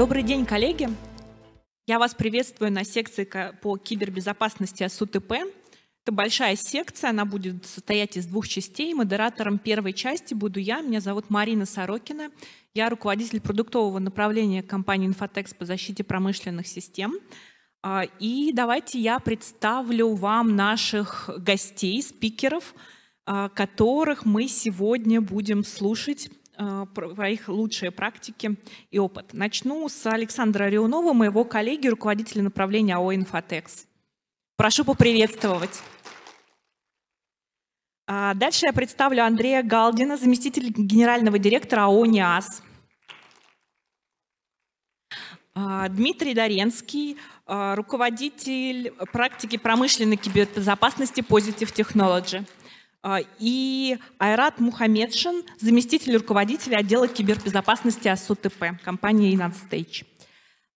Добрый день, коллеги. Я вас приветствую на секции по кибербезопасности СУТП. Это большая секция, она будет состоять из двух частей. Модератором первой части буду я, меня зовут Марина Сорокина. Я руководитель продуктового направления компании Infotex по защите промышленных систем. А, и давайте я представлю вам наших гостей, спикеров, а, которых мы сегодня будем слушать а, про их лучшие практики и опыт. Начну с Александра Реунова, моего коллеги, руководителя направления АО «Инфотекс». Прошу поприветствовать. А, дальше я представлю Андрея Галдина, заместитель генерального директора АО «НИАС». А, Дмитрий Доренский, руководитель практики промышленной кибербезопасности Positive Technology. А, и Айрат Мухамедшин, заместитель руководителя отдела кибербезопасности АСУТП компании InanStage.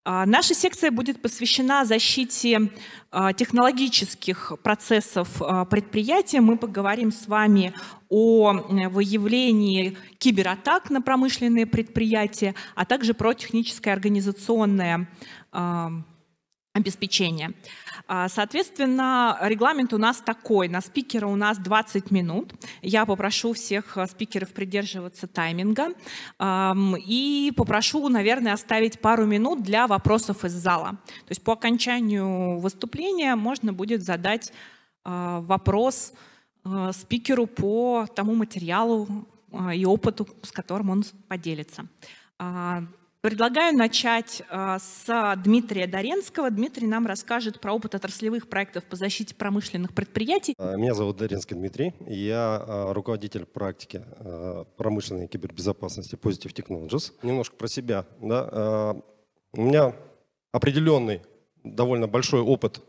А, наша секция будет посвящена защите а, технологических процессов предприятия. Мы поговорим с вами о выявлении кибератак на промышленные предприятия, а также про техническое организационное обеспечение. обеспечение. А, соответственно, регламент у нас такой. На спикера у нас 20 минут. Я попрошу всех э, спикеров придерживаться тайминга. И попрошу, наверное, оставить пару минут для вопросов из зала. То есть по окончанию выступления можно будет задать а, вопрос э, спикеру по тому материалу э, и опыту, с которым он поделится. А, Предлагаю начать э, с Дмитрия Доренского. Дмитрий нам расскажет про опыт отраслевых проектов по защите промышленных предприятий. Э, меня зовут Доренский Дмитрий. Я э, руководитель практики промышленной кибербезопасности Positive Technologies. Немножко про себя. Да? У меня определенный, довольно большой опыт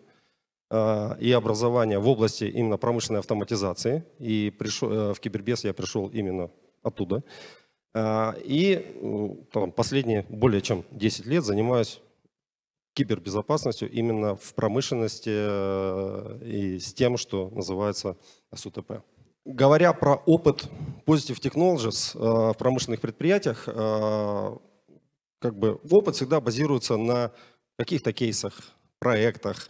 и образование в области именно промышленной автоматизации. И в Кибербез я пришел именно оттуда. А, и там, последние более чем 10 лет занимаюсь кибербезопасностью именно в промышленности э, и с тем, что называется СУТП. Говоря про опыт Positive Technologies э, в промышленных предприятиях, э, как бы опыт всегда базируется на каких-то кейсах, проектах.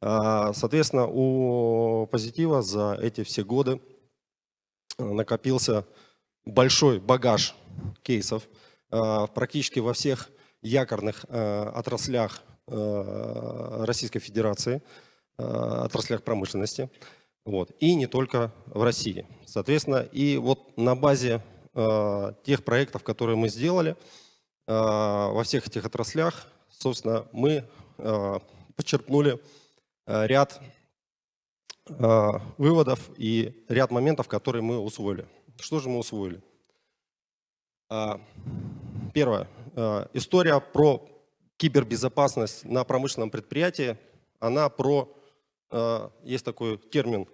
А, соответственно, у Позитива за эти все годы накопился большой багаж кейсов э, практически во всех якорных э, отраслях э, Российской Федерации, отраслях промышленности. Вот. И не только в России. Соответственно, и вот на базе тех проектов, которые мы сделали во всех этих отраслях, собственно, мы подчерпнули ряд выводов и ряд моментов, которые мы усвоили. Что же мы усвоили? А, первое. А, история про кибербезопасность на промышленном предприятии, она про, а, есть такой термин,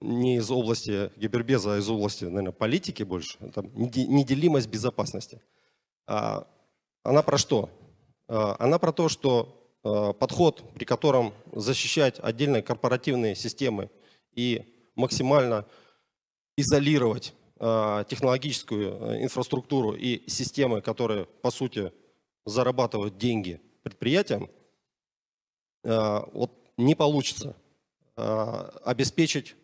не из области гибербеза, а из области, наверное, политики больше, это неделимость безопасности. Она про что? Она про то, что подход, при котором защищать отдельные корпоративные системы и максимально изолировать Э, технологическую э, инфраструктуру и системы, которые, по сути, зарабатывают деньги предприятиям, э, вот не получится обеспечить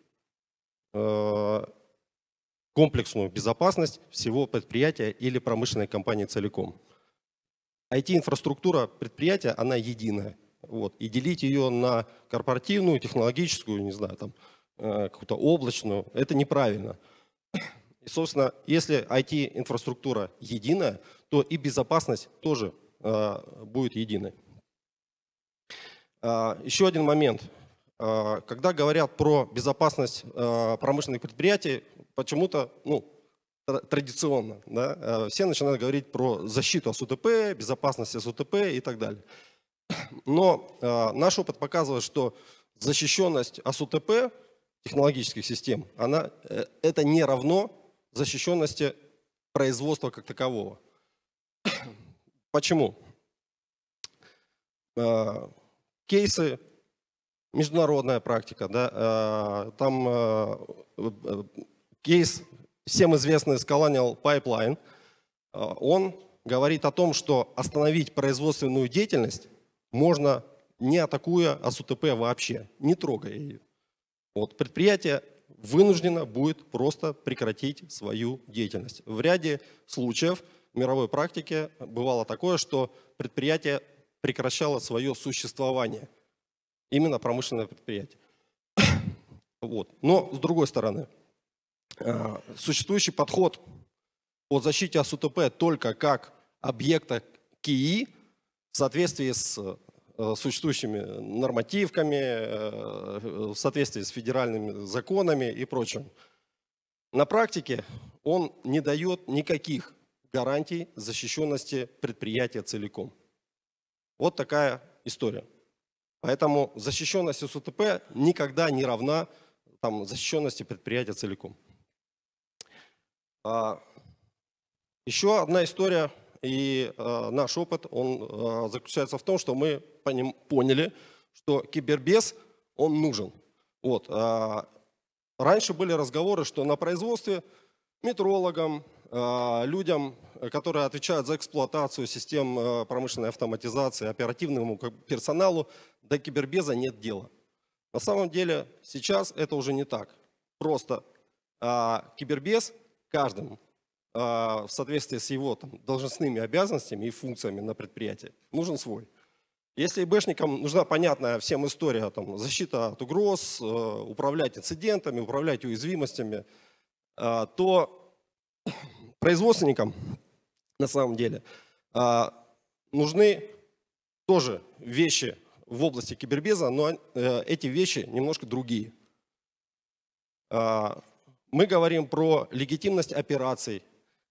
комплексную безопасность всего предприятия или промышленной компании целиком. IT-инфраструктура предприятия, она единая. Вот, и делить ее на корпоративную, технологическую, не знаю, там, какую-то облачную, это неправильно. И, собственно, если IT-инфраструктура единая, то и безопасность тоже а, будет единой. А, еще один момент. А, когда говорят про безопасность промышленных предприятий, почему-то ну, традиционно да, все начинают говорить про защиту СУТП, безопасность СУТП и так далее. Но наш опыт показывает, что защищенность СУТП технологических систем, она, э, это не равно защищенности производства как такового. Почему? А, кейсы, международная практика, да, а, там а, э, кейс, всем известный Scalanial Pipeline, он говорит о том, что остановить производственную деятельность можно не атакуя АСУТП вообще, не трогая ее. Вот предприятие вынуждена будет просто прекратить свою деятельность. В ряде случаев в мировой практике бывало такое, что предприятие прекращало свое существование, именно промышленное предприятие. Вот. Но с другой стороны, э, существующий подход по защите СУТП только как объекта КИИ в соответствии с Э, существующими нормативками, э, в соответствии с федеральными законами и прочим. На практике он не дает никаких гарантий защищенности предприятия целиком. Вот такая история. Поэтому защищенность СУТП никогда не равна там, защищенности предприятия целиком. А, еще одна история – и э, наш опыт, он э, заключается в том, что мы поняли, что кибербез, он нужен. Вот. Э, раньше были разговоры, что на производстве метрологам, людям, которые отвечают за эксплуатацию систем промышленной автоматизации, оперативному персоналу, до кибербеза нет дела. На самом деле сейчас это уже не так. Просто кибербез каждому. А, в соответствии с его там, должностными обязанностями и функциями на предприятии, нужен свой. Если ИБшникам нужна понятная всем история, там, защита от угроз, э, управлять инцидентами, управлять уязвимостями, а, то производственникам на самом деле а, нужны тоже вещи в области кибербеза, но э, эти вещи немножко другие. Мы говорим про легитимность операций,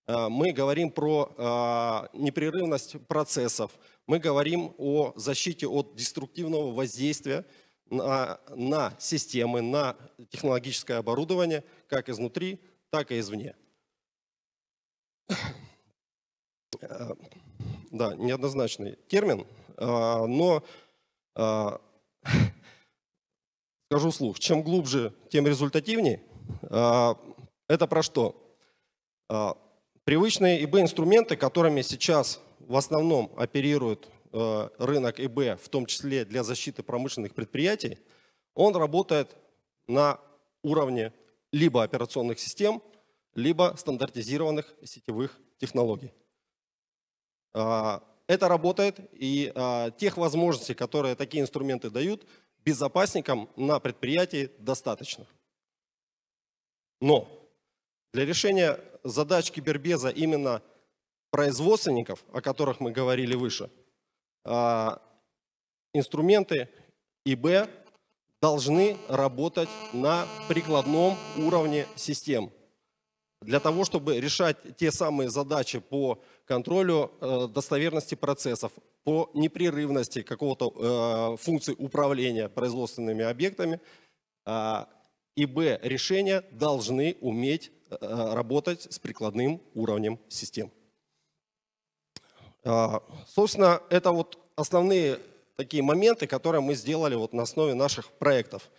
Э, мы говорим про э, непрерывность процессов, мы говорим о защите от деструктивного воздействия на, на системы, на технологическое оборудование, как изнутри, так и извне. Э, да, неоднозначный термин, но скажу слух, чем глубже, тем результативнее. Это про что? Привычные ИБ-инструменты, которыми сейчас в основном оперирует э, рынок ИБ, в том числе для защиты промышленных предприятий, он работает на уровне либо операционных систем, либо стандартизированных сетевых технологий. А, это работает, и а, тех возможностей, которые такие инструменты дают, безопасникам на предприятии достаточно. Но для решения задач кибербеза именно производственников, о которых мы говорили выше, а, инструменты ИБ должны работать на прикладном уровне систем для того, чтобы решать те самые задачи по контролю э, достоверности процессов, по непрерывности какого-то э, функции управления производственными объектами, а, ИБ решения должны уметь Э, работать с прикладным уровнем систем. А, собственно, это вот основные такие моменты, которые мы сделали вот на основе наших проектов.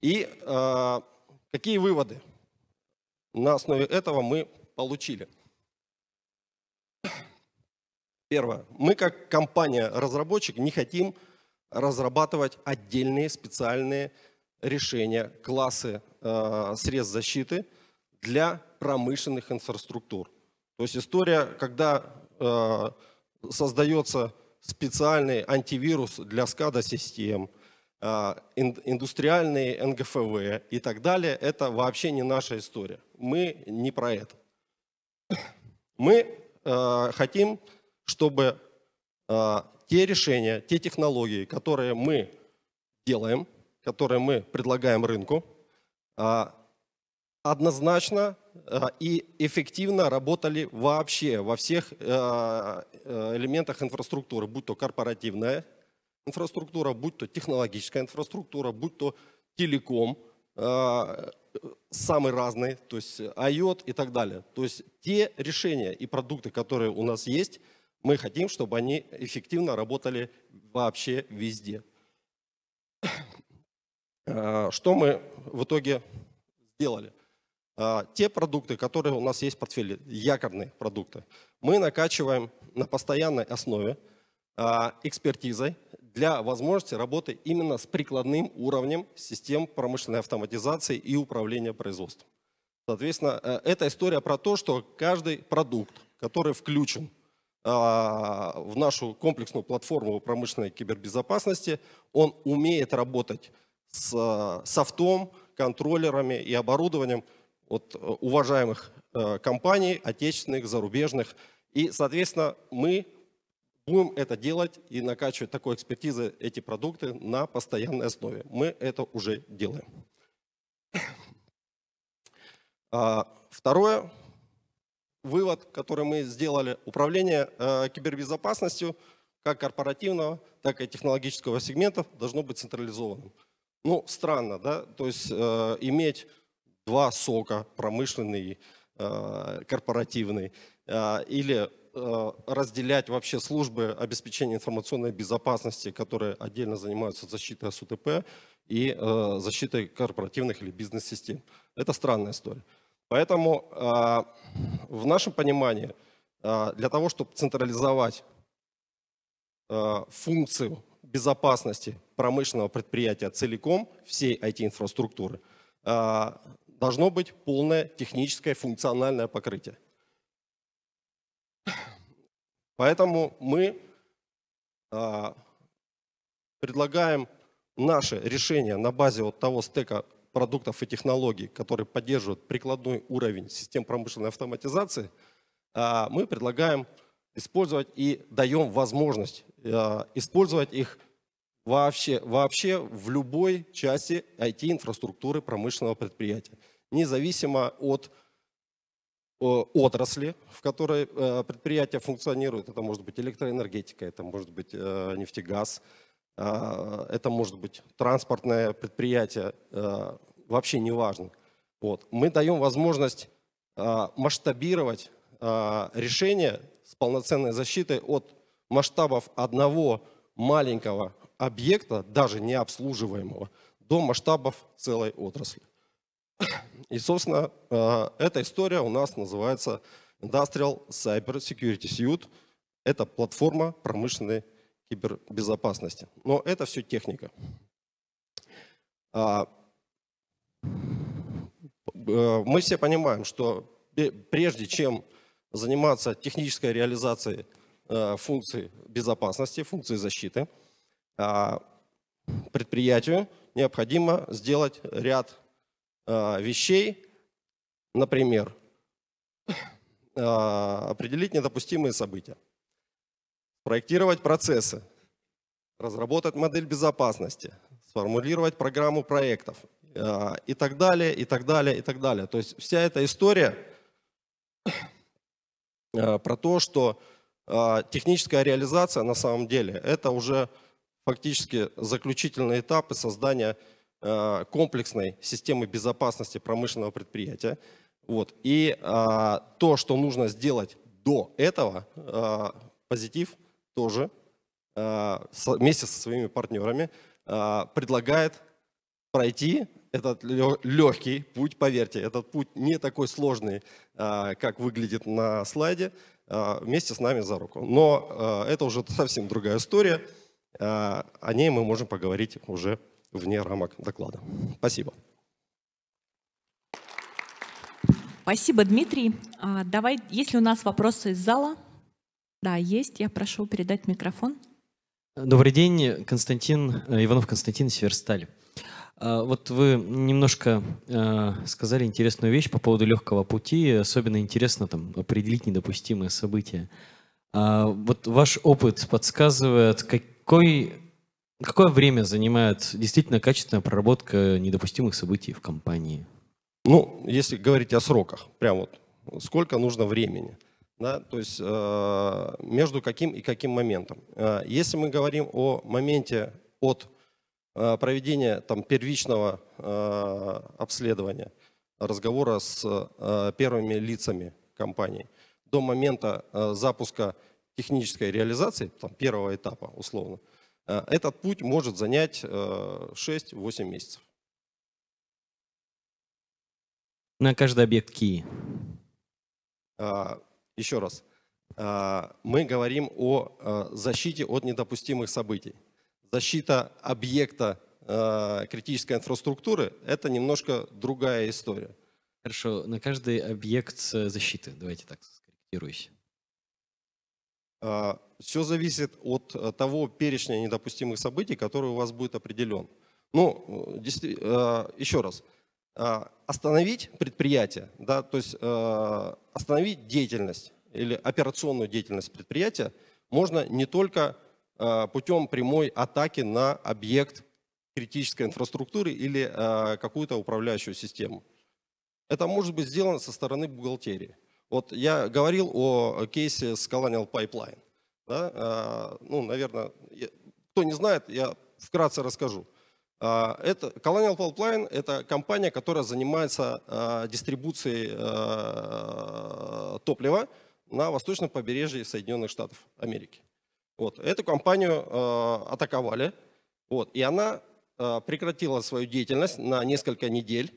И а, какие выводы на основе этого мы получили? Первое. Мы как компания-разработчик не хотим разрабатывать отдельные специальные решения, классы э, средств защиты для промышленных инфраструктур. То есть история, когда э, создается специальный антивирус для скада систем э, индустриальные НГФВ и так далее, это вообще не наша история. Мы не про это. Мы э, хотим, чтобы э, те решения, те технологии, которые мы делаем, которые мы предлагаем рынку, э, однозначно э, и эффективно работали вообще во всех э, э, элементах инфраструктуры, будь то корпоративная инфраструктура, будь то технологическая инфраструктура, будь то телеком, самый разный, то есть IOT и так далее. То есть те решения и продукты, которые у нас есть, мы хотим, чтобы они эффективно работали вообще везде. Что мы в итоге сделали? А, те продукты, которые у нас есть в портфеле, якорные продукты, мы накачиваем на постоянной основе а, экспертизой для возможности работы именно с прикладным уровнем систем промышленной автоматизации и управления производством. Соответственно, э, эта история про то, что каждый продукт, который включен а, в нашу комплексную платформу промышленной кибербезопасности, он умеет работать с э, софтом, контроллерами и оборудованием, от э, уважаемых э, компаний, отечественных, зарубежных. И, соответственно, мы будем это делать и накачивать такой экспертизы эти продукты на постоянной основе. Мы это уже делаем. А, второе, вывод, который мы сделали, управление э, кибербезопасностью как корпоративного, так и технологического сегментов должно быть централизованным. Ну, странно, да, то есть э, иметь два сока, промышленный, э, корпоративный, э, или э, разделять вообще службы обеспечения информационной безопасности, которые отдельно занимаются защитой СУТП и защитой корпоративных или бизнес-систем. Это странная история. Поэтому в нашем понимании для того, чтобы централизовать э, функцию безопасности промышленного предприятия целиком всей IT-инфраструктуры, должно быть полное техническое функциональное покрытие. Поэтому мы а, предлагаем наши решения на базе вот того стека продуктов и технологий, которые поддерживают прикладной уровень систем промышленной автоматизации, а, мы предлагаем использовать и даем возможность а, использовать их вообще, вообще в любой части IT-инфраструктуры промышленного предприятия, независимо от э, отрасли, в которой э, предприятие функционирует. Это может быть электроэнергетика, это может быть э, нефтегаз, это может быть транспортное предприятие, вообще не важно. Вот. Мы даем возможность масштабировать решение с полноценной защитой от масштабов одного маленького объекта, даже не обслуживаемого до масштабов целой отрасли. И, собственно, э, эта история у нас называется Industrial Cyber Security Suite. Это платформа промышленной кибербезопасности. Но это все техника. А, э, мы все понимаем, что прежде чем заниматься технической реализацией э, функций безопасности, функций защиты, а, предприятию необходимо сделать ряд а, вещей, например, а, определить недопустимые события, проектировать процессы, разработать модель безопасности, сформулировать программу проектов и так далее, и так далее, и так далее. То есть вся эта история про то, что техническая реализация на самом деле это уже фактически заключительный этап создания э, комплексной системы безопасности промышленного предприятия. Вот. И а, то, что нужно сделать до этого, а, позитив тоже а, вместе со своими партнерами а, предлагает пройти этот легкий путь, поверьте, этот путь не такой сложный, а, как выглядит на слайде, а, вместе с нами за руку. Но а, это уже совсем другая история. А, о ней мы можем поговорить уже вне рамок доклада. Спасибо. Спасибо, Дмитрий. А, давай, если у нас вопросы из зала. Да, есть. Я прошу передать микрофон. Добрый день, Константин э, Иванов Константин Северсталь. А, вот вы немножко э, сказали интересную вещь по поводу легкого пути, особенно интересно там определить недопустимые события. вот ваш опыт подсказывает, как, какой, какое время занимает действительно качественная проработка недопустимых событий в компании? Ну, если говорить о сроках, прям вот сколько нужно времени, да, то есть э, между каким и каким моментом. Э, если мы говорим о моменте от э, проведения там первичного обследования, разговора с первыми лицами компании до момента запуска технической реализации там, первого этапа условно, э, этот путь может занять 6-8 э, месяцев. На каждый объект Ки. А, еще раз. А, мы говорим о э, защите от недопустимых событий. Защита объекта критической инфраструктуры – это немножко другая история. Хорошо, на каждый объект защиты, давайте так скорректируюсь. А, Все зависит от э, того перечня недопустимых событий, который у вас будет определен. Ну, э, э, еще раз, а, остановить предприятие, да, то есть остановить деятельность или операционную деятельность предприятия можно не только путем прямой атаки на объект критической инфраструктуры или какую-то управляющую систему. Это может быть сделано со стороны бухгалтерии. Вот я говорил о э, кейсе с Colonial Pipeline. Да? А, ну, наверное, кто не знает, я вкратце расскажу. А, это, Colonial Pipeline – это компания, которая занимается а, дистрибуцией топлива на восточном побережье Соединенных Штатов Америки. Вот. Эту компанию атаковали, вот, и она прекратила свою деятельность на несколько недель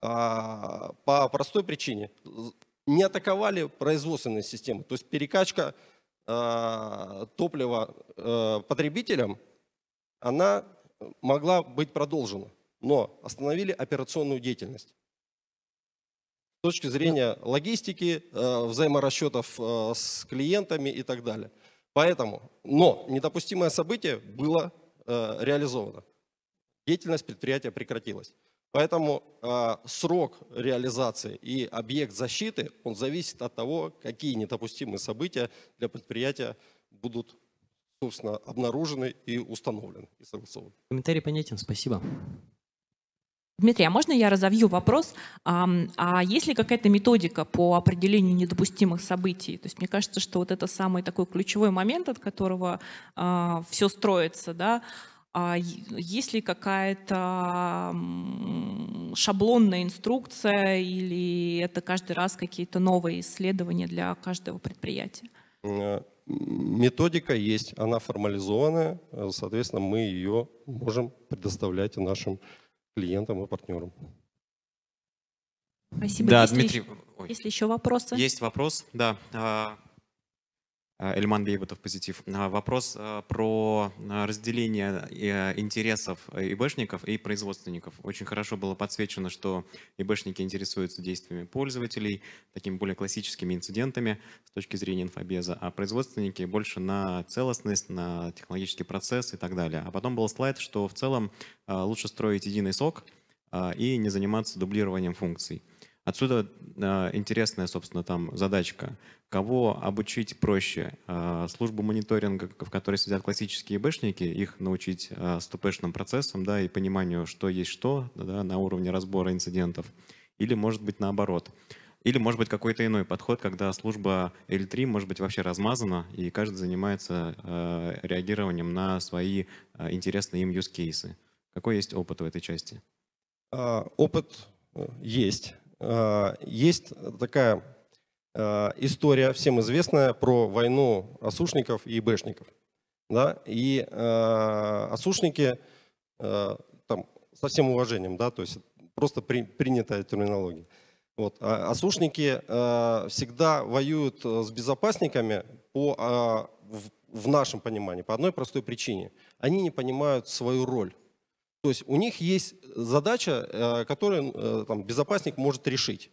по простой причине не атаковали производственные системы. То есть перекачка э, топлива э, потребителям, она могла быть продолжена, но остановили операционную деятельность. С точки зрения логистики, э, взаиморасчетов э, с клиентами и так далее. Поэтому, но недопустимое событие было э, реализовано. Деятельность предприятия прекратилась. Поэтому э, срок реализации и объект защиты, он зависит от того, какие недопустимые события для предприятия будут, собственно, обнаружены и установлены, и согласованы. Комментарий понятен, спасибо. Дмитрий, а можно я разовью вопрос? А, а есть ли какая-то методика по определению недопустимых событий? То есть мне кажется, что вот это самый такой ключевой момент, от которого а, все строится, да, а есть ли какая-то шаблонная инструкция или это каждый раз какие-то новые исследования для каждого предприятия? Э, методика есть, она формализованная, э, соответственно, мы ее можем предоставлять нашим клиентам и партнерам. Спасибо. Да, если Дмитрий. Еще, Ой. если еще вопросы. Есть вопрос, да. А, Э, Эльман Бейбутов, позитив. Э, вопрос э, про разделение интересов ИБшников и производственников. Очень хорошо было подсвечено, что ИБшники интересуются действиями пользователей, такими более классическими инцидентами с точки зрения инфобеза, а производственники больше на целостность, на технологический процесс и так далее. А потом был слайд, что в целом лучше строить единый сок и не заниматься дублированием функций. Отсюда э, интересная, собственно, там задачка. Кого обучить проще? Э, службу мониторинга, в которой сидят классические бэшники, их научить э, а, ступешным процессам да, и пониманию, что есть что да, на уровне разбора инцидентов. Или, может быть, наоборот. Или, может быть, какой-то иной подход, когда служба L3 может быть вообще размазана, и каждый занимается э, реагированием на свои э, интересные им use-кейсы. Какой есть опыт в этой части? Опыт есть. Э, есть такая э, история, всем известная, про войну осушников и бэшников. Да? И э, осушники, там, со всем уважением, да, то есть просто при, принятая терминология. Вот. А осушники всегда воюют с безопасниками по, в нашем понимании по одной простой причине. Они не понимают свою роль. То есть у них есть э, задача, э, которую э, там, безопасник может решить.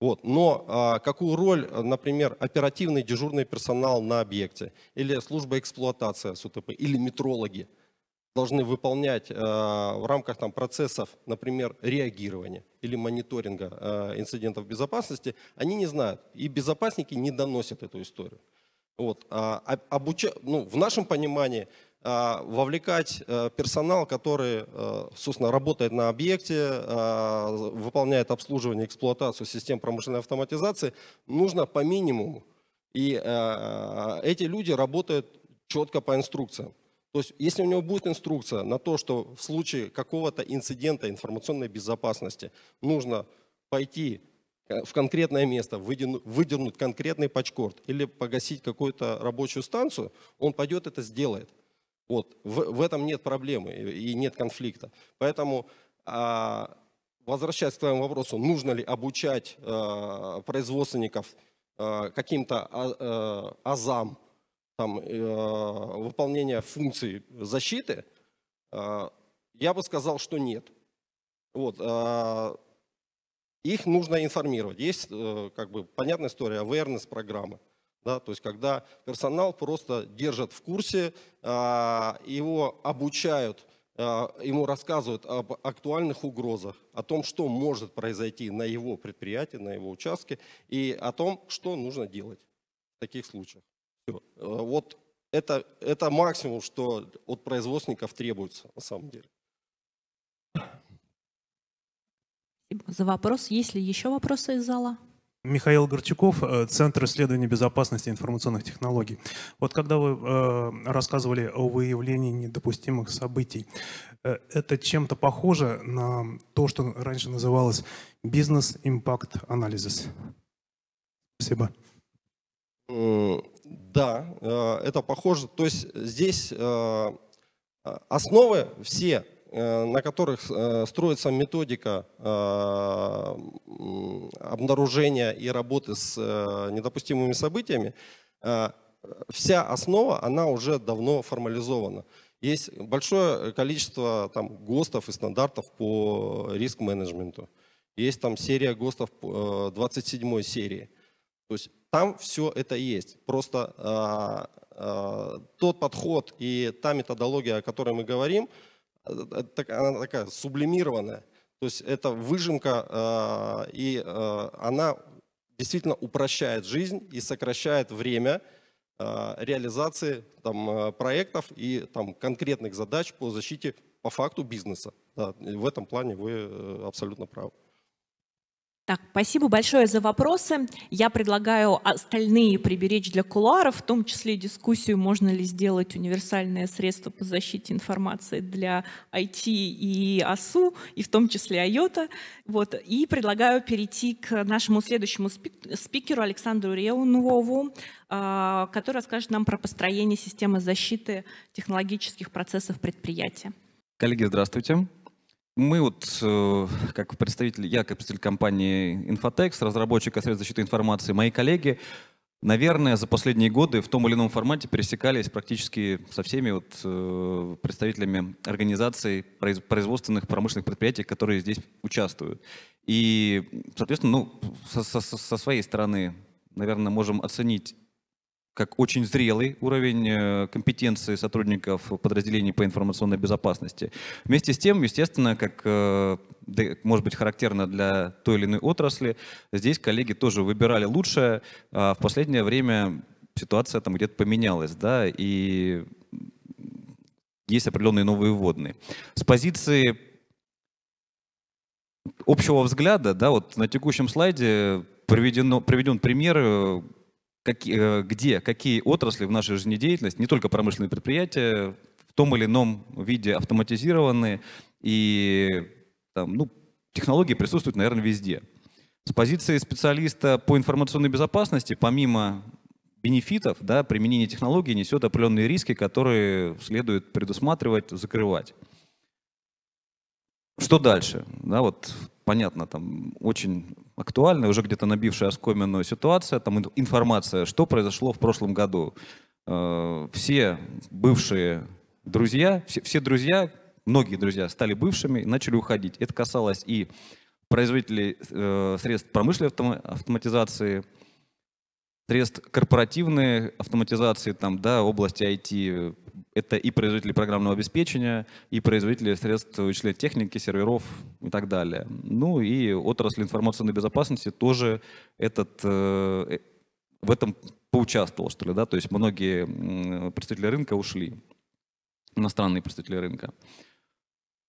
Вот. Но а, какую роль, например, оперативный дежурный персонал на объекте, или служба эксплуатации СУТП, или метрологи должны выполнять в рамках там, процессов, например, реагирования или мониторинга инцидентов безопасности, они не знают. И безопасники не доносят эту историю. Вот. А, а обуча... ну, в нашем понимании а, вовлекать э, персонал, который, э, собственно, работает на объекте, а, выполняет обслуживание, эксплуатацию систем промышленной автоматизации, нужно по минимуму. И э, эти люди работают четко по инструкциям. То есть, если у него будет инструкция на то, что в случае какого-то инцидента информационной безопасности нужно пойти в конкретное место, выдернуть конкретный пачкорд или погасить какую-то рабочую станцию, он пойдет это сделает. Вот, в, в этом нет проблемы и нет конфликта. Поэтому, а, возвращаясь к твоему вопросу, нужно ли обучать а, производственников а, каким-то а, а, азам, там, а, выполнения функций защиты, а, я бы сказал, что нет. Вот, а, их нужно информировать. Есть э, как бы понятная история, awareness программы. Да, то есть когда персонал просто держат в курсе, а, его обучают, а, ему рассказывают об актуальных угрозах, о том, что может произойти на его предприятии, на его участке, и о том, что нужно делать в таких случаях. Э, вот это, это максимум, что от производственников требуется на самом деле. за вопрос. Есть ли еще вопросы из зала? Михаил Горчаков, э, Центр исследований безопасности информационных технологий. Вот когда вы э, рассказывали о выявлении недопустимых событий, э, это чем-то похоже на то, что раньше называлось бизнес-импакт-анализис? Спасибо. Да, это похоже. То есть здесь основы все Э, на которых э, строится методика э, обнаружения и работы с недопустимыми событиями, вся основа, она уже давно формализована. Есть большое количество там, ГОСТов и стандартов по риск-менеджменту. Есть там серия ГОСТов 27 серии. То есть там все это есть. Просто тот подход и та методология, о которой мы говорим – Э, э, она такая сублимированная. То есть это выжимка, э, и она действительно упрощает жизнь и сокращает время реализации там, проектов и там, конкретных задач по защите по факту бизнеса. Да, в этом плане вы абсолютно правы. Так, спасибо большое за вопросы. Я предлагаю остальные приберечь для кулуаров, в том числе дискуссию, можно ли сделать универсальное средство по защите информации для IT и АСУ, и в том числе IOTA. Вот. И предлагаю перейти к нашему следующему спикеру Александру Реунову, а, который расскажет нам про построение системы защиты технологических процессов предприятия. Коллеги, здравствуйте мы вот, э, как представитель, я как представитель компании Infotex, разработчика средств защиты информации, мои коллеги, наверное, за последние годы в том или ином формате пересекались практически со всеми вот э, представителями организаций, производственных, промышленных предприятий, которые здесь участвуют. И, соответственно, ну, со, со, со своей стороны, наверное, можем оценить как очень зрелый уровень э, компетенции сотрудников подразделений по информационной безопасности. Вместе с тем, естественно, как э, может быть характерно для той или иной отрасли, здесь коллеги тоже выбирали лучшее. А в последнее время ситуация там где-то поменялась, да, и есть определенные новые вводные. С позиции общего взгляда, да, вот на текущем слайде приведено, приведен пример э, как, э, где, какие отрасли в нашей жизнедеятельности, не только промышленные предприятия, в том или ином виде автоматизированные и там, ну, технологии присутствуют, наверное, везде. С позиции специалиста по информационной безопасности, помимо бенефитов, да, применение технологий несет определенные риски, которые следует предусматривать, закрывать. Что дальше? Да, вот понятно, там очень актуальная, уже где-то набившая оскоменную ситуация, там информация, что произошло в прошлом году. Э, все бывшие друзья, все, все друзья, многие друзья стали бывшими и начали уходить. Это касалось и производителей э, средств промышленной автоматизации, средств корпоративной автоматизации, там, да, области IT, это и производители программного обеспечения, и производители средств вычисления техники, серверов и так далее. Ну и отрасль информационной безопасности тоже этот, э, в этом поучаствовал, что ли, да, то есть многие представители рынка ушли, иностранные представители рынка. Э,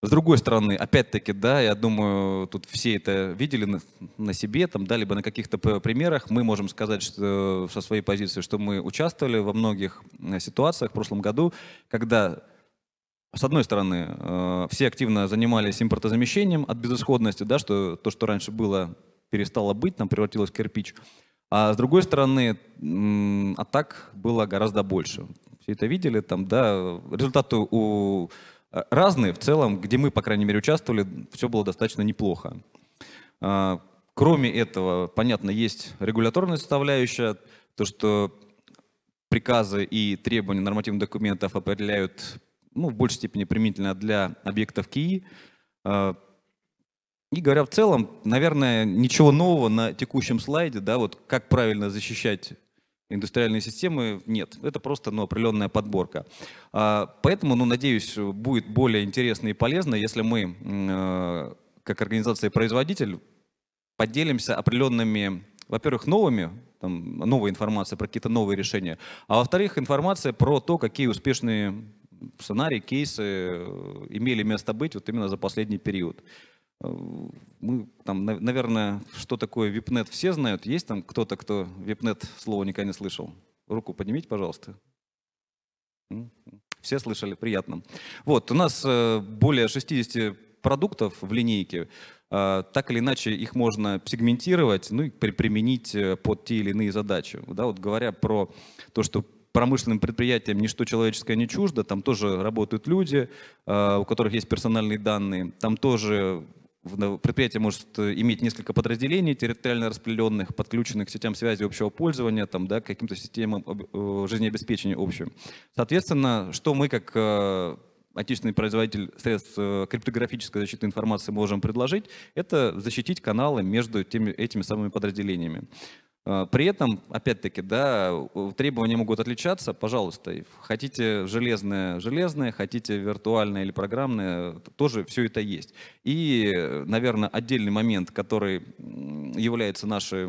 с другой стороны, опять-таки, да, я думаю, тут все это видели на, на себе, там, да, либо на каких-то примерах. Мы можем сказать что, со своей позиции, что мы участвовали во многих э, ситуациях в прошлом году, когда, с одной стороны, э, все активно занимались импортозамещением от безысходности, да, что то, что раньше было, перестало быть, там превратилось в кирпич. А с другой стороны, атак было гораздо больше. Все это видели, там, да, результаты у Э, разные в целом, где мы, по крайней мере, участвовали, все было достаточно неплохо. А, кроме этого, понятно, есть регуляторная составляющая, то, что приказы и требования нормативных документов определяют ну, в большей степени применительно для объектов КИИ. А, и говоря в целом, наверное, ничего нового на текущем слайде, да, вот как правильно защищать индустриальной системы нет. Это просто ну, определенная подборка. А, поэтому, ну, надеюсь, будет более интересно и полезно, если мы, э, как организация-производитель, поделимся определенными, во-первых, новыми, там, новая информация про какие-то новые решения, а во-вторых, информация про то, какие успешные сценарии, кейсы э, имели место быть вот именно за последний период мы там, наверное, что такое випнет, все знают. Есть там кто-то, кто випнет слово никогда не слышал? Руку поднимите, пожалуйста. Все слышали, приятно. Вот, у нас э, более 60 продуктов в линейке. Э, так или иначе, их можно сегментировать, ну и применить э, под те или иные задачи. Да, вот говоря про то, что промышленным предприятиям ничто человеческое не чуждо, там тоже работают люди, у которых есть персональные данные, там тоже Предприятие может э, иметь несколько подразделений, территориально распределенных, подключенных к сетям связи общего пользования, там, да, к каким-то системам э, жизнеобеспечения общим. Соответственно, что мы как э, отечественный производитель средств криптографической защиты информации можем предложить, это защитить каналы между теми, этими самыми подразделениями. А, при этом, опять-таки, да, требования могут отличаться. Пожалуйста, хотите железное – железное, хотите виртуальное или программное – тоже все это есть. И, э, наверное, отдельный момент, который является нашей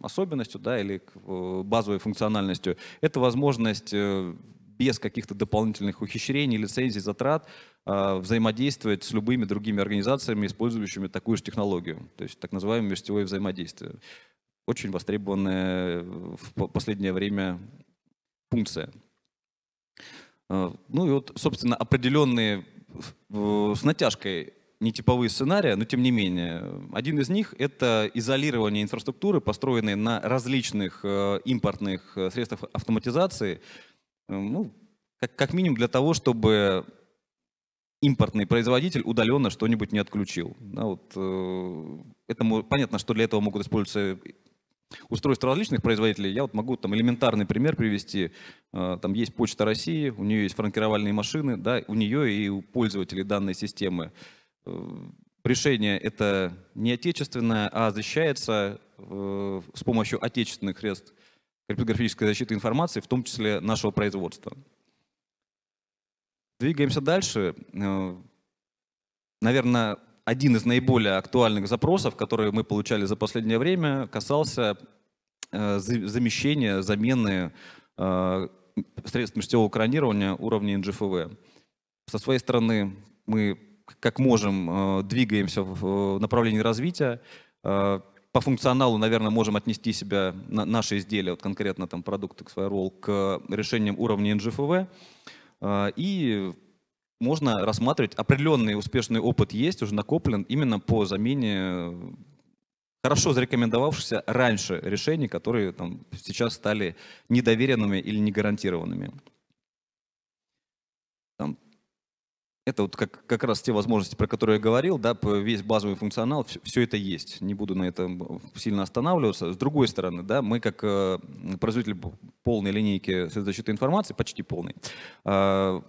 особенностью да, или э, базовой функциональностью – это возможность э, без каких-то дополнительных ухищрений, лицензий, затрат а, взаимодействовать с любыми другими организациями, использующими такую же технологию, то есть так называемое сетевое взаимодействие очень востребованная в последнее время функция. Э, ну и вот, собственно, определенные с натяжкой нетиповые сценарии, но тем не менее. Один из них — это изолирование инфраструктуры, построенной на различных э, импортных э, средствах автоматизации, ну, как, как минимум для того, чтобы импортный производитель удаленно что-нибудь не отключил. Да, вот, э, это, понятно, что для этого могут использоваться устройств различных производителей. Я вот могу там элементарный пример привести. Э, там есть Почта России, у нее есть франкировальные машины, да, у нее и у пользователей данной системы. Э, решение это не отечественное, а защищается э, с помощью отечественных средств криптографической защиты информации, в том числе нашего производства. Двигаемся дальше. Наверное, один из наиболее актуальных запросов, которые мы получали за последнее время, касался э, замещения, замены э, средств межсетевого кронирования уровня НЖФВ. Со своей стороны мы как можем э, двигаемся в направлении развития. По функционалу, наверное, можем отнести себя, наши изделия, вот конкретно там продукты роль к решениям уровня НЖФВ. И можно рассматривать, определенный успешный опыт есть, уже накоплен именно по замене э, хорошо зарекомендовавшихся раньше решений, которые там, сейчас стали недоверенными или негарантированными. Там, это вот как, как раз те возможности, про которые я говорил, да, весь базовый функционал, все, все это есть. Не буду на этом сильно останавливаться. С другой стороны, да, мы как э, производитель полной линейки защиты информации, почти полной, э,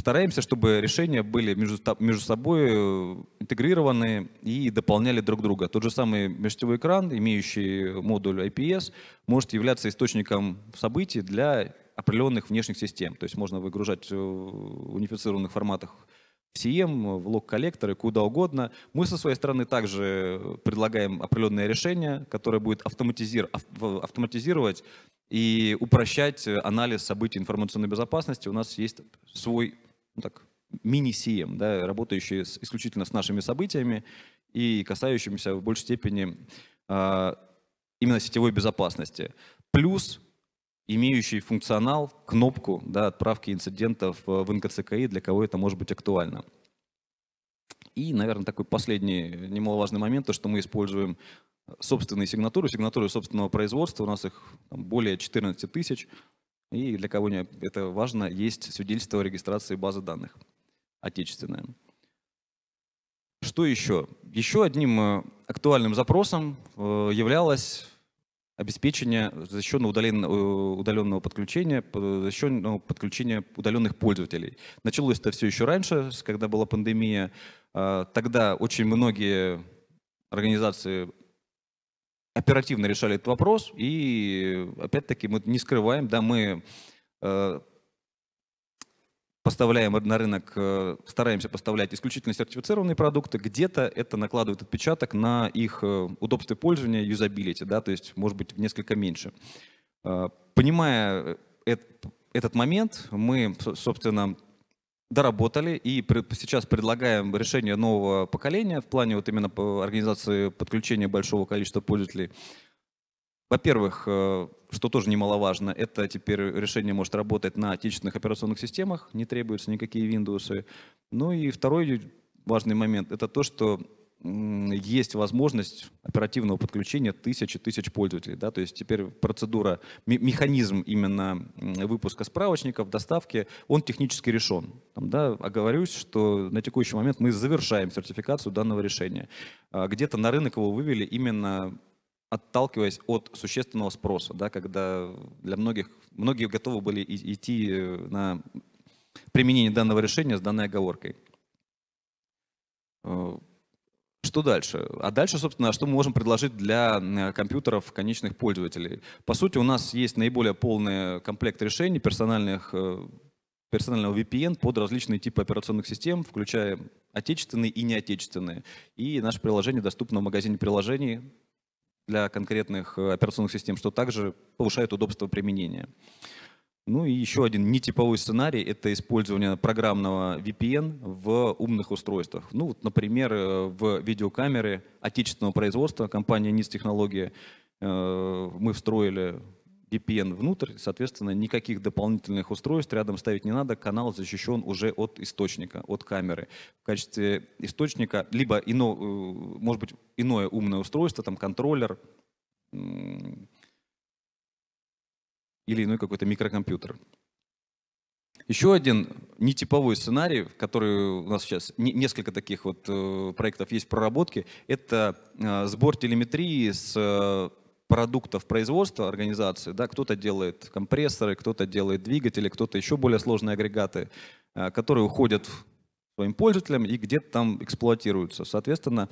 стараемся, чтобы решения были между, между собой э, интегрированы и дополняли друг друга. Тот же самый межсетевой экран, имеющий модуль IPS, может являться источником событий для определенных внешних систем. То есть можно выгружать э, в унифицированных форматах в CM, в лог-коллекторы, куда угодно. Мы со своей стороны также предлагаем определенное решение, которое будет автоматизировать и упрощать анализ событий информационной безопасности. У нас есть свой ну, так, мини-CM, да, работающие с, исключительно с нашими событиями и касающимися в большей степени э, именно сетевой безопасности. Плюс имеющий функционал, кнопку да, отправки инцидентов в НКЦКИ, для кого это может быть актуально. И, наверное, такой последний немаловажный момент, то, что мы используем собственные сигнатуры, сигнатуры собственного производства, у нас их там, более 14 тысяч, и для кого это важно, есть свидетельство о регистрации базы данных отечественная. Что еще? Еще одним э, актуальным запросом э, являлось обеспечение защищенного э, удаленного подключения, защищенного ну, подключения удаленных пользователей. Началось это все еще раньше, когда была пандемия. А, тогда очень многие организации оперативно решали этот вопрос. И опять-таки мы не скрываем, да, мы э, поставляем на рынок, э, стараемся поставлять исключительно сертифицированные продукты. Где-то это накладывает отпечаток на их э, удобство пользования, юзабилити, да, то есть может быть несколько меньше. Э, понимая э, это, этот момент, мы, собственно, доработали и сейчас предлагаем решение нового поколения в плане вот именно организации подключения большого количества пользователей. Во-первых, э, что тоже немаловажно, это теперь решение может работать на отечественных операционных системах, не требуются никакие Windows. Ну и второй важный момент, это то, что есть возможность оперативного подключения тысячи тысяч пользователей. Да? То есть теперь процедура, механизм именно выпуска справочников, доставки, он технически решен. Там, да, оговорюсь, что на текущий момент мы завершаем сертификацию данного решения. А, где-то на рынок его вывели именно отталкиваясь от существенного спроса, да, когда для многих, многие готовы были идти э, на применение данного решения с данной оговоркой. Э, что дальше? А дальше, собственно, что мы можем предложить для э, компьютеров конечных пользователей? По сути, у нас есть наиболее полный комплект решений персональных, э, персонального VPN под различные типы операционных систем, включая отечественные и неотечественные. И наше приложение доступно в магазине приложений для конкретных э, операционных систем, что также повышает удобство применения. Ну и еще один нетиповой сценарий – это использование программного VPN в умных устройствах. Ну, вот, например, э, в видеокамеры отечественного производства компания NIS Технология э, мы встроили VPN внутрь, соответственно, никаких дополнительных устройств рядом ставить не надо, канал защищен уже от источника, от камеры. В качестве источника, либо, ино, э, может быть, иное умное устройство, там контроллер, или иной какой-то микрокомпьютер. Еще один нетиповой сценарий, который у нас сейчас несколько таких вот э, проектов есть проработки, это э, сбор телеметрии с э, продуктов производства организации. Да, кто-то делает компрессоры, кто-то делает двигатели, кто-то еще более сложные агрегаты, которые уходят своим пользователям и где-то там эксплуатируются. Соответственно,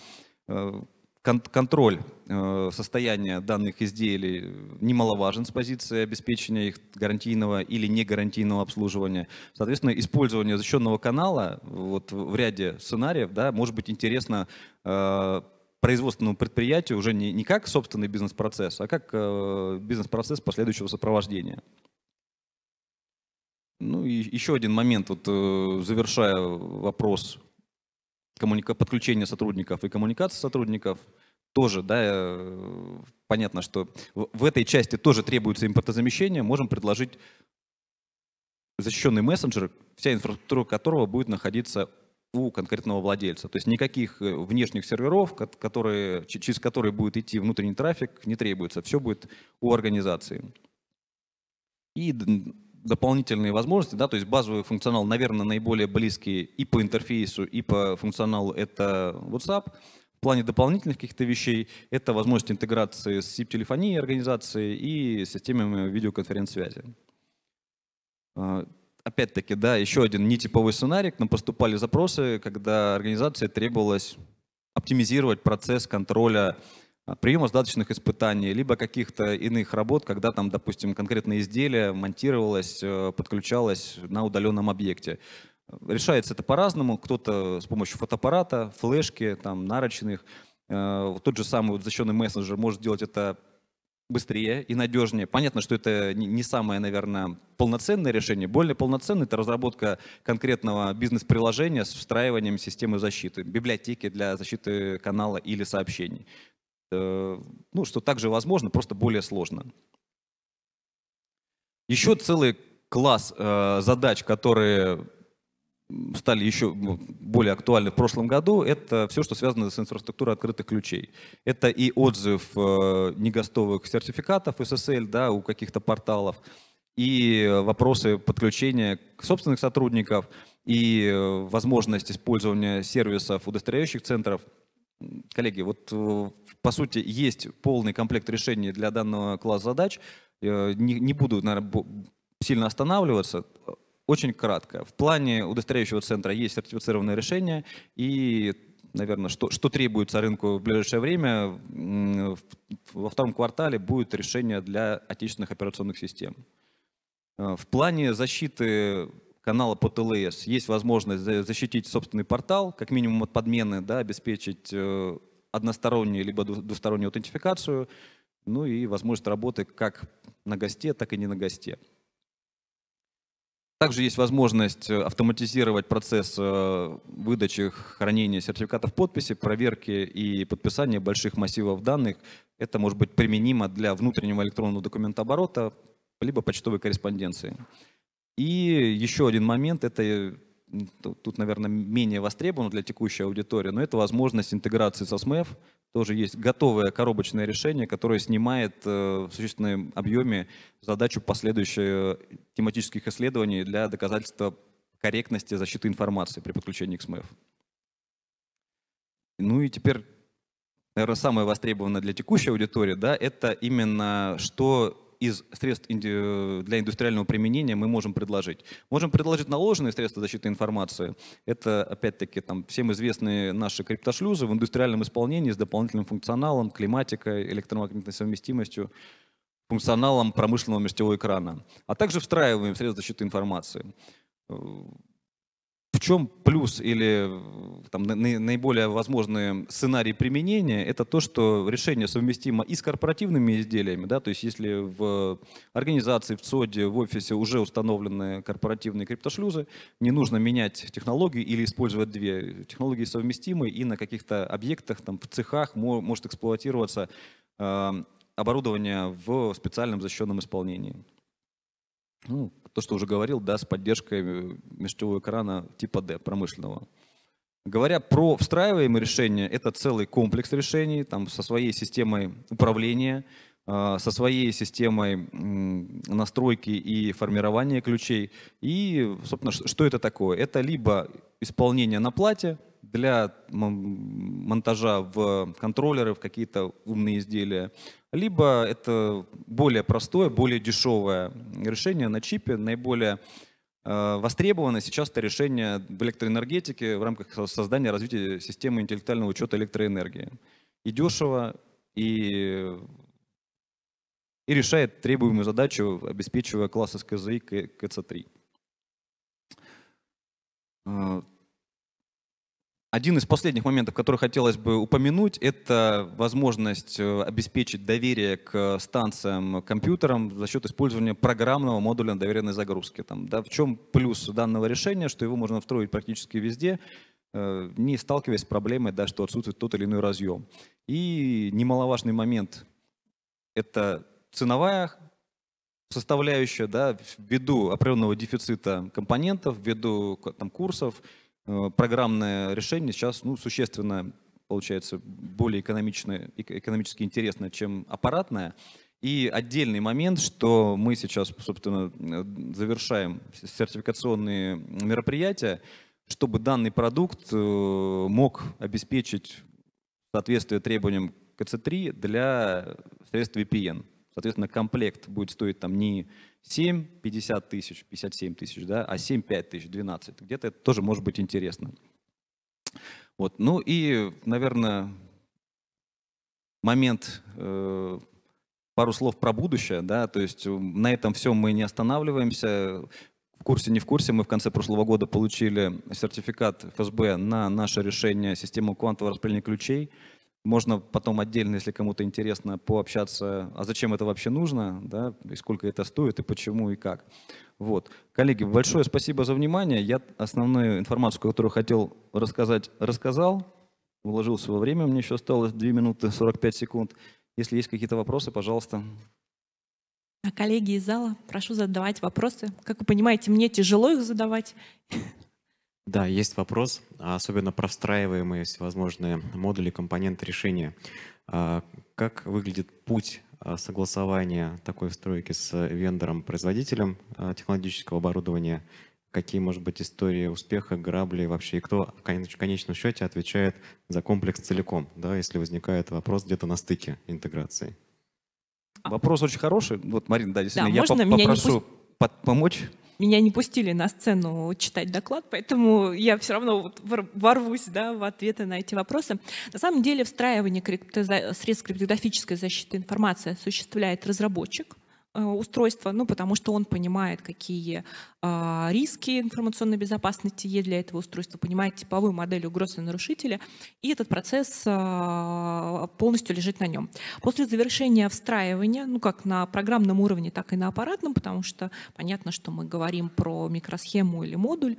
контроль э, состояния данных изделий немаловажен с позиции обеспечения их гарантийного или негарантийного обслуживания. Соответственно, использование защищенного канала вот, в ряде сценариев да, может быть интересно э, производственному предприятию уже не, не как собственный бизнес-процесс, а как э, бизнес-процесс последующего сопровождения. Ну и еще один момент, вот, завершая вопрос коммуника... подключение сотрудников и коммуникация сотрудников. Тоже, да, э, понятно, что в этой части тоже требуется импортозамещение. Можем предложить защищенный мессенджер, вся инфраструктура которого будет находиться у конкретного владельца. То есть никаких э, внешних серверов, которые, через которые будет идти внутренний трафик, не требуется. Все будет у организации. И дополнительные возможности, да, то есть базовый функционал, наверное, наиболее близкий и по интерфейсу, и по функционалу это WhatsApp. В плане дополнительных каких-то вещей это возможность интеграции с SIP-телефонией организации и с системами видеоконференц-связи. А, опять-таки, да, еще один нетиповый сценарий. К нам поступали запросы, когда организации требовалось оптимизировать процесс контроля а, приема сдаточных испытаний, либо каких-то иных работ, когда там, допустим, конкретное изделие монтировалось, э, подключалось на удаленном объекте. Решается это по-разному. Кто-то с помощью фотоаппарата, флешки, там, нарочных. Э, тот же самый вот защищенный мессенджер может делать это быстрее и надежнее. Понятно, что это не самое, наверное, полноценное решение. Более полноценное — это разработка конкретного бизнес-приложения с встраиванием системы защиты, библиотеки для защиты канала или сообщений. Э, ну, что также возможно, просто более сложно. Еще целый класс э, задач, которые стали еще ну, более актуальны в прошлом году, это все, что связано с инфраструктурой открытых ключей. Это и отзыв э, негостовых сертификатов SSL да, у каких-то порталов, и вопросы подключения собственных сотрудников, и э, возможность использования сервисов удостоверяющих центров – Коллеги, вот э, по сути есть полный комплект решений для данного класса задач. Э, не, не буду, наверное, сильно останавливаться. Очень кратко. В плане удостоверяющего центра есть сертифицированное решение и наверное, что, что требуется рынку в ближайшее время, во втором квартале будет решение для отечественных операционных систем. Э, в плане защиты канала по ТЛС есть возможность защитить собственный портал, как минимум от подмены, да, обеспечить э, одностороннюю либо двустороннюю аутентификацию, ну и возможность работы как на госте, так и не на госте. Также есть возможность э, автоматизировать процесс э, выдачи, хранения сертификатов подписи, проверки и подписания больших массивов данных. Это может быть применимо для внутреннего электронного документооборота, либо почтовой корреспонденции. И еще один момент, это тут, наверное, менее востребовано для текущей аудитории, но это возможность интеграции со СМЭФ. Тоже есть готовое коробочное решение, которое снимает э, в существенном объеме задачу последующих э, тематических исследований для доказательства корректности защиты информации при подключении к СМЭФ. Ну и теперь, наверное, самое востребованное для текущей аудитории, да, это именно что из средств э, для индустриального применения мы можем предложить? Можем предложить наложенные средства защиты информации. Это, опять-таки, там, всем известные наши криптошлюзы в индустриальном исполнении с дополнительным функционалом, климатикой, электромагнитной совместимостью функционалом промышленного межсетевого экрана, а также встраиваем средства защиты информации в чем плюс или э, там, наиболее возможные сценарии применения, это то, что решение совместимо и с корпоративными изделиями, да, то есть если в организации, в ЦОДе, в офисе уже установлены корпоративные криптошлюзы, не нужно менять технологии или использовать две. Технологии совместимые и на каких-то объектах, там, в цехах может эксплуатироваться э, оборудование в специальном защищенном исполнении ну, то, что уже говорил, да, с поддержкой э, межтевого экрана типа D, промышленного. Говоря про встраиваемые решения, это целый комплекс решений, там, со своей системой управления, а, со своей системой настройки и формирования ключей. И, собственно, что это такое? Это либо исполнение на плате, для монтажа в контроллеры, в какие-то умные изделия, либо это более простое, более дешевое решение на чипе, наиболее э, востребовано сейчас это решение в электроэнергетике в рамках создания развития системы интеллектуального учета электроэнергии. И дешево, и, и решает требуемую задачу, обеспечивая класс СКЗИ КЦ3. Один из последних моментов, который хотелось бы упомянуть, это возможность э, обеспечить доверие к станциям, компьютерам за счет использования программного модуля доверенной загрузки. Там, да, в чем плюс данного решения, что его можно встроить практически везде, э, не сталкиваясь с проблемой, да, что отсутствует тот или иной разъем. И немаловажный момент – это ценовая составляющая, да, ввиду определенного дефицита компонентов, ввиду там, курсов – Э, программное решение сейчас ну, существенно получается более экономичное, экономически интересно, чем аппаратное. И отдельный момент, что мы сейчас, собственно, э, завершаем сертификационные мероприятия, чтобы данный продукт э, мог обеспечить соответствие требованиям КЦ3 для средств VPN. Соответственно, комплект будет стоить там не 7, 50 тысяч, 57 тысяч, да, а 7, 5 тысяч, 12. Где-то это тоже может быть интересно. Вот. Ну и, наверное, момент, э, пару слов про будущее, да, то есть э, на этом все мы не останавливаемся. В курсе, не в курсе, мы в конце прошлого года получили сертификат ФСБ на наше решение системы квантового распределения ключей – можно потом отдельно, если кому-то интересно, пообщаться, а зачем это вообще нужно, да, и сколько это стоит, и почему, и как. Вот. Коллеги, большое спасибо за внимание. Я основную информацию, которую хотел рассказать, рассказал. Уложился во время, мне еще осталось 2 минуты 45 секунд. Если есть какие-то вопросы, пожалуйста. А коллеги из зала, прошу задавать вопросы. Как вы понимаете, мне тяжело их задавать. Да, есть вопрос, а особенно про встраиваемые всевозможные модули, компоненты решения. А как выглядит путь а, согласования такой встройки с вендором, производителем технологического оборудования? Какие, может быть, истории успеха, грабли вообще? И кто в конечном счете отвечает за комплекс целиком, да, если возникает вопрос где-то на стыке интеграции? Вопрос очень хороший. Вот, Марина, да, действительно, да, я можно? попрошу... Меня не пусть под, помочь? Меня не пустили на сцену читать доклад, поэтому я все равно ворвусь да, в ответы на эти вопросы. На самом деле встраивание криптоза... средств криптографической защиты информации осуществляет разработчик – Э, устройства, ну, потому что он понимает, какие а, риски информационной безопасности есть для этого устройства, понимает типовую модель угрозы нарушителя, и этот процесс а, полностью лежит на нем. После завершения встраивания, ну, как на программном уровне, так и на аппаратном, потому что понятно, что мы говорим про микросхему или модуль,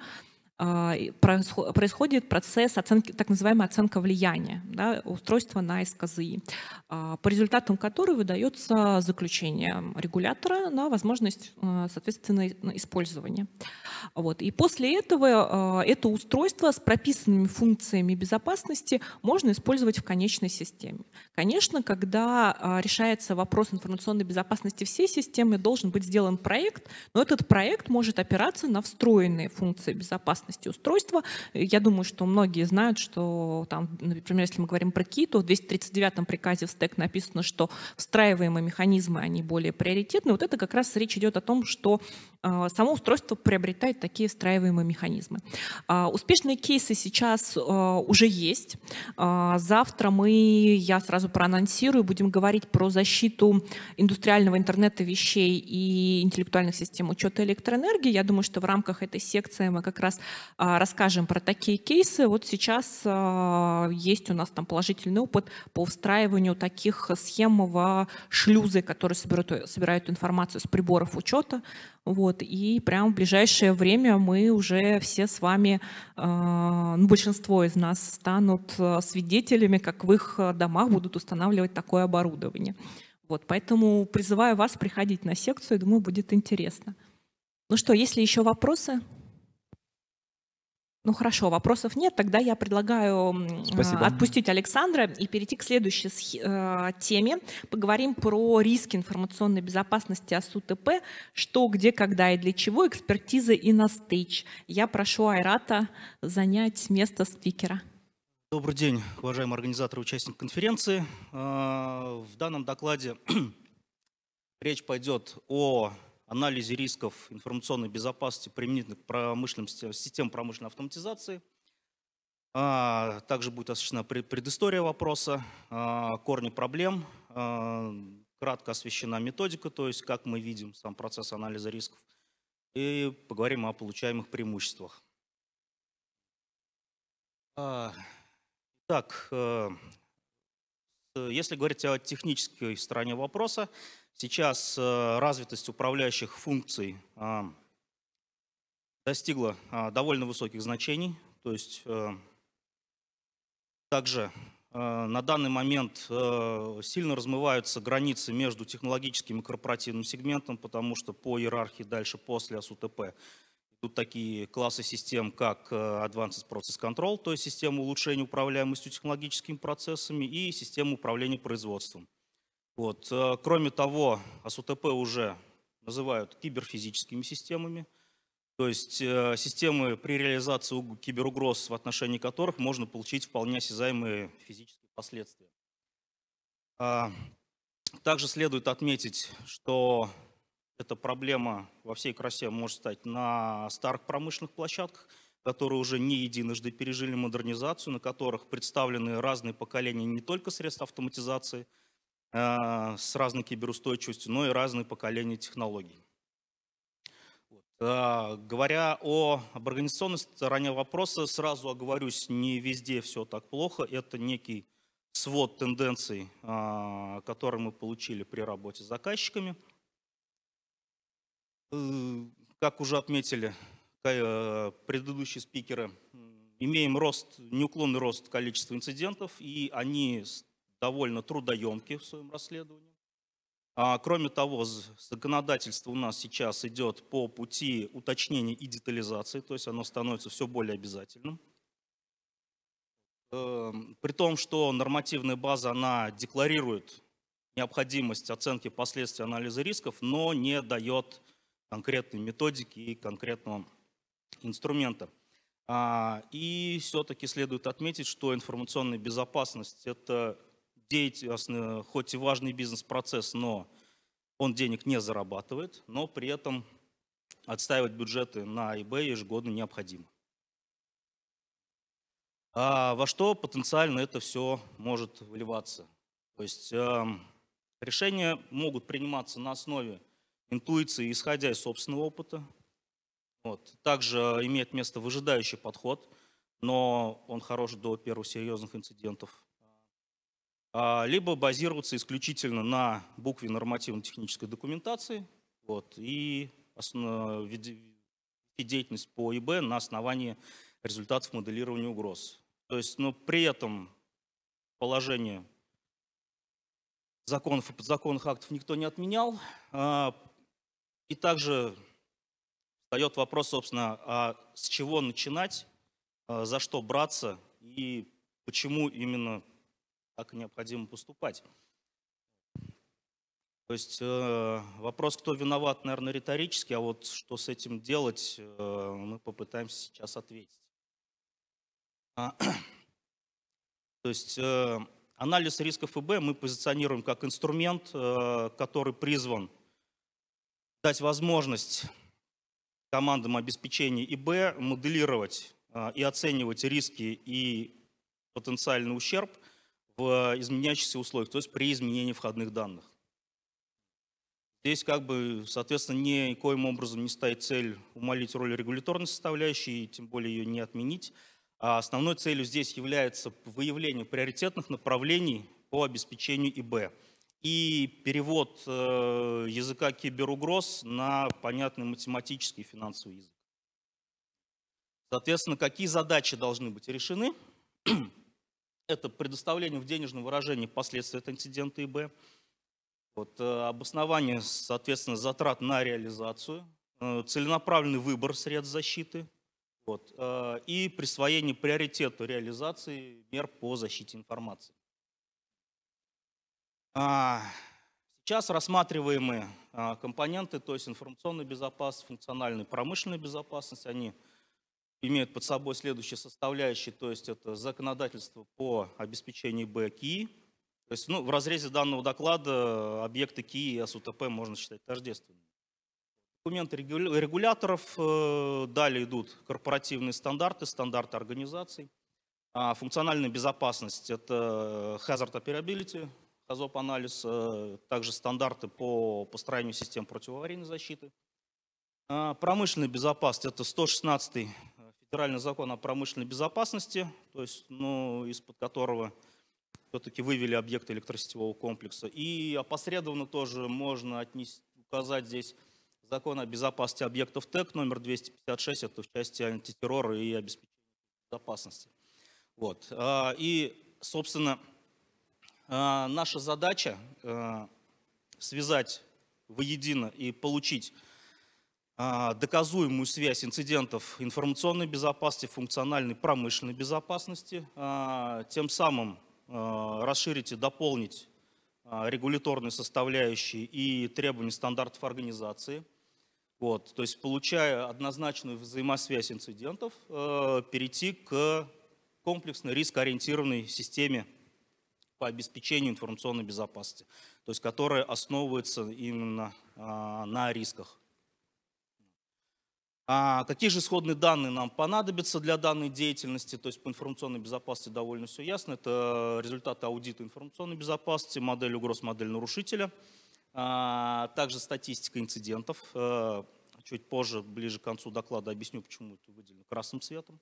а, происходит процесс оценки, так называемая оценка влияния, да, устройства на СКЗИ, а, по результатам которой выдается заключение регулятора на возможность, а, соответственно, ну, использования. Вот. И после этого это устройство с прописанными функциями безопасности можно использовать в конечной системе. Конечно, когда решается вопрос информационной безопасности всей системы, должен быть сделан проект, но этот проект может опираться на встроенные функции безопасности безопасности устройства. Э, я думаю, что многие знают, что там, например, если мы говорим про ки, то в 239-м приказе в стек написано, что встраиваемые механизмы, они более приоритетны. Вот это как раз речь идет о том, что а, само устройство приобретает такие встраиваемые механизмы. А, успешные кейсы сейчас а, уже есть. Завтра мы, я сразу проанонсирую, будем говорить про защиту индустриального интернета вещей и интеллектуальных систем учета электроэнергии. Я думаю, что в рамках этой секции мы как раз расскажем про такие кейсы. Вот сейчас есть у нас там положительный опыт по встраиванию таких схем в шлюзы, которые собирают, информацию с приборов учета. Вот вот, и прямо в ближайшее время мы уже все с вами, э, ну, большинство из нас станут э, свидетелями, как в их э, домах будут устанавливать такое оборудование. Вот, поэтому призываю вас приходить на секцию, думаю, будет интересно. Ну что, есть ли еще вопросы? Ну хорошо, вопросов нет, тогда я предлагаю Спасибо. отпустить Александра и перейти к следующей э, теме. Поговорим про риски информационной безопасности АСУТП, что, где, когда и для чего, экспертизы и на стейч. Я прошу Айрата занять место спикера. Добрый день, уважаемые организаторы и участники конференции. Э, в данном докладе речь пойдет о анализе рисков информационной безопасности применительно к промышленным систем промышленной автоматизации. А, также будет освещена предыстория вопроса, а, корни проблем, а, кратко освещена методика, то есть как мы видим сам процесс анализа рисков, и поговорим о получаемых преимуществах. Так, э, если говорить о технической стороне вопроса, Сейчас э, развитость управляющих функций а, достигла а, довольно высоких значений. То есть э, также э, на данный момент сильно размываются границы между технологическим и корпоративным сегментом, потому что по иерархии дальше после АСУТП идут такие классы систем, как Advanced Process Control, то есть система улучшения управляемости технологическими процессами и система управления производством. Вот. Э, кроме того, АСУТП уже называют киберфизическими системами, то есть э, системы, при реализации киберугроз, в отношении которых можно получить вполне осязаемые физические последствия. А, также следует отметить, что эта проблема во всей красе может стать на старых промышленных площадках, которые уже не единожды пережили модернизацию, на которых представлены разные поколения не только средств автоматизации – Э, с разной киберустойчивостью, но и разные поколения технологий. Э, говоря о, об организационной стороне вопроса, сразу оговорюсь, не везде все так плохо. Это некий свод тенденций, э, которые мы получили при работе с заказчиками. Как уже отметили предыдущие спикеры, имеем рост, неуклонный рост количества инцидентов, и они довольно трудоемки в своем расследовании. А, кроме того, законодательство у нас сейчас идет по пути уточнения и детализации, то есть оно становится все более обязательным. Эм, при том, что нормативная база, она декларирует необходимость оценки последствий анализа рисков, но не дает конкретной методики и конкретного инструмента. А, и все-таки следует отметить, что информационная безопасность – это деятельный, э, хоть и важный бизнес-процесс, но он денег не зарабатывает, но при этом отстаивать бюджеты на eBay ежегодно необходимо. А во что потенциально это все может вливаться? То есть э, решения могут приниматься на основе интуиции, исходя из собственного опыта. Вот. Также имеет место выжидающий подход, но он хорош до первых серьезных инцидентов. А, либо базироваться исключительно на букве нормативно-технической документации вот, и основ... деятельность по ИБ на основании результатов моделирования угроз. То есть, но при этом положение законов и подзаконных актов никто не отменял. А, и также встает вопрос, собственно, а с чего начинать, а, за что браться и почему именно так необходимо поступать. То есть э, вопрос, кто виноват, наверное, риторический, а вот что с этим делать, э, мы попытаемся сейчас ответить. А, то есть э, анализ рисков ИБ мы позиционируем как инструмент, э, который призван дать возможность командам обеспечения ИБ моделировать э, и оценивать риски и потенциальный ущерб – в э, изменяющихся условиях, то есть при изменении входных данных. Здесь как бы, соответственно, никоим образом не стоит цель умолить роль регуляторной составляющей, и тем более ее не отменить. А основной целью здесь является выявление приоритетных направлений по обеспечению ИБ и перевод э, языка киберугроз на понятный математический и финансовый язык. Соответственно, какие задачи должны быть решены это предоставление в денежном выражении последствий от инцидента ИБ, вот, э, обоснование, соответственно, затрат на реализацию, э, целенаправленный выбор средств защиты вот, э, и присвоение приоритета реализации мер по защите информации. А, сейчас рассматриваемые а, компоненты, то есть информационная безопасность, функциональная промышленная безопасность, они – имеют под собой следующие составляющие, то есть это законодательство по обеспечению БКИ, то есть ну, в разрезе данного доклада объекты КИ и СУТП можно считать тождественными. Документы регуляторов, э, далее идут корпоративные стандарты, стандарты организаций, а функциональная безопасность – это hazard operability, хазоп анализ, э, также стандарты по построению систем противоаварийной защиты. А промышленная безопасность – это 116 федеральный закон о промышленной безопасности, то есть, ну, из-под которого все-таки вывели объекты электросетевого комплекса. И опосредованно тоже можно отнести, указать здесь закон о безопасности объектов ТЭК номер 256, это в части антитеррора и обеспечения безопасности. Вот. А, и, собственно, а, наша задача э, связать воедино и получить а, доказуемую связь инцидентов информационной безопасности, функциональной промышленной безопасности, а, тем самым а, расширить и дополнить регуляторные составляющие и требования стандартов организации. Вот, то есть, получая однозначную взаимосвязь инцидентов, перейти к комплексной рискоориентированной системе по обеспечению информационной безопасности, то есть которая основывается именно на рисках. А какие же исходные данные нам понадобятся для данной деятельности? То есть по информационной безопасности довольно все ясно. Это результаты аудита информационной безопасности, модель угроз, модель нарушителя, а также статистика инцидентов. Э, чуть позже, ближе к концу доклада, объясню, почему это выделено красным цветом.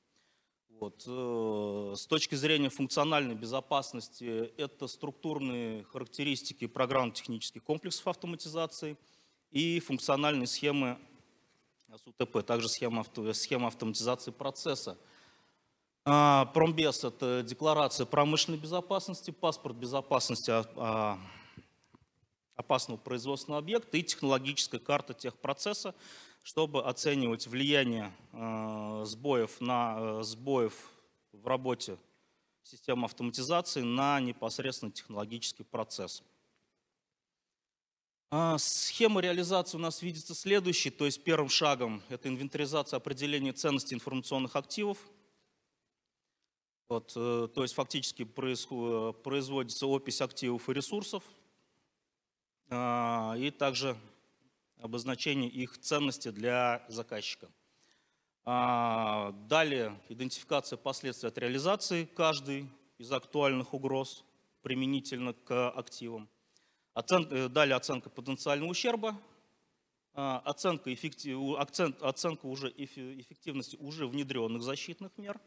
Вот. Э, с точки зрения функциональной безопасности, это структурные характеристики программно технических комплексов автоматизации и функциональные схемы СУТП, также схема, схема автоматизации процесса. А, промбез – это декларация промышленной безопасности, паспорт безопасности а, а, опасного производственного объекта и технологическая карта техпроцесса, чтобы оценивать влияние а, сбоев, на, сбоев в работе системы автоматизации на непосредственно технологический процесс. А, схема реализации у нас видится следующей, то есть первым шагом это инвентаризация определения ценности информационных активов. Вот, э, то есть фактически э, производится опись активов и ресурсов а, и также обозначение их ценности для заказчика. А, далее идентификация последствий от реализации каждой из актуальных угроз применительно к активам. Оценка, э, далее оценка потенциального ущерба, а, оценка, эффектив, акцент, оценка уже эффективности уже внедренных защитных мер,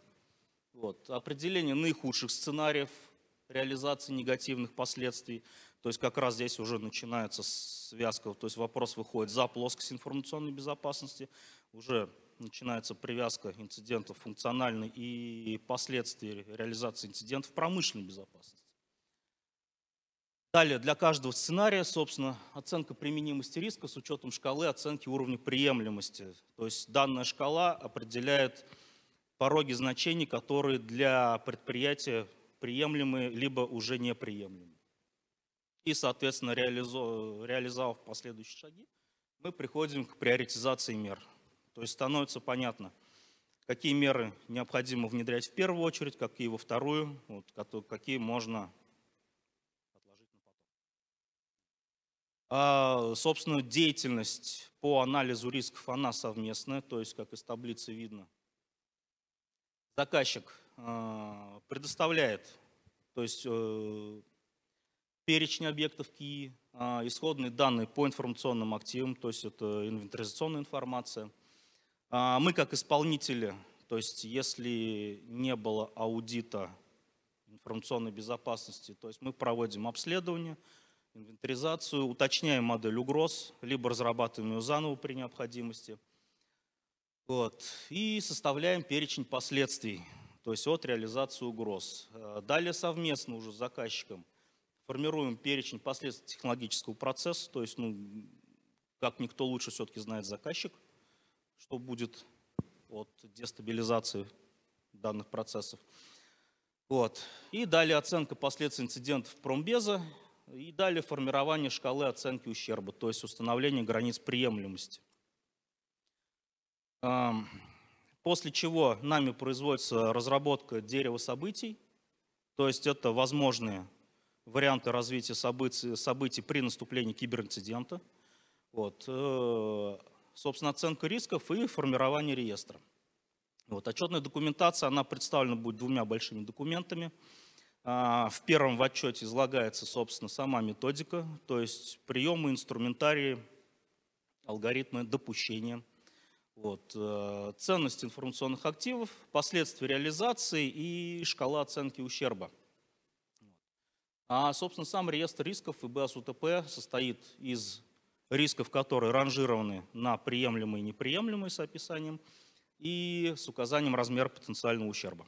вот, определение наихудших сценариев реализации негативных последствий. То есть как раз здесь уже начинается связка, то есть вопрос выходит за плоскость информационной безопасности, уже начинается привязка инцидентов функциональной и последствий реализации инцидентов промышленной безопасности. Далее, для каждого сценария, собственно, оценка применимости риска с учетом шкалы оценки уровня приемлемости. То есть данная шкала определяет пороги значений, которые для предприятия приемлемы, либо уже неприемлемы. И, соответственно, реализовав последующие шаги, мы приходим к приоритизации мер. То есть становится понятно, какие меры необходимо внедрять в первую очередь, какие во вторую, вот, какие можно А, собственно, деятельность по анализу рисков, она совместная, то есть, как из таблицы видно, заказчик а, предоставляет, то есть, э, перечень объектов Ки, а, исходные данные по информационным активам, то есть это инвентаризационная информация. Мы как исполнители, то есть если не было аудита информационной безопасности, то есть мы проводим обследование – инвентаризацию, уточняем модель угроз, либо разрабатываем ее заново при необходимости. Вот. И составляем перечень последствий, то есть от реализации угроз. Э, далее совместно уже с заказчиком формируем перечень последствий технологического процесса, то есть, ну, как никто лучше все-таки знает заказчик, что будет от дестабилизации данных процессов. Вот. И далее оценка последствий инцидентов промбеза и далее формирование шкалы оценки ущерба, то есть установление границ приемлемости. Эм, после чего нами производится разработка дерева событий, то есть это возможные варианты развития событий, событий при наступлении киберинцидента. Вот. Э, собственно, оценка рисков и формирование реестра. Вот. Отчетная документация, она представлена будет двумя большими документами – а, в первом в отчете излагается, собственно, сама методика, то есть приемы, инструментарии, алгоритмы допущения, вот, э, ценность информационных активов, последствия реализации и шкала оценки ущерба. А, собственно, сам реестр рисков ИБС а УТП состоит из рисков, которые ранжированы на приемлемые и неприемлемые с описанием и с указанием размера потенциального ущерба.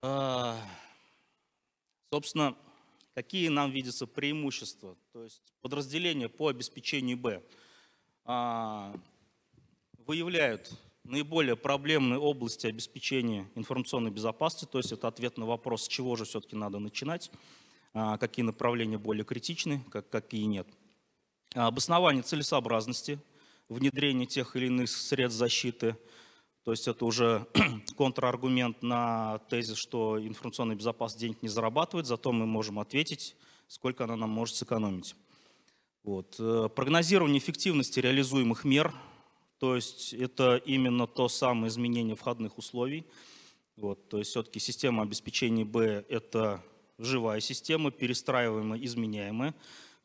А, собственно, какие нам видятся преимущества? То есть подразделения по обеспечению Б а, выявляют наиболее проблемные области обеспечения информационной безопасности, то есть это ответ на вопрос, с чего же все-таки надо начинать, а, какие направления более критичны, какие нет. Обоснование целесообразности внедрения тех или иных средств защиты – то есть это уже контраргумент на тезис, что информационный безопасность денег не зарабатывает, зато мы можем ответить, сколько она нам может сэкономить. Вот. Э, прогнозирование эффективности реализуемых мер, то есть это именно то самое изменение входных условий. Вот. То есть все-таки система обеспечения Б – это живая система, перестраиваемая, изменяемая.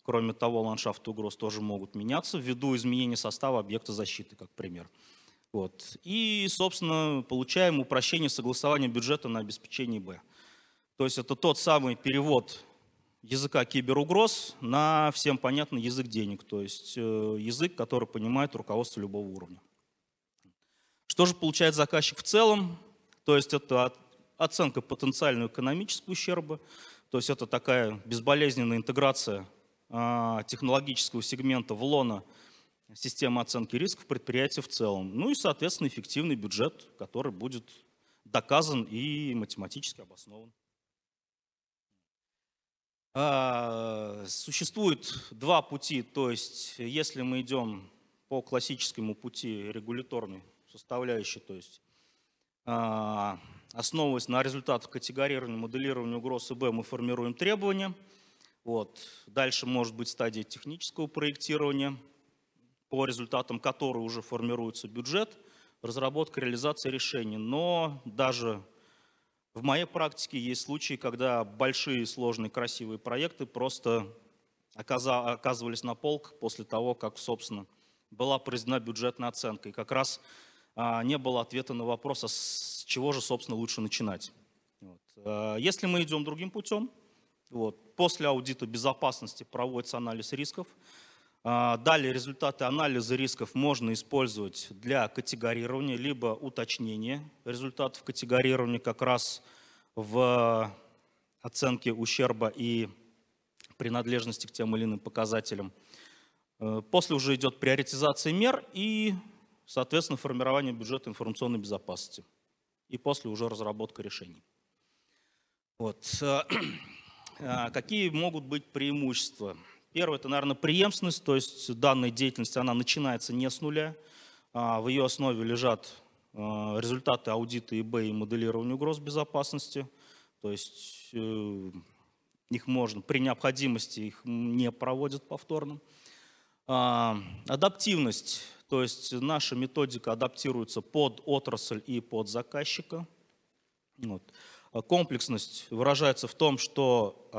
Кроме того, ландшафты угроз тоже могут меняться ввиду изменения состава объекта защиты, как пример. Вот. И, собственно, получаем упрощение согласования бюджета на обеспечение Б. То есть это тот самый перевод языка киберугроз на всем понятный язык денег, то есть э, язык, который понимает руководство любого уровня. Что же получает заказчик в целом? То есть это оценка потенциального экономического ущерба, то есть это такая безболезненная интеграция а, технологического сегмента в ЛОНА система оценки рисков предприятия в целом. Ну и, соответственно, эффективный бюджет, который будет доказан и математически обоснован. А, существует два пути, то есть если мы идем по классическому пути регуляторной составляющей, то есть а, основываясь на результатах категорирования, моделирования угроз и Б, мы формируем требования. Вот. Дальше может быть стадия технического проектирования – по результатам которой уже формируется бюджет, разработка, реализация решений. Но даже в моей практике есть случаи, когда большие, сложные, красивые проекты просто оказывались на полк после того, как, собственно, была произведена бюджетная оценка. И как раз а, не было ответа на вопрос, а с чего же, собственно, лучше начинать. Вот. А, если мы идем другим путем, вот, после аудита безопасности проводится анализ рисков, а, далее результаты анализа рисков можно использовать для категорирования, либо уточнения результатов категорирования как раз в оценке ущерба и принадлежности к тем или иным показателям. Э, после уже идет приоритизация мер и, соответственно, формирование бюджета информационной безопасности. И после уже разработка решений. Вот. А, какие могут быть преимущества? Первое, это, наверное, преемственность, то есть данная деятельность, она начинается не с нуля. А, в ее основе лежат а, результаты аудита ИБ и моделирования угроз безопасности. То есть э, их можно, при необходимости их не проводят повторно. А, адаптивность, то есть наша методика адаптируется под отрасль и под заказчика. Вот. Комплексность выражается в том, что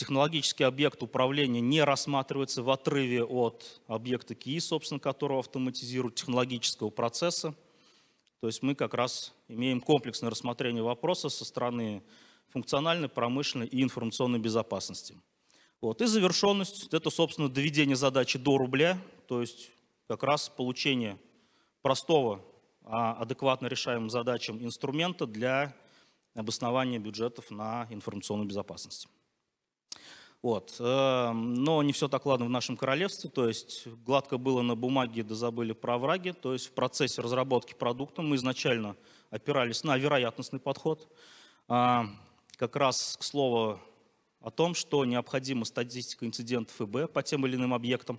Технологический объект управления не рассматривается в отрыве от объекта КИИ, собственно, которого автоматизируют технологического процесса. То есть мы как раз имеем комплексное рассмотрение вопроса со стороны функциональной, промышленной и информационной безопасности. Вот. И завершенность – это, собственно, доведение задачи до рубля, то есть как раз получение простого, а адекватно решаемым задачам инструмента для обоснования бюджетов на информационную безопасность. Вот. Э, но не все так ладно в нашем королевстве, то есть гладко было на бумаге, да забыли про враги, то есть в процессе разработки продукта мы изначально опирались на вероятностный подход, а, как раз к слову о том, что необходима статистика инцидентов ИБ по тем или иным объектам.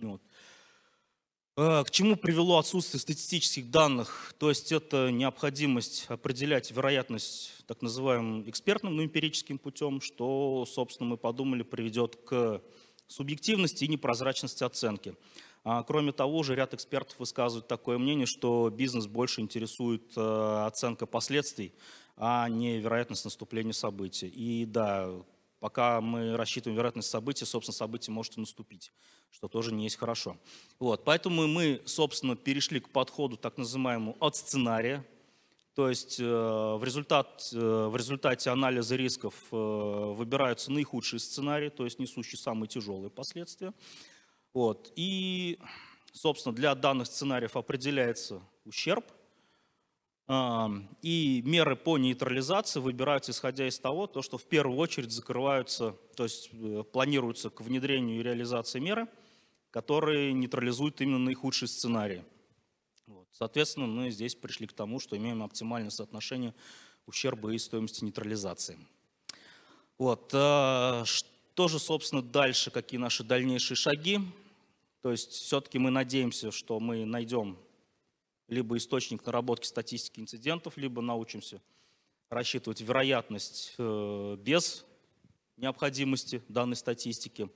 Вот. Э, к чему привело отсутствие статистических данных? То есть это необходимость определять вероятность так называемым экспертным, но ну, эмпирическим путем, что, собственно, мы подумали, приведет к субъективности и непрозрачности оценки. А, кроме того же, ряд экспертов высказывают такое мнение, что бизнес больше интересует э, оценка последствий, а не вероятность наступления событий. И да, пока мы рассчитываем вероятность события, собственно, событие может и наступить, что тоже не есть хорошо. Вот, поэтому мы, собственно, перешли к подходу так называемому от сценария, то есть э, в, результат, э, в результате анализа рисков э, выбираются наихудшие сценарии, то есть несущие самые тяжелые последствия. Вот, и, собственно, для данных сценариев определяется ущерб – и меры по нейтрализации выбираются исходя из того, то, что в первую очередь закрываются, то есть э, планируются к внедрению и реализации меры, которые нейтрализуют именно наихудшие сценарии. Вот. Соответственно, мы здесь пришли к тому, что имеем оптимальное соотношение ущерба и стоимости нейтрализации. Вот. Э, что же, собственно, дальше, какие наши дальнейшие шаги? То есть все-таки мы надеемся, что мы найдем либо источник наработки статистики инцидентов, либо научимся рассчитывать вероятность э, без необходимости данной статистики.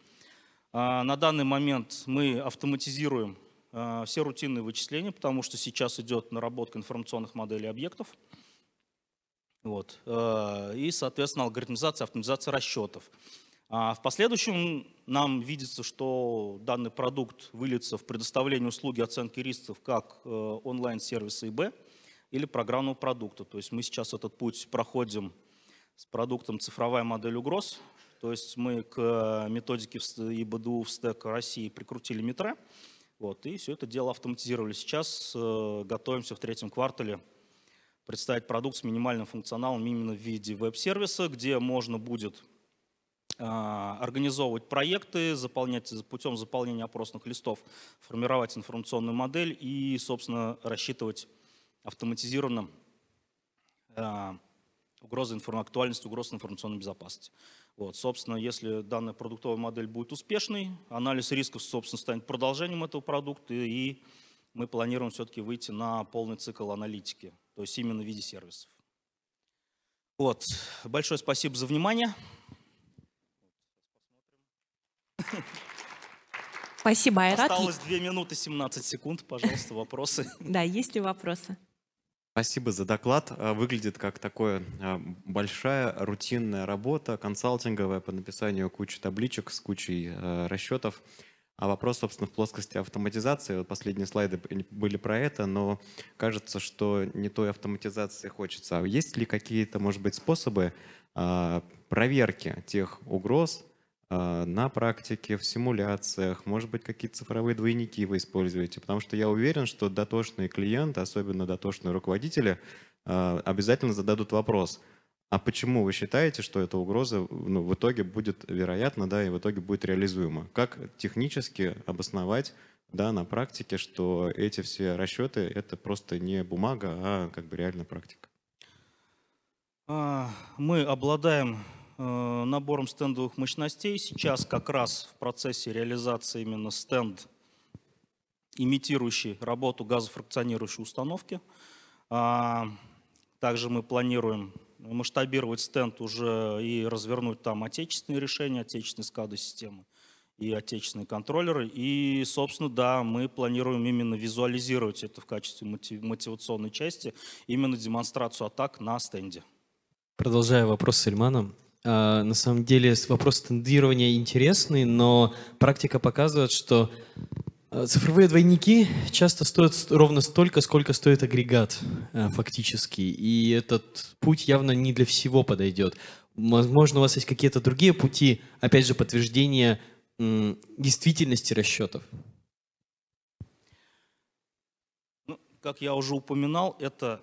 А, на данный момент мы автоматизируем э, все рутинные вычисления, потому что сейчас идет наработка информационных моделей объектов. Вот. Э, и, соответственно, алгоритмизация, автоматизация расчетов. А в последующем нам видится, что данный продукт выльется в предоставление услуги оценки рисков как э, онлайн-сервиса ИБ или программного продукта. То есть мы сейчас этот путь проходим с продуктом «Цифровая модель угроз». То есть мы к э, методике ИБДУ в стек России прикрутили метро. Вот, и все это дело автоматизировали. Сейчас э, готовимся в третьем квартале представить продукт с минимальным функционалом именно в виде веб-сервиса, где можно будет а, организовывать проекты, заполнять путем заполнения опросных листов, формировать информационную модель и, собственно, рассчитывать автоматизированно а, угрозы информ... актуальность угроз информационной безопасности. Вот, собственно, если данная продуктовая модель будет успешной, анализ рисков, собственно, станет продолжением этого продукта, и мы планируем все-таки выйти на полный цикл аналитики, то есть именно в виде сервисов. Вот. Большое спасибо за внимание. Спасибо, Айрат. Осталось 2 минуты 17 секунд. Пожалуйста, вопросы. Да, есть ли вопросы? Спасибо за доклад. А, выглядит как такая большая рутинная работа, консалтинговая по написанию кучи табличек с кучей э, расчетов. А вопрос, собственно, в плоскости автоматизации. Вот последние слайды были про это, но кажется, что не той автоматизации хочется. А есть ли какие-то, может быть, способы а, проверки тех угроз, а, на практике, в симуляциях, может быть, какие цифровые двойники вы используете, потому что я уверен, что дотошные клиенты, особенно дотошные руководители, а, обязательно зададут вопрос, а почему вы считаете, что эта угроза ну, в итоге будет вероятно, да, и в итоге будет реализуема? Как технически обосновать да, на практике, что эти все расчеты это просто не бумага, а как бы реальная практика? А, мы обладаем Э, набором стендовых мощностей. Сейчас как раз в процессе реализации именно стенд, имитирующий работу газофракционирующей установки. А, также мы планируем масштабировать стенд уже и развернуть там отечественные решения, отечественные скады-системы и отечественные контроллеры. И, собственно, да, мы планируем именно визуализировать это в качестве мотивационной части, именно демонстрацию атак на стенде. Продолжая вопрос с Сельманом, а, на самом деле вопрос тендирования интересный, но практика показывает, что а, цифровые двойники часто стоят ровно столько, сколько стоит агрегат а, фактически. И этот путь явно не для всего подойдет. Возможно, у вас есть какие-то другие пути, опять же, подтверждения действительности расчетов. Ну, как я уже упоминал, это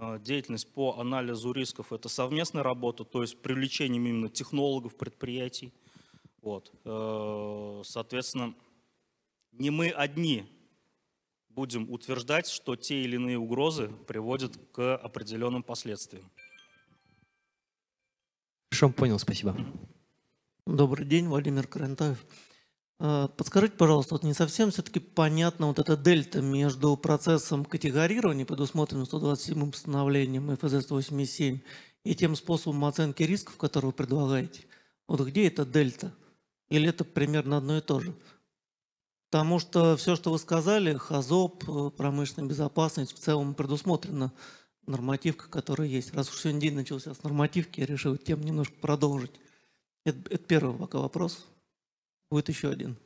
Э, деятельность по анализу рисков – это совместная работа, то есть привлечением именно технологов, предприятий. Вот. Э, соответственно, не мы одни будем утверждать, что те или иные угрозы приводят к определенным последствиям. Хорошо, понял, спасибо. Добрый день, Владимир Карантаев. А, подскажите, пожалуйста, вот не совсем все-таки понятно вот эта дельта между процессом категорирования, предусмотренным 127-м постановлением ФЗ-187, и тем способом оценки рисков, который вы предлагаете. Вот где эта дельта? Или это примерно одно и то же? Потому что все, что вы сказали, ХАЗОП, э, промышленная безопасность, в целом предусмотрена нормативка, которая есть. Раз уж сегодня день начался с нормативки, я решил тем немножко продолжить. Это, это первый пока вопрос. Будет еще один.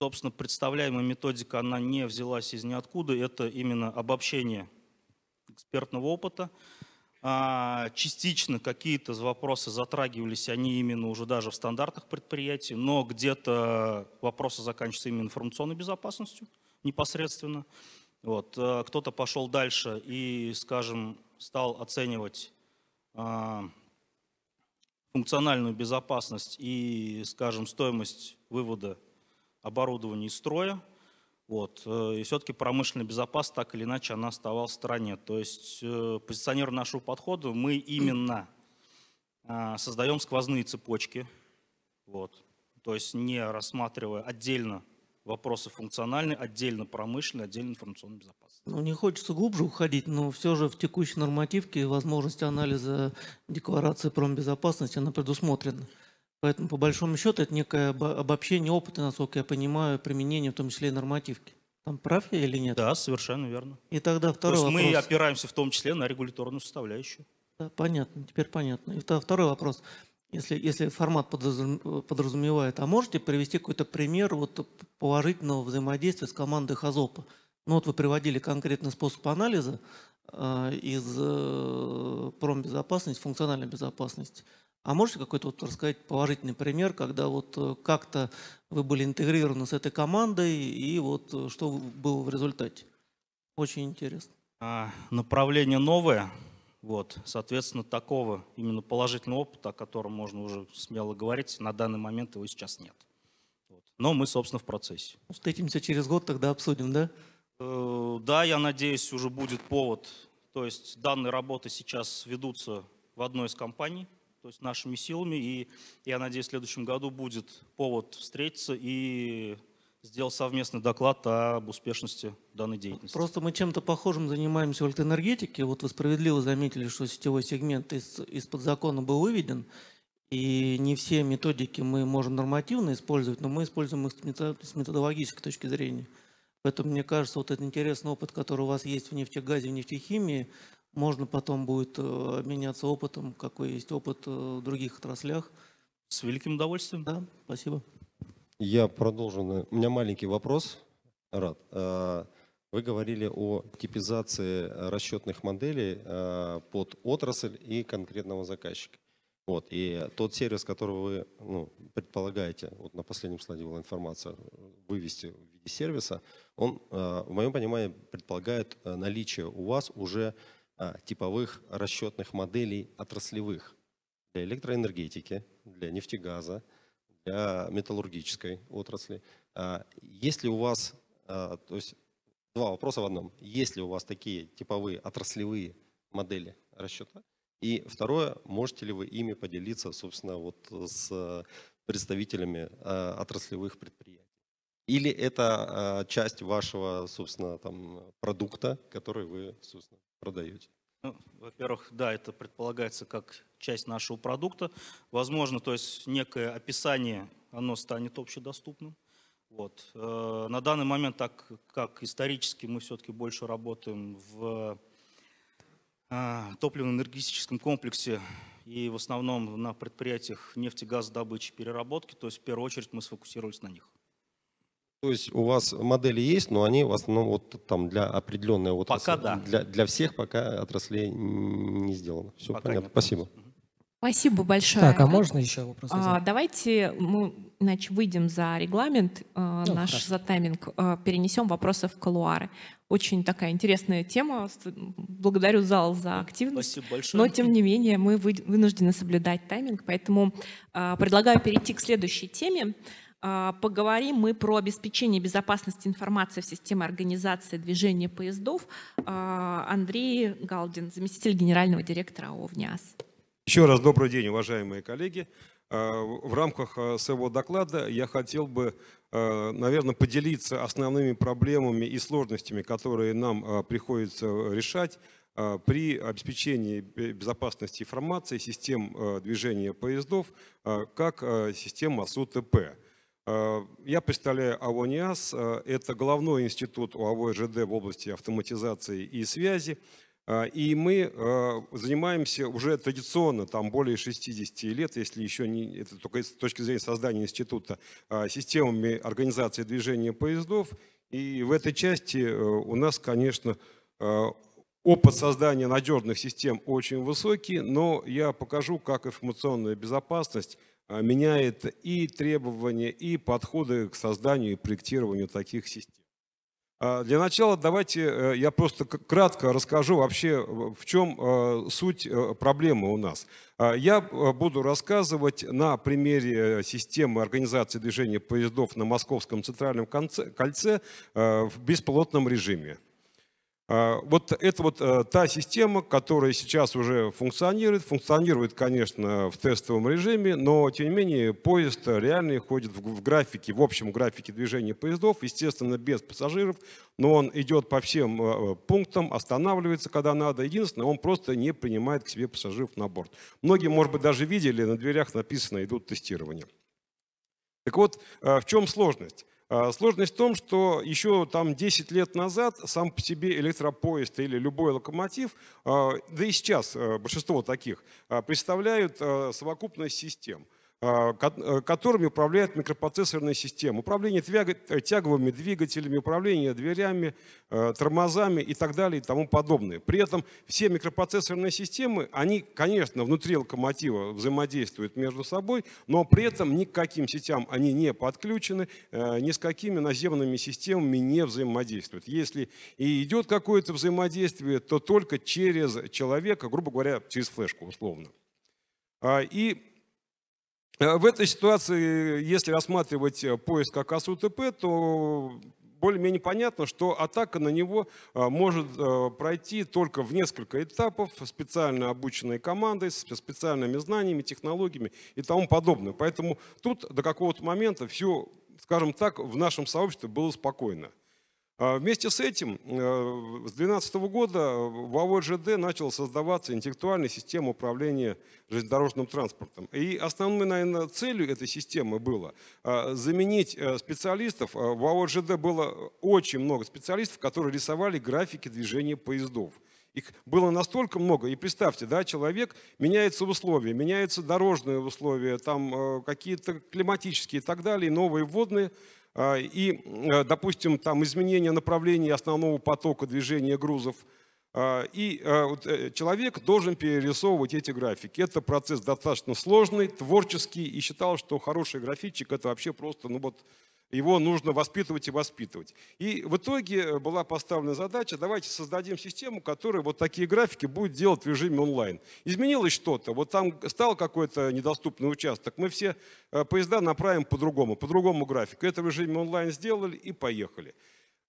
Собственно, представляемая методика, она не взялась из ниоткуда. Это именно обобщение экспертного опыта. А, частично какие-то вопросы затрагивались, они именно уже даже в стандартах предприятий, но где-то вопросы заканчиваются именно информационной безопасностью непосредственно. Вот. Э, кто-то пошел дальше и, скажем, стал оценивать а, функциональную безопасность и, скажем, стоимость вывода оборудования из строя. Вот. Э, и все-таки промышленная безопасность так или иначе она оставалась в стороне. То есть э, позиционируя нашего подхода мы именно а, создаем сквозные цепочки, вот. то есть не рассматривая отдельно вопросы функциональные, отдельно промышленные, отдельно информационной безопасности. Ну, не хочется глубже уходить, но все же в текущей нормативке возможности анализа декларации промбезопасности, она предусмотрена. Поэтому, по большому счету, это некое обобщение опыта, насколько я понимаю, применения, в том числе и нормативки. Там прав я или нет? Да, совершенно верно. И тогда второй То есть вопрос. мы опираемся в том числе на регуляторную составляющую. Да, понятно, теперь понятно. И второй вопрос. Если, если формат э, подразумевает, а можете привести какой-то пример вот э, положительного взаимодействия с командой Хазопа? Ну вот вы приводили конкретный способ анализа э, из э, промбезопасности, функциональной безопасности. А можете какой-то вот рассказать положительный пример, когда вот э, как-то вы были интегрированы с этой командой и вот что было в результате? Очень интересно. А, направление новое – вот, соответственно, такого именно положительного опыта, о котором можно уже смело говорить, на данный момент его сейчас нет. Вот. Но мы, собственно, в процессе. Ну, встретимся через год, тогда обсудим, да? Э, да, я надеюсь, уже будет повод. То есть данные работы сейчас ведутся в одной из компаний, то есть нашими силами, и я надеюсь, в следующем году будет повод встретиться и сделал совместный доклад об успешности данной деятельности. Просто мы чем-то похожим занимаемся в электроэнергетике. Вот вы справедливо заметили, что сетевой сегмент из, из-под закона был выведен, и не все методики мы можем нормативно использовать, но мы используем их с методологической точки зрения. Поэтому, мне кажется, вот этот интересный опыт, который у вас есть в нефтегазе, в нефтехимии, можно потом будет э, обменяться опытом, какой есть опыт э, в других отраслях. С великим удовольствием. Да, спасибо. Я продолжу. У меня маленький вопрос, Рад. А, вы говорили о типизации расчетных моделей а, под отрасль и конкретного заказчика. Вот. И тот сервис, который вы ну, предполагаете, вот на последнем слайде была информация, вывести в виде сервиса, он, а, в моем понимании, предполагает наличие у вас уже типовых расчетных моделей отраслевых для электроэнергетики, для нефтегаза, для металлургической отрасли. А, Если у вас, а, то есть два вопроса в одном. Есть ли у вас такие типовые отраслевые модели расчета? И второе, можете ли вы ими поделиться, собственно, вот с представителями а, отраслевых предприятий? Или это часть вашего, собственно, там, продукта, который вы, собственно, продаете? Ну, во-первых, да, это предполагается как часть нашего продукта. Возможно, то есть некое описание, оно станет общедоступным. Вот. Э, на данный момент, так как исторически мы все-таки больше работаем в э, топливно-энергетическом комплексе и в основном на предприятиях нефти, газ, добычи, переработки, то есть в первую очередь мы сфокусировались на них. То есть у вас модели есть, но они в основном вот там для определенной отрасли. Пока да. Для, для всех пока отраслей не сделано. Все пока понятно. Нет. Спасибо. Угу. Спасибо большое. Так, а можно еще вопрос? А, давайте мы иначе выйдем за регламент, э, ну, наш хорошо. за тайминг, э, перенесем вопросы в колуары. Очень такая интересная тема. Благодарю зал за активность. Спасибо большое. Но, тем не менее, мы вы, вынуждены соблюдать тайминг, поэтому э, предлагаю перейти к следующей теме. Э, поговорим мы про обеспечение безопасности информации в системе организации движения поездов. Э, Андрей Галдин, заместитель генерального директора ОВНИАС. Еще раз добрый день, уважаемые коллеги. Э, в рамках э, своего доклада я хотел бы, э, наверное, поделиться основными проблемами и сложностями, которые нам приходится решать при обеспечении безопасности информации систем движения поездов как система СУТП. Я представляю АВОНИАС, это головной институт УАВО ЖД в области автоматизации и связи. А, и мы а, занимаемся уже традиционно, там более 60 лет, если еще не, это только с точки зрения создания института, а, системами организации движения поездов. И в этой части э, у нас, конечно, опыт создания надежных систем очень высокий, но я покажу, как информационная безопасность меняет и требования, и подходы к созданию и проектированию таких систем. А, для начала давайте э, я просто кратко расскажу вообще, э, в чем э, суть проблемы у нас. А, я буду рассказывать на примере системы организации движения поездов на Московском центральном кольце в беспилотном режиме. А, вот это вот э, та система, которая сейчас уже функционирует. Функционирует, конечно, в тестовом режиме, но, тем не менее, поезд реально ходит в графике, в общем графике движения поездов, естественно, без пассажиров, но он идет по всем э, пунктам, останавливается, когда надо. Единственное, он просто не принимает к себе пассажиров на борт. Многие, может быть, даже видели, на дверях написано «идут тестирования». Так вот, э, в чем сложность? А, сложность в том, что еще там 10 лет назад сам по себе электропоезд или любой локомотив, а, да и сейчас а, большинство таких, представляют совокупность систем – а, э, которыми управляет микропроцессорная система. Управление э, тяговыми двигателями, управление дверями, э, тормозами и так далее и тому подобное. При этом все микропроцессорные системы, они, конечно, внутри локомотива взаимодействуют между собой, но при этом ни к каким сетям они не подключены, ни с какими наземными системами не взаимодействуют. Если и идет какое-то взаимодействие, то только через человека, грубо говоря, через флешку условно. А, и Э, в этой ситуации, если рассматривать э, поиск как АСУТП, то более-менее понятно, что атака на него э, может пройти только в несколько этапов, специально обученной командой, с специальными знаниями, технологиями и тому подобное. Поэтому тут до какого-то момента все, скажем так, в нашем сообществе было спокойно. А вместе с этим э, с 2012 года в АОЖД начала создаваться интеллектуальная система управления железнодорожным транспортом. И основной, наверное, целью этой системы было э, заменить э, специалистов. В АОЖД было очень много специалистов, которые рисовали графики движения поездов. Их было настолько много, и представьте, да, человек, меняются условия, меняются дорожные условия, там какие-то климатические и так далее, новые водные, а, и, э, допустим, там изменение направления основного потока движения грузов. А, и э, э, человек должен перерисовывать эти графики. Это процесс достаточно сложный, творческий, и считал, что хороший графичик – это вообще просто ну вот, его нужно воспитывать и воспитывать. И в итоге э, была поставлена задача, давайте создадим систему, которая вот такие графики будет делать в режиме онлайн. Изменилось что-то, вот там стал какой-то недоступный участок, мы все э, поезда направим по-другому, по другому графику. Это в режиме онлайн сделали и поехали.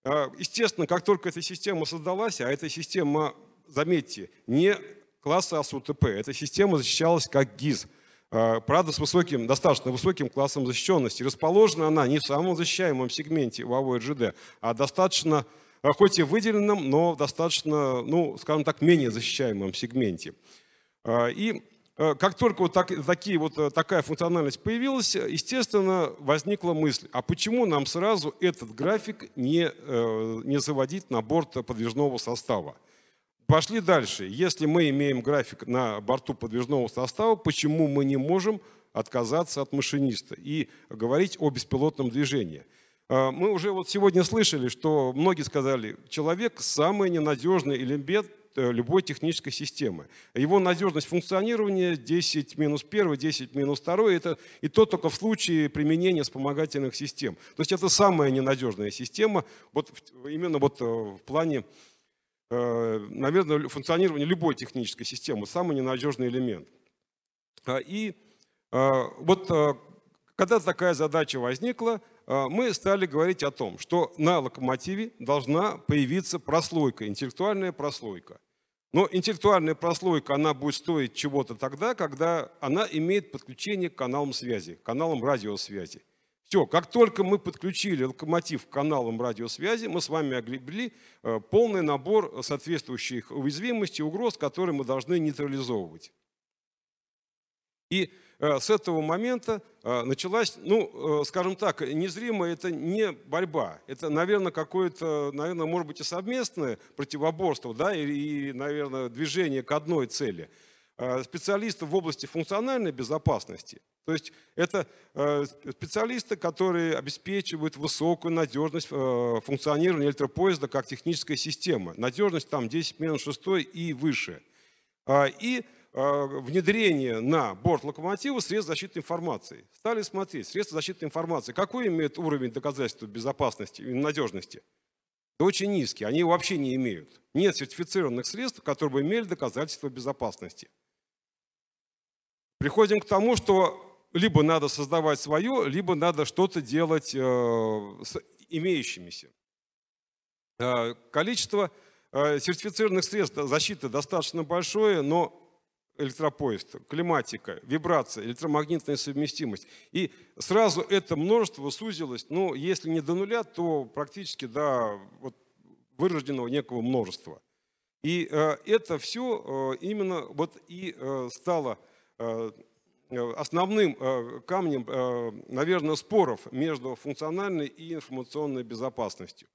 Э, естественно, как только эта система создалась, а эта система, заметьте, не класса АСУТП, эта система защищалась как гиз. А, правда, с высоким, достаточно высоким классом защищенности. Расположена она не в самом защищаемом сегменте в ржд а достаточно, а, хоть и выделенном, но достаточно, ну, скажем так, менее защищаемом сегменте. А, и как только вот, так, такие, вот такая функциональность появилась, естественно, возникла мысль, а почему нам сразу этот график не, э, не заводить на борт подвижного состава? Пошли дальше. Если мы имеем график на борту подвижного состава, почему мы не можем отказаться от машиниста и говорить о беспилотном движении? А, мы уже вот сегодня слышали, что многие сказали, человек – самый ненадежный элемент э, любой технической системы. Его надежность функционирования 10 минус 1, 10 минус 2, это и то только в случае применения вспомогательных систем. То есть это самая ненадежная система вот, именно вот э, в плане Э, наверное, функционирование любой технической системы, самый ненадежный элемент. А, и а, вот а, когда такая задача возникла, мы стали говорить о том, что на локомотиве должна появиться прослойка, интеллектуальная прослойка. Но интеллектуальная прослойка, она будет стоить чего-то тогда, когда она имеет подключение к каналам связи, к каналам радиосвязи. Все, как только мы подключили локомотив к каналам радиосвязи, мы с вами огребли э, полный набор соответствующих уязвимостей, угроз, которые мы должны нейтрализовывать. И э, с этого момента э, началась, ну, скажем так, незримая. это не борьба. Это, наверное, какое-то, наверное, может быть и совместное противоборство, да, и, и наверное, движение к одной цели. Специалистов в области функциональной безопасности – то есть это э, специалисты, которые обеспечивают высокую надежность э, функционирования электропоезда как технической системы, Надежность там 10 минус 6 и выше. А, и э, внедрение на борт локомотива средств защиты информации. Стали смотреть, средства защиты информации, какой имеет уровень доказательства безопасности и надежности? Да очень низкий, они вообще не имеют. Нет сертифицированных средств, которые бы имели доказательства безопасности. Приходим к тому, что либо надо создавать свое, либо надо что-то делать э, с имеющимися. Э, количество э, сертифицированных средств защиты достаточно большое, но электропоезд, климатика, вибрация, электромагнитная совместимость. И сразу это множество сузилось, ну, если не до нуля, то практически до вот, вырожденного некого множества. И э, это все э, именно вот и э, стало э, Э, основным э, камнем, э, наверное, споров между функциональной и информационной безопасностью.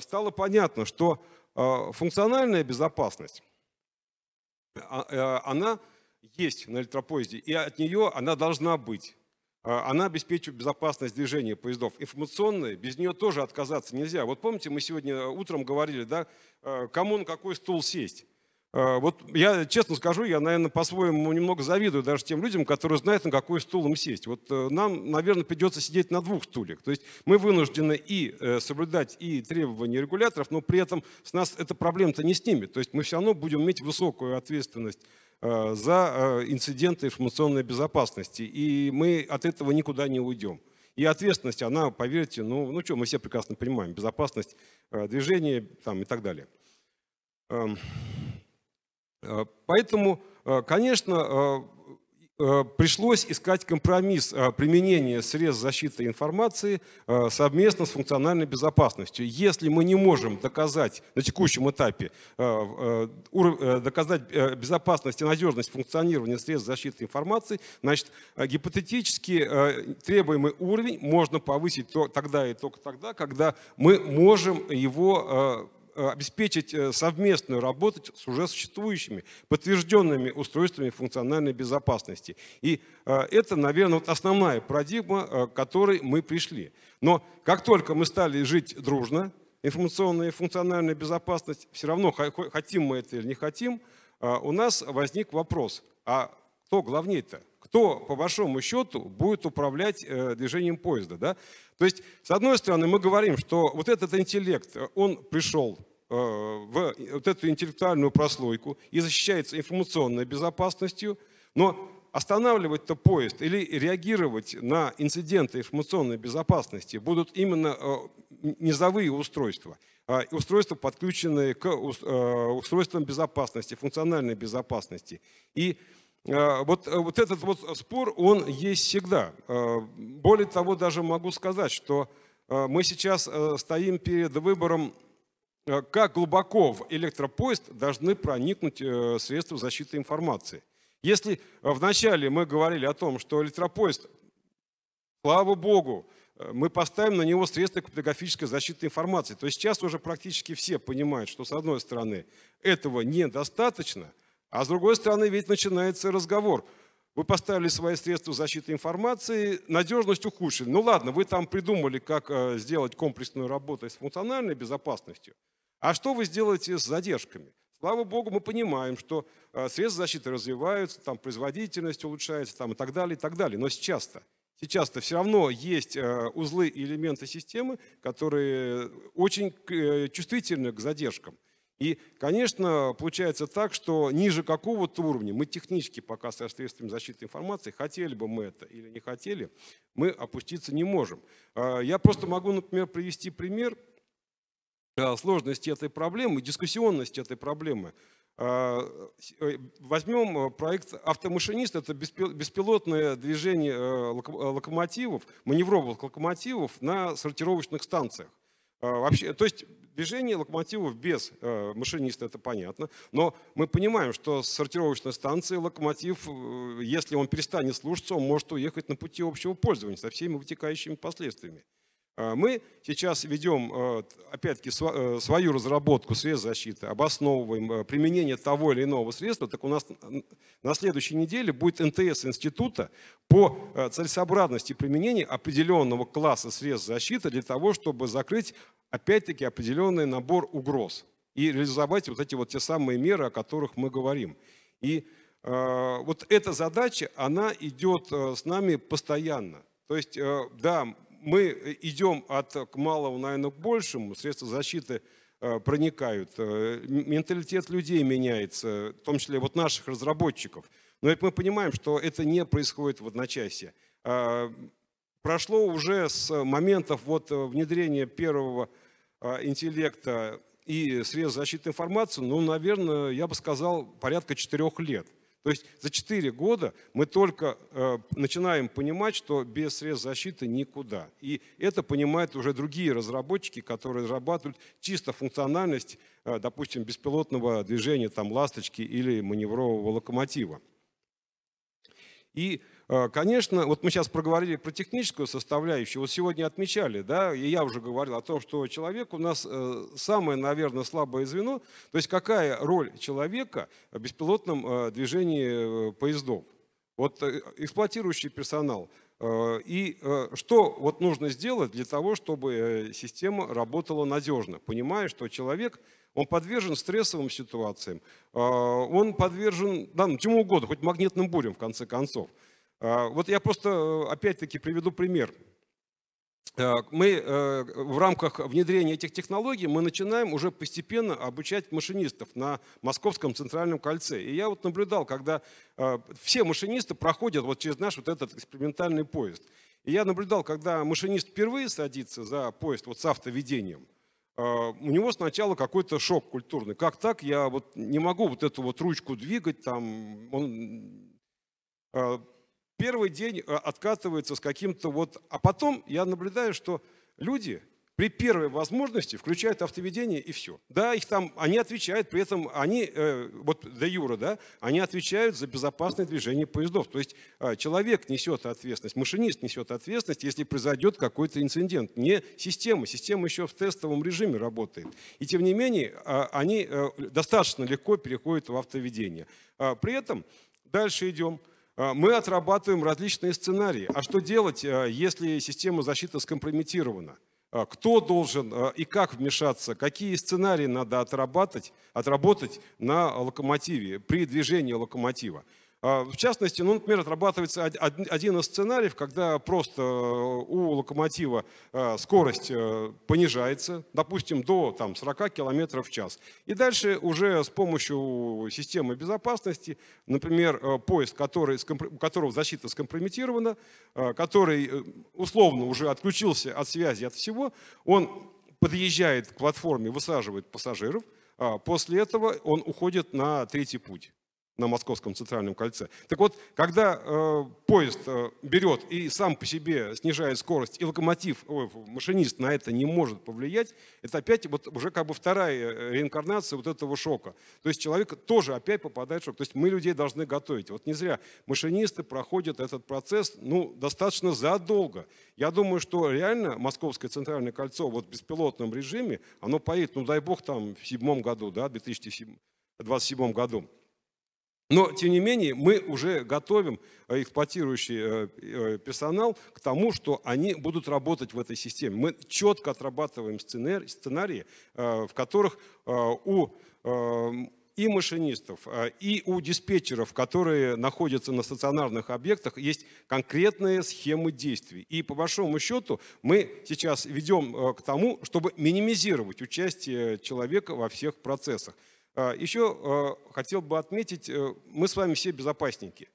Стало понятно, что функциональная безопасность, а, она есть на электропоезде, и от нее она должна быть. Она обеспечивает безопасность движения поездов. Информационная, без нее тоже отказаться нельзя. Вот помните, мы сегодня утром говорили, да, кому на какой стул сесть. Э, вот я честно скажу, я, наверное, по-своему немного завидую даже тем людям, которые знают, на какой стул им сесть. Вот э, нам, наверное, придется сидеть на двух стульях. То есть мы вынуждены и э, соблюдать и требования регуляторов, но при этом с нас эта проблема-то не снимет. То есть мы все равно будем иметь высокую ответственность за инциденты информационной безопасности. И мы от этого никуда не уйдем. И ответственность, она, поверьте, ну, ну что, мы все прекрасно понимаем, безопасность движения там, и так далее. Эм, Э, поэтому, э, конечно, э, пришлось искать компромисс применения средств защиты информации совместно с функциональной безопасностью. Если мы не можем доказать на текущем этапе доказать безопасность и надежность функционирования средств защиты информации, значит, гипотетически требуемый уровень можно повысить тогда и только тогда, когда мы можем его Э, обеспечить э, совместную работу с уже существующими подтвержденными устройствами функциональной безопасности. И э, это, наверное, вот основная парадигма, к которой мы пришли. Но как только мы стали жить дружно, информационная и функциональная безопасность, все равно хотим мы это или не хотим, у нас возник вопрос, а кто главнее-то? кто, по большому счету, будет управлять движением поезда. Да? То есть, с одной стороны, мы говорим, что вот этот интеллект, он пришел Э, в э, вот эту интеллектуальную прослойку и защищается информационной безопасностью, но останавливать-то поезд или реагировать на инциденты информационной безопасности будут именно э, низовые устройства. А, устройства, подключенные к устройствам безопасности, функциональной безопасности. И вот, вот этот вот спор, он есть всегда. Более того, даже могу сказать, что мы сейчас стоим перед выбором Э, как глубоко в электропоезд должны проникнуть э, средства защиты информации. Если э, вначале мы говорили о том, что электропоезд, слава богу, мы поставим на него средства криптографической защиты информации. То есть сейчас уже практически все понимают, что с одной стороны этого недостаточно, а с другой стороны ведь начинается разговор – вы поставили свои средства защиты информации, надежность ухудшили. Ну ладно, вы там придумали, как э, сделать комплексную работу с функциональной безопасностью. А что вы сделаете с задержками? Слава богу, мы понимаем, что э, средства защиты развиваются, там производительность улучшается там, и так далее, и так далее. Но сейчас-то Сейчас-то все равно есть э, узлы и элементы системы, которые очень чувствительны к задержкам. И, конечно, получается так, что ниже какого-то уровня, мы технически пока со средствами защиты информации, хотели бы мы это или не хотели, мы опуститься не можем. А, я просто могу, например, привести пример а, сложности этой проблемы, дискуссионности этой проблемы. А, э, возьмем э, проект «Автомашинист». Это беспилотное движение э, локомотивов, маневровых локомотивов на сортировочных станциях. Вообще, то есть движение локомотивов без э, машиниста, это понятно. Но мы понимаем, что с сортировочной станции локомотив, э, если он перестанет слушаться, он может уехать на пути общего пользования со всеми вытекающими последствиями. А, мы сейчас ведем, э, опять-таки, э, свою разработку средств защиты, обосновываем э, применение того или иного средства. Так у нас на следующей неделе будет НТС института по целесообразности применения определенного класса средств защиты для того, чтобы закрыть, опять-таки, определенный набор угроз и реализовать вот эти вот те самые меры, о которых мы говорим. И вот эта задача, она идет с нами постоянно. То есть, да, мы э, идем от э, малого, наверное, к большему, средства защиты э, проникают, менталитет людей меняется, в том числе вот наших разработчиков. Но ведь мы понимаем, что это не происходит в одночасье. А, прошло уже с моментов вот внедрения первого а, интеллекта и средств защиты информации, ну, наверное, я бы сказал, порядка четырех лет – то есть за 4 года мы только э, начинаем понимать, что без средств защиты никуда. И это понимают уже другие разработчики, которые разрабатывают чисто функциональность, э, допустим, беспилотного движения там, ласточки или маневрового локомотива. И Э, конечно, вот мы сейчас проговорили про техническую составляющую. Вот сегодня отмечали, да, и я уже говорил о том, что человек у нас э, самое, наверное, слабое звено. То есть какая роль человека в беспилотном э, движении поездов? Вот эксплуатирующий персонал. И что вот нужно сделать для того, чтобы система работала надежно, понимая, что человек он подвержен стрессовым ситуациям, он подвержен да, ну, чему угодно, хоть магнитным бурям в конце концов. А, вот я просто э, опять-таки приведу пример. Э, мы э, в рамках внедрения этих технологий мы начинаем уже постепенно обучать машинистов на Московском центральном кольце. И я вот наблюдал, когда все машинисты проходят вот через наш вот этот экспериментальный поезд. И я наблюдал, когда машинист впервые садится за поезд вот с автоведением, у него сначала какой-то шок культурный. Как так? Я вот не могу вот эту вот ручку двигать, там он первый день э, откатывается с каким-то вот... А потом я наблюдаю, что люди при первой возможности включают автоведение и все. Да, их там, они отвечают, при этом они, э, вот до Юра, да, они отвечают за безопасное движение поездов. То есть э, человек несет ответственность, машинист несет ответственность, если произойдет какой-то инцидент. Не система, система еще в тестовом режиме работает. И тем не менее, э, они э, достаточно легко переходят в автоведение. Э, при этом, дальше идем, а, мы отрабатываем различные сценарии. А что делать, а, если система защиты скомпрометирована? А, кто должен и как вмешаться, какие сценарии надо отрабатывать, отработать на локомотиве, при движении локомотива. А, в частности, ну, например, отрабатывается один из сценариев, когда просто э, у локомотива э, скорость э, понижается, допустим, до там, 40 км в час. И дальше уже с помощью системы безопасности, например, поезд, который, у которого защита скомпрометирована, который условно уже отключился от связи, от всего, он подъезжает к платформе, высаживает пассажиров, а После этого он уходит на третий путь на Московском центральном кольце. Так вот, когда э, поезд э, берет и сам по себе снижает скорость, и локомотив, ой, машинист на это не может повлиять, это опять вот уже как бы вторая э, реинкарнация вот этого шока. То есть человек тоже опять попадает в шок. То есть мы людей должны готовить. Вот не зря машинисты проходят этот процесс ну, достаточно задолго. Я думаю, что реально Московское центральное кольцо вот в беспилотном режиме, оно поедет, ну дай бог, там в седьмом году, да, 2027 году. Но, тем не менее, мы уже готовим эксплуатирующий э, э, персонал к тому, что они будут работать в этой системе. Мы четко отрабатываем сценарии, э, в которых у и машинистов, и у диспетчеров, которые находятся на стационарных объектах, есть конкретные схемы действий. И по большому счету мы сейчас ведем к тому, чтобы минимизировать участие человека во всех процессах. А, Еще а, хотел бы отметить, э, мы с вами все безопасники.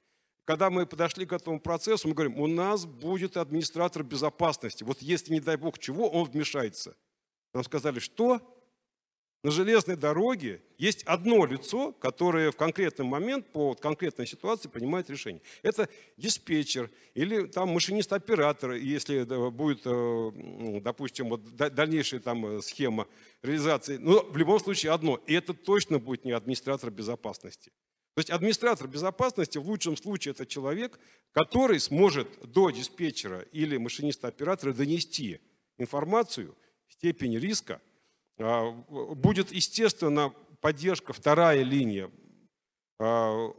Когда мы подошли к этому процессу, мы говорим, у нас будет администратор безопасности. Вот если, не дай бог, чего, он вмешается. Нам сказали, что? на железной дороге есть одно лицо, которое в конкретный момент по конкретной ситуации принимает решение. Это диспетчер или там машинист-оператор, если будет, э, ну, допустим, вот дальнейшая там э, схема реализации. Но в любом случае одно. И это точно будет не администратор безопасности. То есть администратор безопасности в лучшем случае это человек, который сможет до диспетчера или машиниста-оператора донести информацию, степень риска, а, будет, естественно, поддержка, вторая линия а,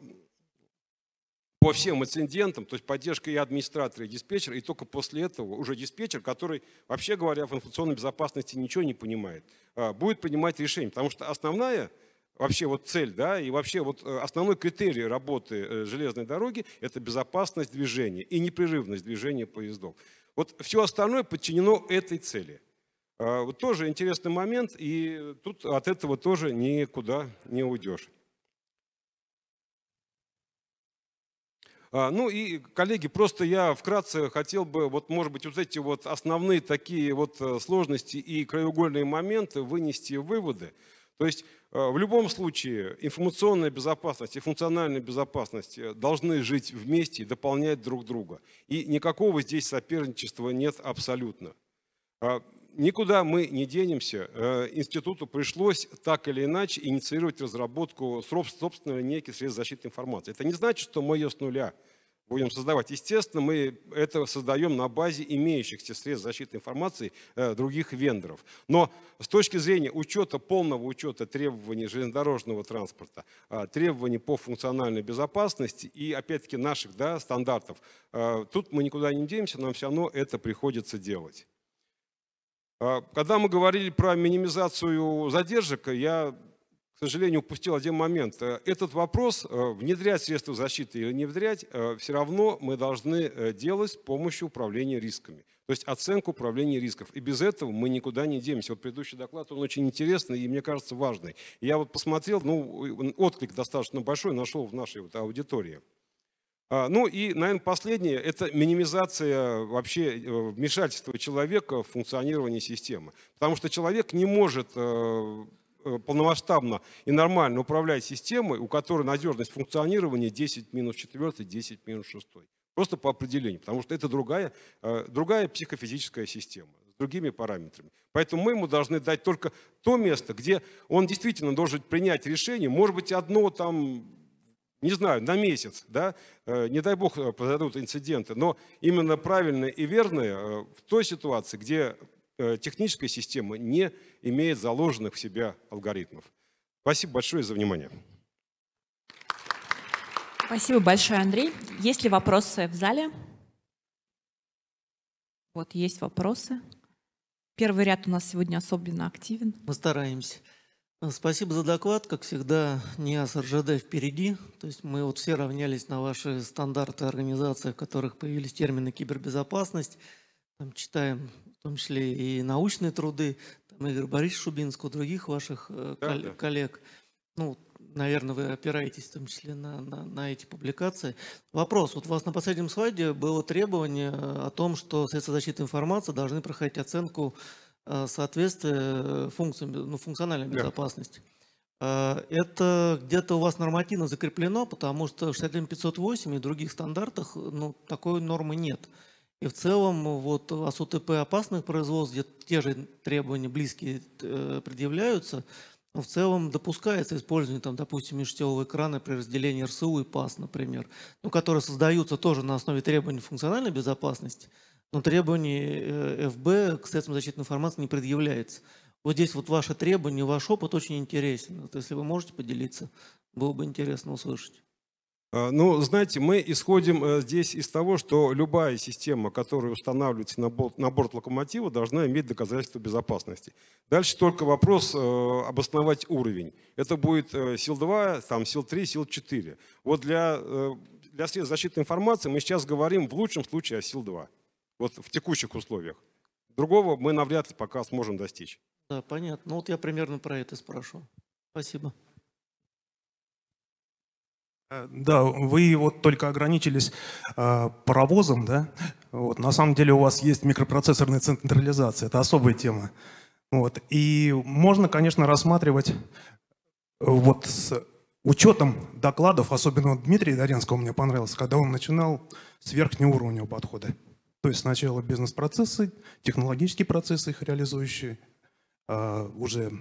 по всем инцидентам, то есть поддержка и администратора, и диспетчера, и только после этого уже диспетчер, который, вообще говоря, в информационной безопасности ничего не понимает, а, будет принимать решение. Потому что основная вообще вот цель, да, и вообще вот э, основной критерий работы э, железной дороги – это безопасность движения и непрерывность движения поездов. Вот все остальное подчинено этой цели – а, вот тоже интересный момент, и тут от этого тоже никуда не уйдешь. А, ну и, коллеги, просто я вкратце хотел бы, вот, может быть, вот эти вот основные такие вот э, сложности и краеугольные моменты вынести выводы. То есть э, в любом случае информационная безопасность и функциональная безопасность э, должны жить вместе и дополнять друг друга. И никакого здесь соперничества нет абсолютно. А, никуда мы не денемся. Э, институту пришлось так или иначе инициировать разработку собственного неких средств защиты информации. Это не значит, что мы ее с нуля будем создавать. Естественно, мы это создаем на базе имеющихся средств защиты информации э, других вендоров. Но с точки зрения учета, полного учета требований железнодорожного транспорта, э, требований по функциональной безопасности и, опять-таки, наших да, стандартов, тут мы никуда не денемся, нам все равно это приходится делать. А, когда мы говорили про минимизацию задержек, я, к сожалению, упустил один момент. Э, этот вопрос, э, внедрять средства защиты или не внедрять, э, все равно мы должны делать с помощью управления рисками. То есть оценку управления рисков. И без этого мы никуда не денемся. Вот предыдущий доклад, он очень интересный и, мне кажется, важный. Я вот посмотрел, ну, отклик достаточно большой нашел в нашей вот аудитории. А, ну и, наверное, последнее – это минимизация э, вообще э, вмешательства человека в функционирование системы. Потому что человек не может э, полномасштабно и нормально управлять системой, у которой надежность функционирования 10 минус 4, 10 минус 6. Просто по определению, потому что это другая, другая психофизическая система с другими параметрами. Поэтому мы ему должны дать только то место, где он действительно должен принять решение, может быть, одно там не знаю, на месяц, да, э, не дай бог э, произойдут инциденты, но именно правильное и верное э, в той ситуации, где техническая система не имеет заложенных в себя алгоритмов. Спасибо большое за внимание. Спасибо большое, Андрей. Есть ли вопросы в зале? Вот есть вопросы. Первый ряд у нас сегодня особенно активен. Мы стараемся. Ну, спасибо за доклад. Как всегда, НИАС РЖД впереди. То есть мы вот все равнялись на ваши стандарты организации, в которых появились термины кибербезопасность. Там читаем в том числе и научные труды, там Игорь Борис Шубинского, других ваших э, да, кол- да. коллег. Ну, наверное, вы опираетесь в том числе на, на, на эти публикации. Вопрос. Вот у вас на последнем слайде было требование о том, что средства защиты информации должны проходить оценку Э, соответствие функциям, ну, функциональной безопасности. Э, это где-то у вас нормативно закреплено, потому что в 61508 и других стандартах ну, такой нормы нет. И в целом вот АСУТП опасных производств, где те же требования близкие э, предъявляются, но в целом допускается использование, там, допустим, межсетевого экрана при разделении РСУ и ПАС, например, ну, которые создаются тоже на основе требований функциональной безопасности – но требований э, ФБ к средствам защиты информации не предъявляется. Вот здесь вот ваше требование, ваш опыт очень интересен. Вот если вы можете поделиться, было бы интересно услышать. А, ну, знаете, мы исходим э, здесь из того, что любая система, которая устанавливается на борт, на борт локомотива, должна иметь доказательство безопасности. Дальше только вопрос э, обосновать уровень. Это будет э, СИЛ-2, там СИЛ-3, СИЛ-4. Вот для, э, для средств защиты информации мы сейчас говорим в лучшем случае о СИЛ-2. Вот в текущих условиях. Другого мы навряд ли пока сможем достичь. Да, понятно. Ну вот я примерно про это спрошу. Спасибо. Э, да, вы вот только ограничились э, паровозом, да? Вот, на самом деле у вас есть микропроцессорная централизация, это особая тема. Вот, и можно, конечно, рассматривать э, вот с учетом докладов, особенно Дмитрия Доренского мне понравился, когда он начинал с верхнего уровня подхода. То есть сначала бизнес-процессы, технологические процессы, их реализующие, а, уже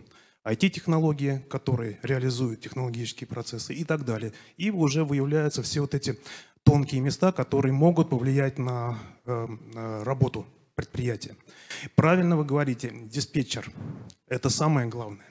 IT-технологии, которые реализуют технологические процессы и так далее. И уже выявляются все вот эти тонкие места, которые могут повлиять на, эм, на работу предприятия. Правильно вы говорите, диспетчер – это самое главное.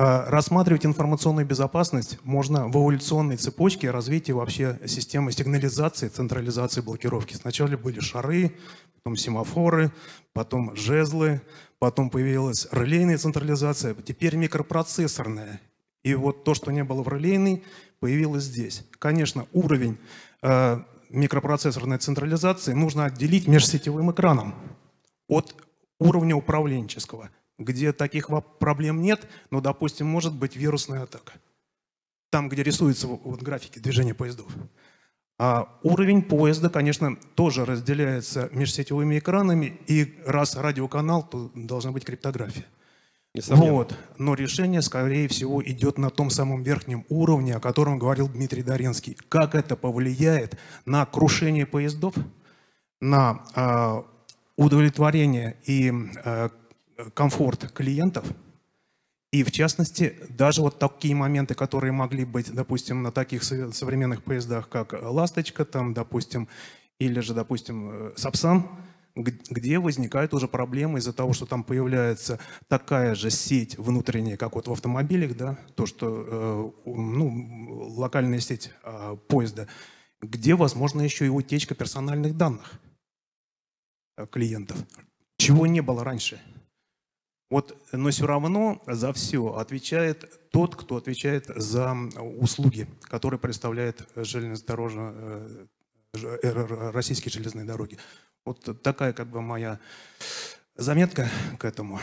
Э, рассматривать информационную безопасность можно в эволюционной цепочке развития вообще системы сигнализации, централизации блокировки. Сначала были шары, потом семафоры, потом жезлы, потом появилась релейная централизация, теперь микропроцессорная. И вот то, что не было в релейной, появилось здесь. Конечно, уровень э, микропроцессорной централизации нужно отделить межсетевым экраном от уровня управленческого где таких проблем нет, но, допустим, может быть вирусная атака. Там, где рисуются вот графики движения поездов. А уровень поезда, конечно, тоже разделяется межсетевыми экранами, и раз радиоканал, то должна быть криптография. Вот. Но решение, скорее всего, идет на том самом верхнем уровне, о котором говорил Дмитрий Доренский. Как это повлияет на крушение поездов, на э, удовлетворение и э, комфорт клиентов. И в частности, даже вот такие моменты, которые могли быть, допустим, на таких современных поездах, как э, «Ласточка», там, допустим, или же, допустим, э, «Сапсан», где возникают уже проблемы из-за того, что там появляется такая же сеть внутренняя, как вот в автомобилях, да, то, что э, ну, локальная сеть а, поезда, где, возможно, еще и утечка персональных данных клиентов, чего не было раньше. Вот, но все равно за все отвечает тот, кто отвечает за услуги, которые предоставляет железнодорожные э, э, российские железные дороги. Вот такая как бы моя заметка к этому.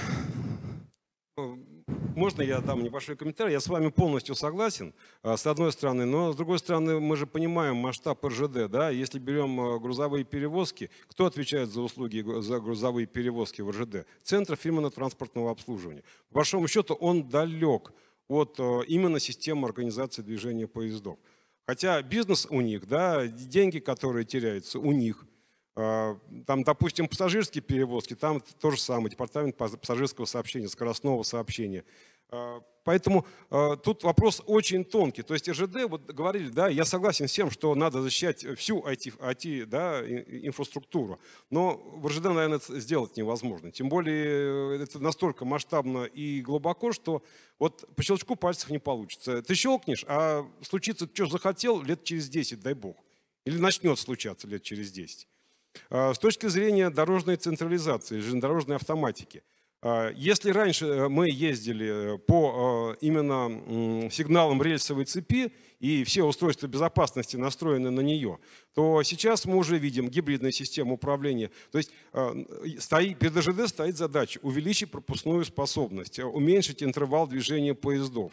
Ну, можно я дам небольшой комментарий? Я с вами полностью согласен, а, с одной стороны, но с другой стороны, мы же понимаем масштаб РЖД, да, если берем а, грузовые перевозки, кто отвечает за услуги, за грузовые перевозки в РЖД? Центр фирменно-транспортного обслуживания. По большому счету, он далек от а, именно системы организации движения поездов. Хотя бизнес у них, да, деньги, которые теряются, у них – а, там, допустим, пассажирские перевозки, там то же самое, департамент пассажирского сообщения, скоростного сообщения. А, поэтому а, тут вопрос очень тонкий. То есть РЖД, вот говорили, да, я согласен с тем, что надо защищать всю IT, IT да, инфраструктуру, но в РЖД, наверное, это сделать невозможно. Тем более э, это настолько масштабно и глубоко, что вот по щелчку пальцев не получится. Ты щелкнешь, а случится, что захотел, лет через 10, дай бог. Или начнет случаться лет через 10. А, с точки зрения дорожной централизации, железнодорожной автоматики, а, если раньше э, мы ездили э, по э, именно сигналам рельсовой цепи и все устройства безопасности настроены на нее, то сейчас мы уже видим гибридную систему управления. То есть стоит, перед ЖД стоит задача увеличить пропускную способность, уменьшить интервал движения поездов.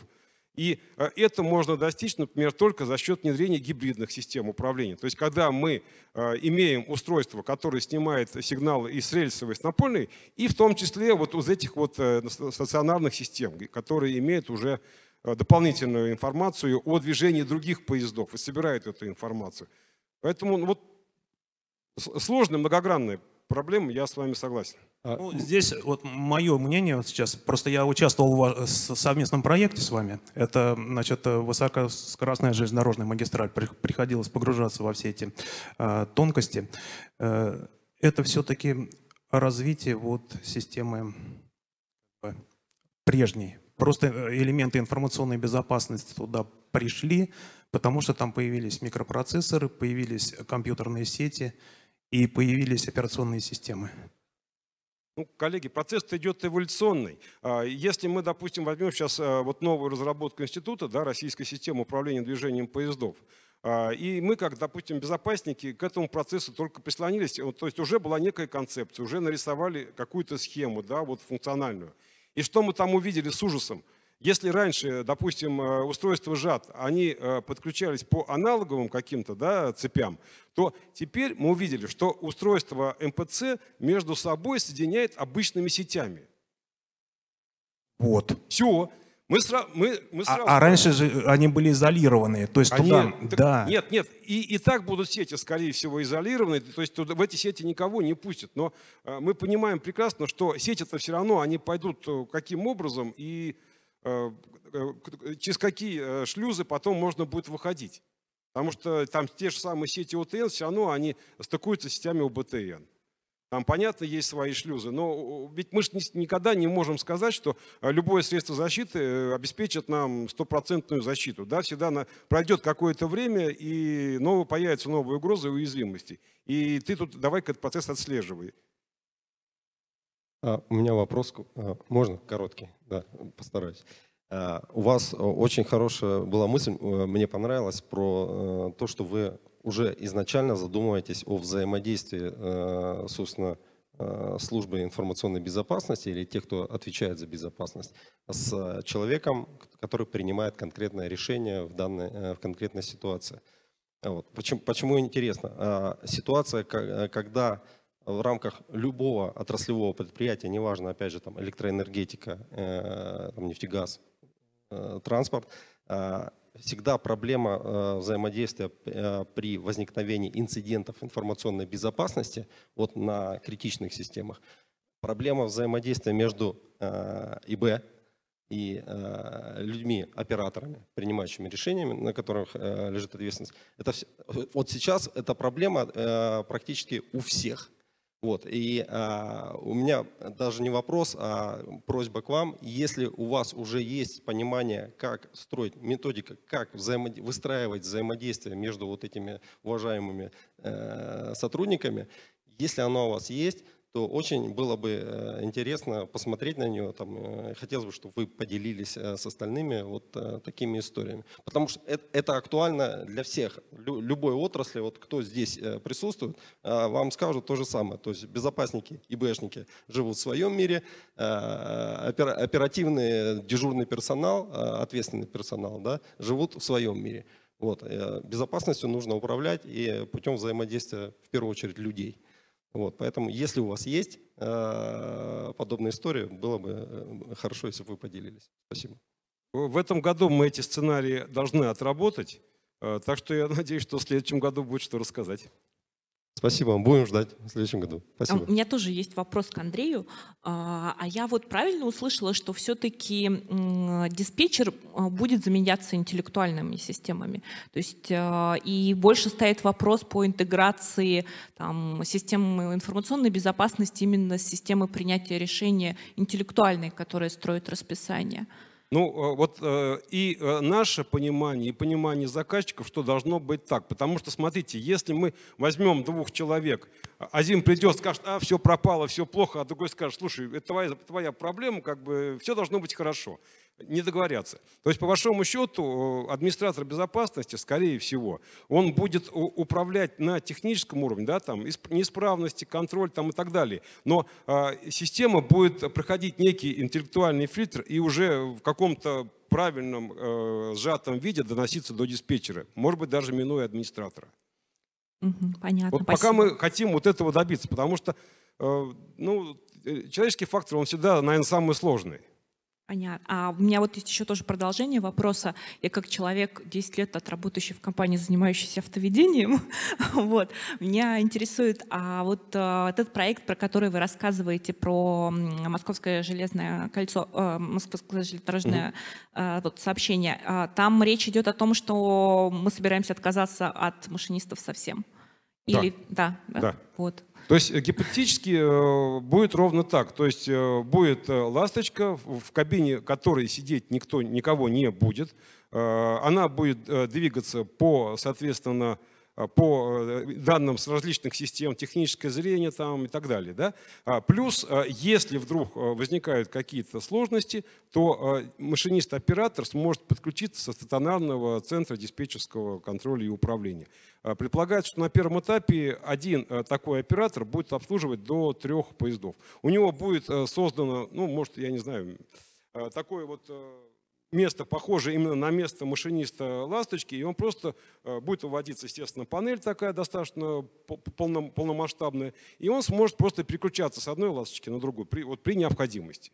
И э, это можно достичь, например, только за счет внедрения гибридных систем управления. То есть, когда мы э, имеем устройство, которое снимает сигналы из рельсовой, и с напольной, и в том числе вот из этих вот э, стационарных систем, которые имеют уже дополнительную информацию о движении других поездов и собирают эту информацию. Поэтому ну, вот сложная, многогранная проблема, я с вами согласен. А, ну, здесь вот мое мнение вот сейчас, просто я участвовал в э, совместном проекте с вами, это, значит, э, высокоскоростная железнодорожная магистраль, приходилось погружаться во все эти а, э, тонкости. это все-таки развитие вот системы э, прежней. Просто элементы информационной безопасности туда пришли, потому что там появились микропроцессоры, появились компьютерные сети и появились операционные системы. Ну, коллеги, процесс идет эволюционный. А, если мы, допустим, возьмем сейчас а, вот новую разработку института, да, российской системы управления движением поездов, а, и мы, как, допустим, безопасники, к этому процессу только прислонились. То есть уже была некая концепция, уже нарисовали какую-то схему, да, вот функциональную. И что мы там увидели с ужасом? Если раньше, допустим, э, устройства ЖАТ, они э, подключались по аналоговым каким-то да, цепям, то теперь мы увидели, что устройство МПЦ между собой соединяет обычными сетями. Вот. Все. Мы сра... мы, мы а, сразу... а, а раньше же э, они были изолированные, то есть они... туда... Так, да. Нет, нет, и, и так будут сети, скорее всего, изолированные, то есть туда, в эти сети никого не пустят. Но э, мы понимаем прекрасно, что сети-то все равно, они пойдут каким образом, и Э, э, через какие э, шлюзы потом можно будет выходить. Потому что там те же самые сети ОТН, все равно они стыкуются с сетями ОБТН. Там, понятно, есть свои шлюзы, но ведь мы же никогда не можем сказать, что любое средство защиты обеспечит нам стопроцентную защиту. Да? Всегда на, пройдет какое-то время, и новые, появятся новые угрозы и уязвимости. И ты тут давай этот процесс отслеживай. А, у меня вопрос, а, можно короткий, да, постараюсь. А, у вас очень хорошая была мысль, мне понравилась, про то, что вы уже изначально задумываетесь о взаимодействии, собственно, службы информационной безопасности или тех, кто отвечает за безопасность, с человеком, который принимает конкретное решение в, данной, в конкретной ситуации. Вот. Почему, почему интересно? Ситуация, когда в рамках любого отраслевого предприятия, неважно, опять же, там электроэнергетика, э, там, нефтегаз, э, транспорт, э, всегда проблема э, взаимодействия э, при возникновении инцидентов информационной безопасности вот на критичных системах. Проблема взаимодействия между э, ИБ и э, людьми, операторами, принимающими решениями, на которых э, лежит ответственность. Это, вот сейчас эта проблема э, практически у всех. Вот, и а, у меня даже не вопрос, а просьба к вам. Если у вас уже есть понимание, как строить методика, как взаимод... выстраивать взаимодействие между вот этими уважаемыми э, сотрудниками, если оно у вас есть, то очень было бы э, интересно посмотреть на нее. Там, э, хотелось бы, чтобы вы поделились э, с остальными вот такими историями. Потому что это актуально для всех. Любой отрасли, вот кто здесь присутствует, вам скажут то же самое. То есть безопасники, и ИБшники живут в своем мире, оперативный дежурный персонал, ответственный персонал да, живут в своем мире. Вот. Безопасностью нужно управлять и путем взаимодействия, в первую очередь, людей. Вот, поэтому, если у вас есть э, подобная история, было бы э, хорошо, если бы вы поделились. Спасибо. В этом году мы эти сценарии должны отработать, э, так что я надеюсь, что в следующем году будет что рассказать. Спасибо вам. Будем ждать в следующем году. А, Спасибо. У меня тоже есть вопрос к Андрею. А, а я вот правильно услышала, что все-таки диспетчер а, будет заменяться интеллектуальными системами. То есть и больше стоит вопрос по интеграции там, системы информационной безопасности именно с системой принятия решения интеллектуальной, которая строит расписание. Ну, э, вот э, и э, наше понимание, и понимание заказчиков, что должно быть так. Потому что, смотрите, если мы возьмем двух человек, один придет, скажет, а, все пропало, все плохо, а другой скажет, слушай, это твоя, твоя проблема, как бы все должно быть хорошо не договорятся. То есть, по большому счету, э, администратор безопасности, скорее всего, он будет управлять на техническом уровне, да, там, неисправности, контроль там, и так далее. Но э, система будет проходить некий интеллектуальный фильтр и уже в каком-то правильном э, сжатом виде доноситься до диспетчера, может быть, даже минуя администратора. понятно. Вот пока мы хотим вот этого добиться, потому что э, ну, э, человеческий фактор, он всегда, наверное, самый сложный. Понятно. А у меня вот есть еще тоже продолжение вопроса. Я как человек 10 лет от в компании, занимающейся автоведением, вот, меня интересует, а вот э, этот проект, про который вы рассказываете, про Московское железное кольцо, э, Московское железнодорожное э, сообщение, а там речь идет о том, что мы собираемся отказаться от машинистов совсем. Или да. да. вот. То есть э, гипотетически э, будет ровно так. То есть э, будет ласточка, в кабине которой сидеть никто, никого не будет. Она будет двигаться по, соответственно, Э, по э, данным с различных систем, техническое зрение там и так далее. Да? А, плюс, э, если вдруг возникают какие-то сложности, то машинист-оператор сможет подключиться со стационарного центра диспетчерского контроля и управления. А, предполагается, что на первом этапе один такой оператор будет обслуживать до трех поездов. У него будет создано, ну, может, я не знаю, такое вот место похоже именно на место машиниста «Ласточки», и он просто э, будет выводиться, естественно, панель такая достаточно полномасштабная, и он сможет просто переключаться с одной «Ласточки» на другую, при, вот при необходимости.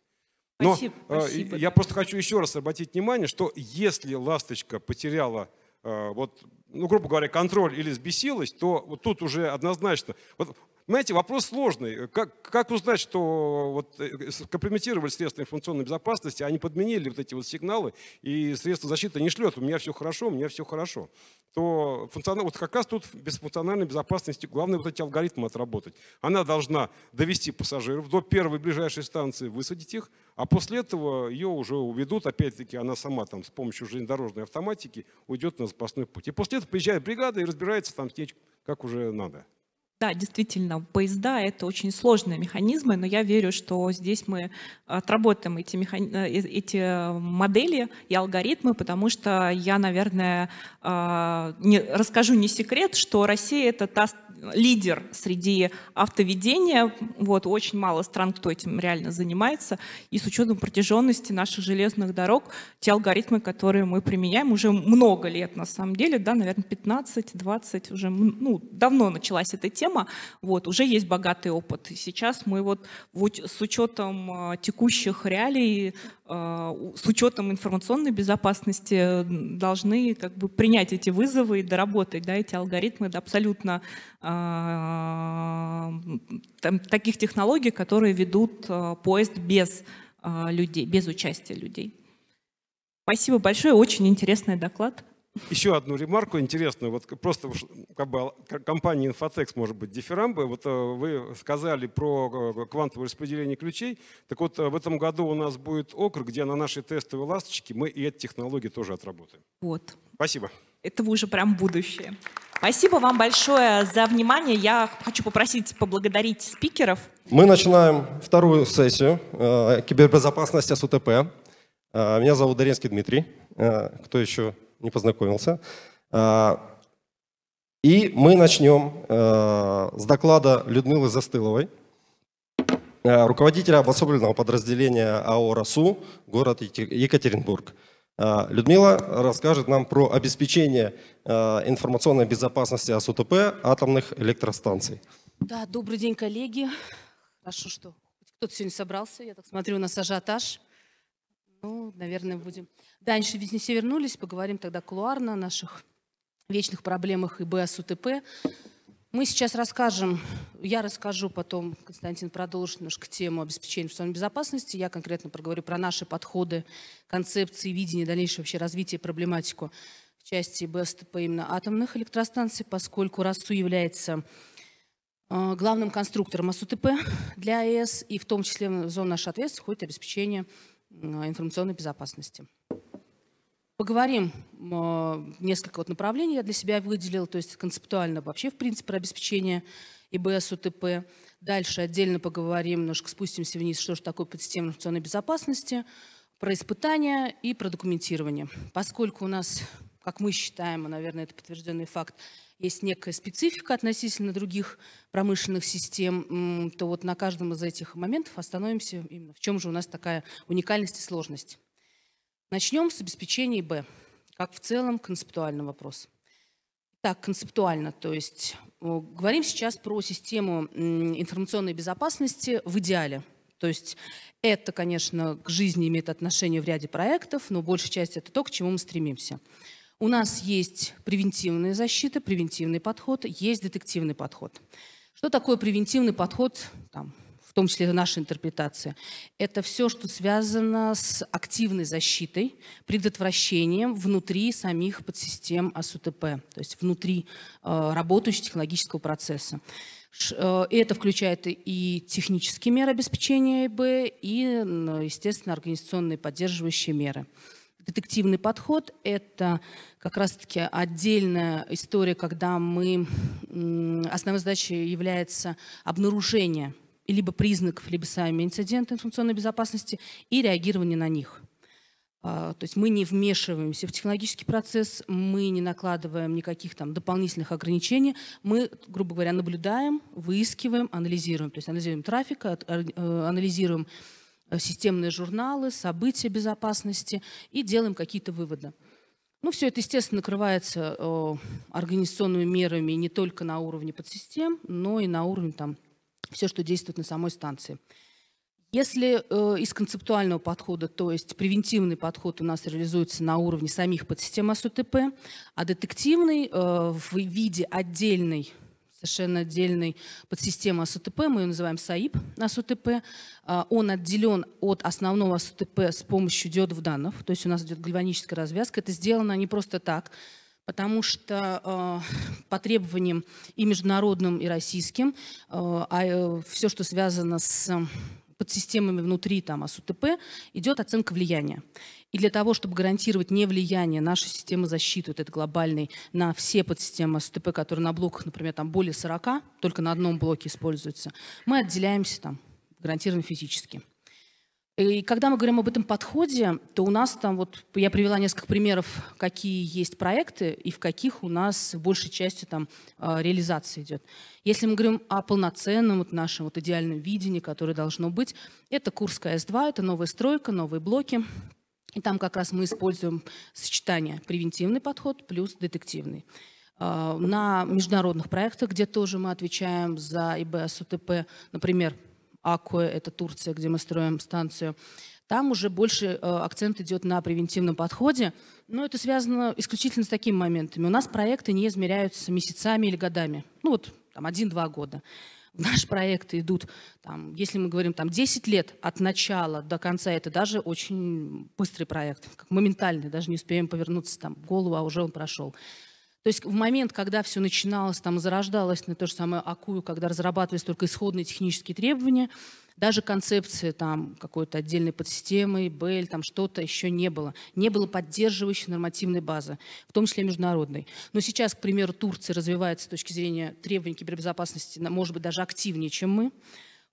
Но спасибо, э, спасибо. я просто хочу еще раз обратить внимание, что если «Ласточка» потеряла э, вот, ну, грубо говоря, контроль или сбесилась, то вот тут уже однозначно, вот знаете, вопрос сложный. Как, как узнать, что вот э, э, компрометировали средства информационной безопасности, они подменили вот эти вот сигналы, и средства защиты не шлет, у меня все хорошо, у меня все хорошо. То функционал, вот как раз тут без функциональной безопасности главное вот эти алгоритмы отработать. Она должна довести пассажиров до первой ближайшей станции, высадить их, а после этого ее уже уведут, опять-таки она сама там с помощью железнодорожной автоматики уйдет на запасной путь. И после этого приезжает бригада и разбирается там с ней, как уже надо. Да, действительно, поезда — это очень сложные механизмы, но я верю, что здесь мы отработаем эти, механи... Э, э, эти э, модели и алгоритмы, потому что я, наверное, не... расскажу не секрет, что Россия — это та лидер среди автоведения. Вот, очень мало стран, кто этим реально занимается. И с учетом протяженности наших железных дорог, те алгоритмы, которые мы применяем, уже много лет на самом деле, да, наверное, 15-20, уже ну, давно началась эта тема, вот, уже есть богатый опыт. И сейчас мы вот, вот с учетом э, текущих реалий а, с учетом информационной безопасности э, должны как бы принять эти вызовы и доработать да, эти алгоритмы до абсолютно а, там, таких технологий, которые ведут а, поезд без людей, без участия людей. Спасибо большое, очень интересный доклад еще одну ремарку интересную. Вот просто как бы, компания Infotex, может быть, дифирамбы. Вот э, вы сказали про э, квантовое распределение ключей. Так вот, э, в этом году у нас будет округ, где на нашей тестовой ласточке мы и эти технологии тоже отработаем. Вот. Спасибо. Это вы уже прям будущее. Спасибо вам большое за внимание. Я хочу попросить поблагодарить спикеров. Мы начинаем вторую сессию э, кибербезопасности СУТП. Э, меня зовут Доренский Дмитрий. Э, кто еще? не познакомился. А, и мы начнем э, с доклада Людмилы Застыловой, э, руководителя обособленного подразделения АО «РАСУ», город Екатеринбург. А, Людмила расскажет нам про обеспечение э, информационной безопасности АСУТП атомных электростанций. Да, добрый день, коллеги. Хорошо, что кто-то сегодня собрался. Я так смотрю, у нас ажиотаж. Ну, наверное, будем. Дальше в Визнесе вернулись, поговорим тогда кулуарно о наших вечных проблемах и БСУТП. Мы сейчас расскажем, я расскажу потом, Константин продолжит немножко тему обеспечения информационной безопасности. Я конкретно проговорю про наши подходы, концепции, видение дальнейшего вообще развития проблематику в части БСТП именно атомных электростанций, поскольку РАСУ является э, главным конструктором АСУТП для АЭС, и в том числе в зону нашей ответственности входит обеспечение э, информационной безопасности. Поговорим э, несколько вот направлений я для себя выделил, то есть концептуально вообще в принципе про обеспечение ИБС УТП. Дальше отдельно поговорим, немножко спустимся вниз, что же такое подсистема информационной безопасности, про испытания и про документирование. Поскольку у нас, как мы считаем, и, наверное, это подтвержденный факт, есть некая специфика относительно других промышленных систем, то вот на каждом из этих моментов остановимся именно в чем же у нас такая уникальность и сложность. Начнем с обеспечения Б, как в целом концептуальный вопрос. Так, концептуально, то есть э, говорим сейчас про систему информационной безопасности в идеале. То есть это, конечно, к жизни имеет отношение в ряде проектов, но большая часть это то, к чему мы стремимся. У нас есть превентивная защита, превентивный подход, есть детективный подход. Что такое превентивный подход? Там, в том числе наша интерпретация, это все, что связано с активной защитой, предотвращением внутри самих подсистем АСУТП, то есть внутри э, работающего технологического процесса. Э, и это включает и технические меры обеспечения ИБ, и, естественно, организационные поддерживающие меры. Детективный подход – это как раз-таки отдельная история, когда мы, основной задачей является обнаружение – либо признаков, либо сами инциденты информационной безопасности и реагирование на них. А, то есть мы не вмешиваемся в технологический процесс, мы не накладываем никаких там дополнительных ограничений, мы, грубо говоря, наблюдаем, выискиваем, анализируем. То есть анализируем трафик, э, анализируем э, системные журналы, события безопасности и делаем какие-то выводы. Ну, все это, естественно, накрывается э, организационными мерами не только на уровне подсистем, но и на уровне там, все, что действует на самой станции. Если э, из концептуального подхода, то есть превентивный подход у нас реализуется на уровне самих подсистем СУТП, а детективный э, в виде отдельной совершенно отдельной подсистемы СУТП, мы ее называем САИП СУТП. А, он отделен от основного СУТП с помощью диодов данных, то есть у нас идет гальваническая развязка. Это сделано не просто так, потому что э, по требованиям и международным, и российским, э, а э, все, что связано с э, подсистемами внутри там, АСУТП, идет оценка влияния. И для того, чтобы гарантировать не влияние нашей системы защиты, вот этой глобальной, на все подсистемы СТП, которые на блоках, например, там более 40, только на одном блоке используются, мы отделяемся там гарантированно физически. И когда мы говорим об этом подходе, то у нас там вот, я привела несколько примеров, какие есть проекты и в каких у нас большей частью там а, реализация идет. Если мы говорим о полноценном вот нашем вот идеальном видении, которое должно быть, это Курская С2, это новая стройка, новые блоки. И там как раз мы используем сочетание превентивный подход плюс детективный. А, на международных проектах, где тоже мы отвечаем за ИБСУТП, например, Акуэ, это Турция, где мы строим станцию, там уже больше э, акцент идет на превентивном подходе, но это связано исключительно с такими моментами. У нас проекты не измеряются месяцами или годами, ну вот там один-два года. В наши проекты идут, там, если мы говорим, там 10 лет от начала до конца, это даже очень быстрый проект, как моментальный, даже не успеем повернуться там в голову, а уже он прошел. То есть в момент, когда все начиналось, там зарождалось на то же самое АКУ, когда разрабатывались только исходные технические требования, даже концепции там какой-то отдельной подсистемы, БЭЛ, там что-то еще не было. Не было поддерживающей нормативной базы, в том числе международной. Но сейчас, к примеру, Турция развивается с точки зрения требований кибербезопасности, может быть, даже активнее, чем мы.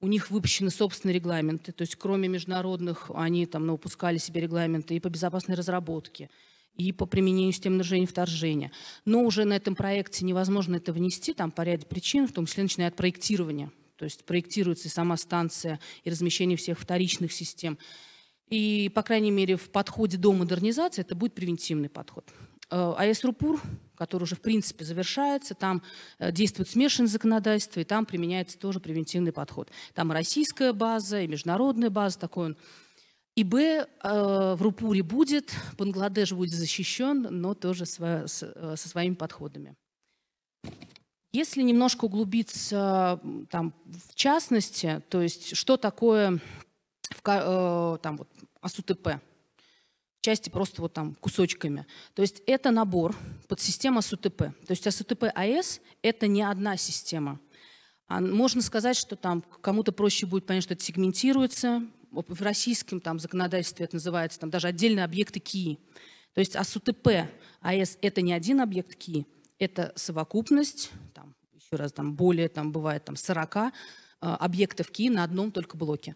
У них выпущены собственные регламенты, то есть кроме международных они там ну, выпускали себе регламенты и по безопасной разработке, и по применению систем нарушения вторжения. Но уже на этом проекте невозможно это внести, там по ряду причин, в том числе начиная от проектирования. То есть проектируется и сама станция, и размещение всех вторичных систем. И, по крайней мере, в подходе до модернизации это будет превентивный подход. Э, АЭС Рупур, который уже, в принципе, завершается, там э, действует смешанное законодательство, и там применяется тоже превентивный подход. Там и российская база, и международная база, такой он и Б э, в Рупуре будет, Бангладеш будет защищен, но тоже э, со своими подходами. Если немножко углубиться там, в частности, то есть что такое э, там, вот, АСУТП, части просто вот там кусочками. То есть это набор подсистем АСУТП. То есть АСУТП-АС – это не одна система. А, можно сказать, что там кому-то проще будет понять, что это сегментируется, в российском там, законодательстве это называется, там даже отдельные объекты КИИ. То есть АСУТП, АЭС – это не один объект КИ, это совокупность, там, еще раз, там более, там бывает там 40 а, объектов КИ на одном только блоке.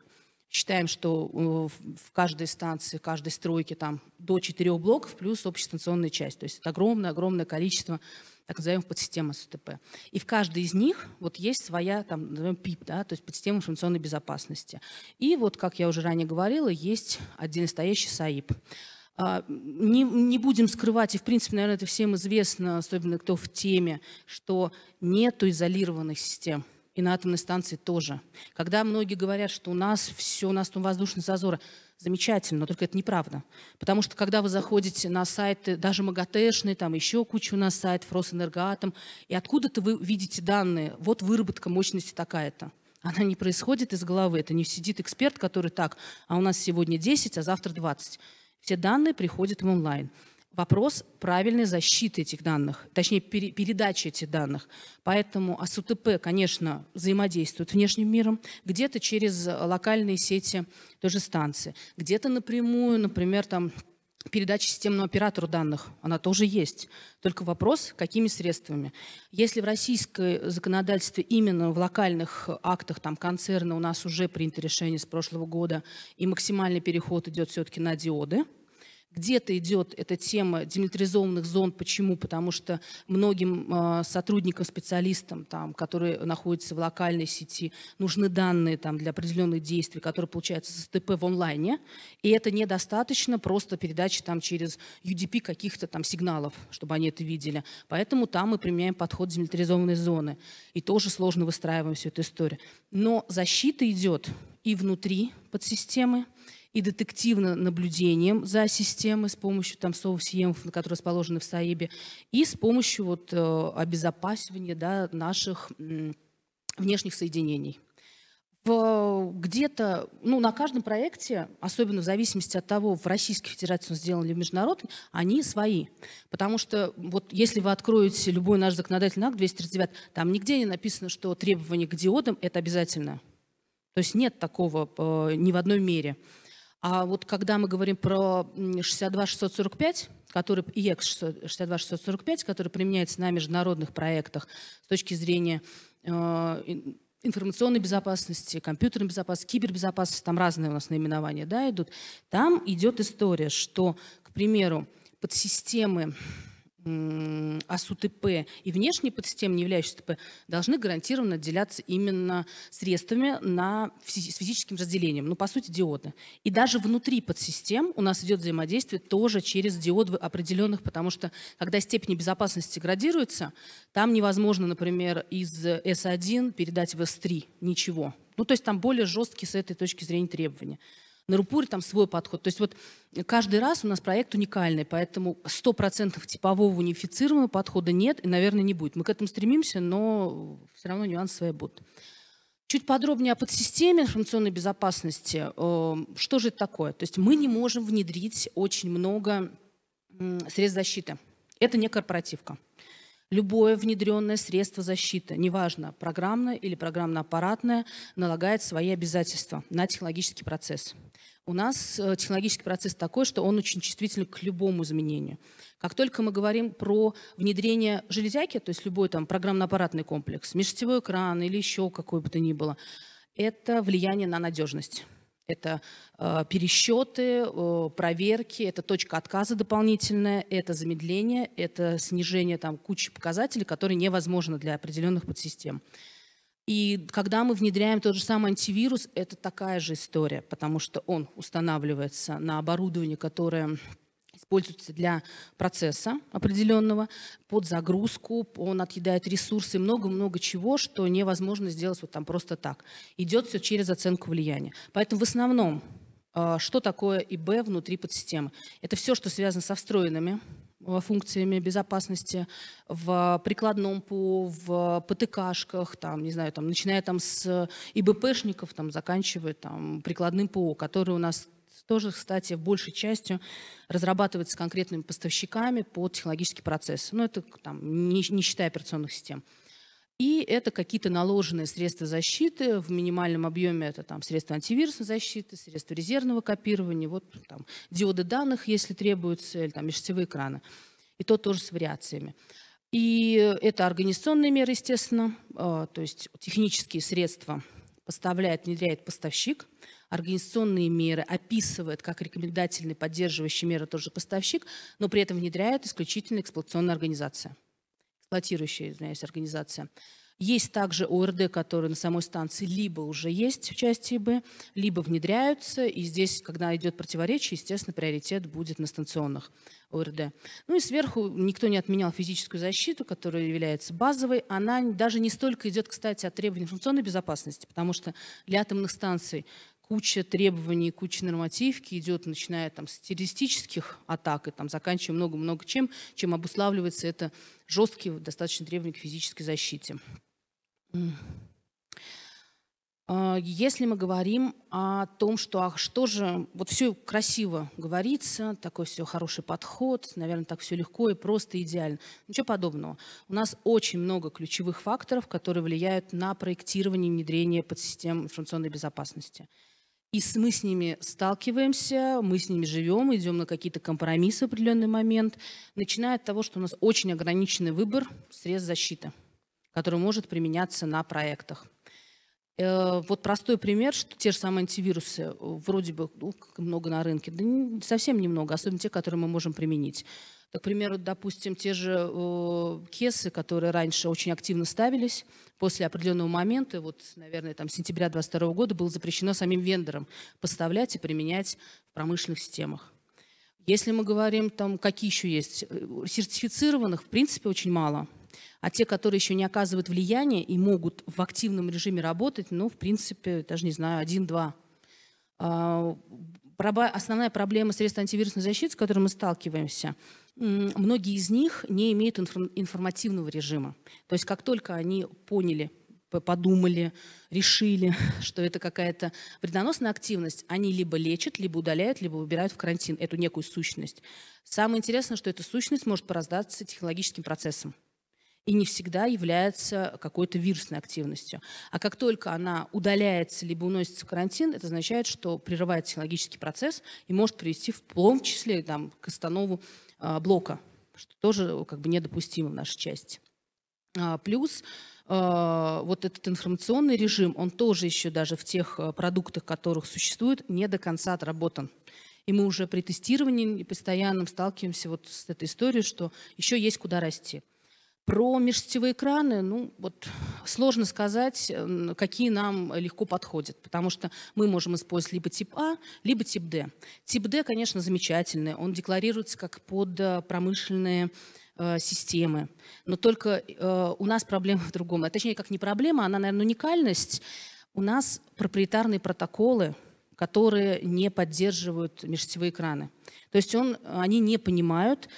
Считаем, что э, в каждой станции, в каждой стройке там до четырех блоков плюс общестанционная часть. То есть это огромное-огромное количество так называемых подсистем СТП. И в каждой из них вот есть своя, там, назовем ПИП, да, то есть подсистема информационной безопасности. И вот, как я уже ранее говорила, есть отдельно стоящий САИП. А, не, не будем скрывать, и в принципе, наверное, это всем известно, особенно кто в теме, что нету изолированных систем и на атомной станции тоже. Когда многие говорят, что у нас все, у нас там воздушный зазор замечательно, но только это неправда. Потому что когда вы заходите на сайты, даже МАГАТЭшные, там еще куча у нас сайтов, Росэнергоатом, и откуда-то вы видите данные, вот выработка мощности такая-то. Она не происходит из головы, это не сидит эксперт, который так, а у нас сегодня 10, а завтра 20. Все данные приходят в онлайн вопрос правильной защиты этих данных, точнее пере, передачи этих данных. Поэтому АСУТП, конечно, взаимодействует с внешним миром, где-то через локальные сети той же станции, где-то напрямую, например, там передача системного оператору данных, она тоже есть. Только вопрос, какими средствами. Если в российском законодательстве именно в локальных актах там, концерна у нас уже принято решение с прошлого года, и максимальный переход идет все-таки на диоды – где-то идет эта тема демилитаризованных зон. Почему? Потому что многим э, сотрудникам, специалистам, там, которые находятся в локальной сети, нужны данные там, для определенных действий, которые получаются с ТП в онлайне. И это недостаточно просто передачи там, через UDP каких-то там сигналов, чтобы они это видели. Поэтому там мы применяем подход демилитаризованной зоны. И тоже сложно выстраиваем всю эту историю. Но защита идет и внутри подсистемы, и детективным наблюдением за системой с помощью там софт которые расположены в САИБе, и с помощью вот, э, обезопасивания да, наших внешних соединений. Где-то, ну, на каждом проекте, особенно в зависимости от того, в Российской Федерации он сделан или международный, они свои. Потому что вот если вы откроете любой наш законодательный акт 239, там нигде не написано, что требования к диодам – это обязательно. То есть нет такого э, ни в одной мере. А вот когда мы говорим про 62645, который ИЕК 62645, который применяется на международных проектах с точки зрения э, информационной безопасности, компьютерной безопасности, кибербезопасности, там разные у нас наименования да, идут, там идет история, что, к примеру, подсистемы АСУ ТП и внешние подсистемы, не являющиеся ТП, должны гарантированно отделяться именно средствами на, с физическим разделением, ну, по сути, диоды. И даже внутри подсистем у нас идет взаимодействие тоже через диоды определенных, потому что, когда степень безопасности градируется, там невозможно, например, из с 1 передать в с 3 ничего. Ну, то есть там более жесткие с этой точки зрения требования на Рупуре там свой подход. То есть вот каждый раз у нас проект уникальный, поэтому 100% типового унифицированного подхода нет и, наверное, не будет. Мы к этому стремимся, но все равно нюансы свои будут. Чуть подробнее о подсистеме информационной безопасности. Эм, что же это такое? То есть мы не можем внедрить очень много средств защиты. Это не корпоративка. Любое внедренное средство защиты, неважно, программное или программно-аппаратное, налагает свои обязательства на технологический процесс. У нас э, технологический процесс такой, что он очень чувствителен к любому изменению. Как только мы говорим про внедрение железяки, то есть любой там программно-аппаратный комплекс, межсетевой экран или еще какой бы то ни было, это влияние на надежность. Это э, пересчеты, э, проверки, это точка отказа дополнительная, это замедление, это снижение там, кучи показателей, которые невозможно для определенных подсистем. И когда мы внедряем тот же самый антивирус, это такая же история, потому что он устанавливается на оборудование, которое используется для процесса определенного, под загрузку, он отъедает ресурсы, много-много чего, что невозможно сделать вот там просто так. Идет все через оценку влияния. Поэтому в основном, а, что такое ИБ внутри подсистемы? Это все, что связано со встроенными э, функциями безопасности в прикладном ПО, в ПТКшках, там, не знаю, там, начиная там с ИБПшников, там, заканчивая там, прикладным ПО, который у нас тоже, кстати, большей частью разрабатывается конкретными поставщиками по технологический процесс. Ну, это там, не, не считая операционных систем. И это какие-то наложенные средства защиты в минимальном объеме. Это там средства антивирусной защиты, средства резервного копирования, вот там диоды данных, если требуются, или там межсетевые экраны. И то тоже с вариациями. И это организационные меры, естественно, а, то есть технические средства поставляет, внедряет поставщик – организационные меры, описывает как рекомендательные поддерживающие меры тоже поставщик, но при этом внедряет исключительно эксплуатационная организация, эксплуатирующая, извиняюсь, организация. Есть также ОРД, которые на самой станции либо уже есть в части Б, либо внедряются, и здесь, когда идет противоречие, естественно, приоритет будет на станционных ОРД. Ну и сверху никто не отменял физическую защиту, которая является базовой. Она даже не столько идет, кстати, от требований информационной безопасности, потому что для атомных станций куча требований, куча нормативки идет, начиная там, с террористических атак и там, заканчивая много-много чем, чем обуславливается это жесткие достаточно требования к физической защите. А, если мы говорим о том, что а что же, вот все красиво говорится, такой все хороший подход, наверное, так все легко и просто идеально. Ничего подобного. У нас очень много ключевых факторов, которые влияют на проектирование и внедрение подсистем информационной безопасности. И с, мы с ними сталкиваемся, мы с ними живем, идем на какие-то компромиссы в определенный момент, начиная от того, что у нас очень ограниченный выбор средств защиты, который может применяться на проектах. Э, вот простой пример, что те же самые антивирусы, э, вроде бы ну, много на рынке, да не, совсем немного, особенно те, которые мы можем применить. Так, к примеру, допустим, те же э, кесы, которые раньше очень активно ставились, после определенного момента, вот, наверное, там, сентября 2022 года было запрещено самим вендорам поставлять и применять в промышленных системах. Если мы говорим, там, какие еще есть, э, сертифицированных, в принципе, очень мало. А те, которые еще не оказывают влияния и могут в активном режиме работать, ну, в принципе, даже не знаю, один-два. А, основная проблема средств антивирусной защиты, с которой мы сталкиваемся, многие из них не имеют информативного режима. То есть как только они поняли, подумали, решили, что это какая-то вредоносная активность, они либо лечат, либо удаляют, либо убирают в карантин эту некую сущность. Самое интересное, что эта сущность может порождаться технологическим процессом и не всегда является какой-то вирусной активностью. А как только она удаляется либо уносится в карантин, это означает, что прерывает технологический процесс и может привести в том числе там, к останову э, блока, что тоже как бы недопустимо в нашей части. А, плюс а, вот этот информационный режим, он тоже еще даже в тех а, продуктах, которых существует, не до конца отработан. И мы уже при тестировании постоянно сталкиваемся вот с этой историей, что еще есть куда расти. Про межсетевые экраны, ну, вот сложно сказать, э, какие нам легко подходят, потому что мы можем использовать либо тип А, либо тип Д. Тип Д, конечно, замечательный, он декларируется как под э, промышленные э, системы. Но только э, у нас проблема в другом. А точнее, как не проблема, она, наверное, уникальность. У нас проприетарные протоколы, которые не поддерживают межсетевые экраны. То есть он, они не понимают,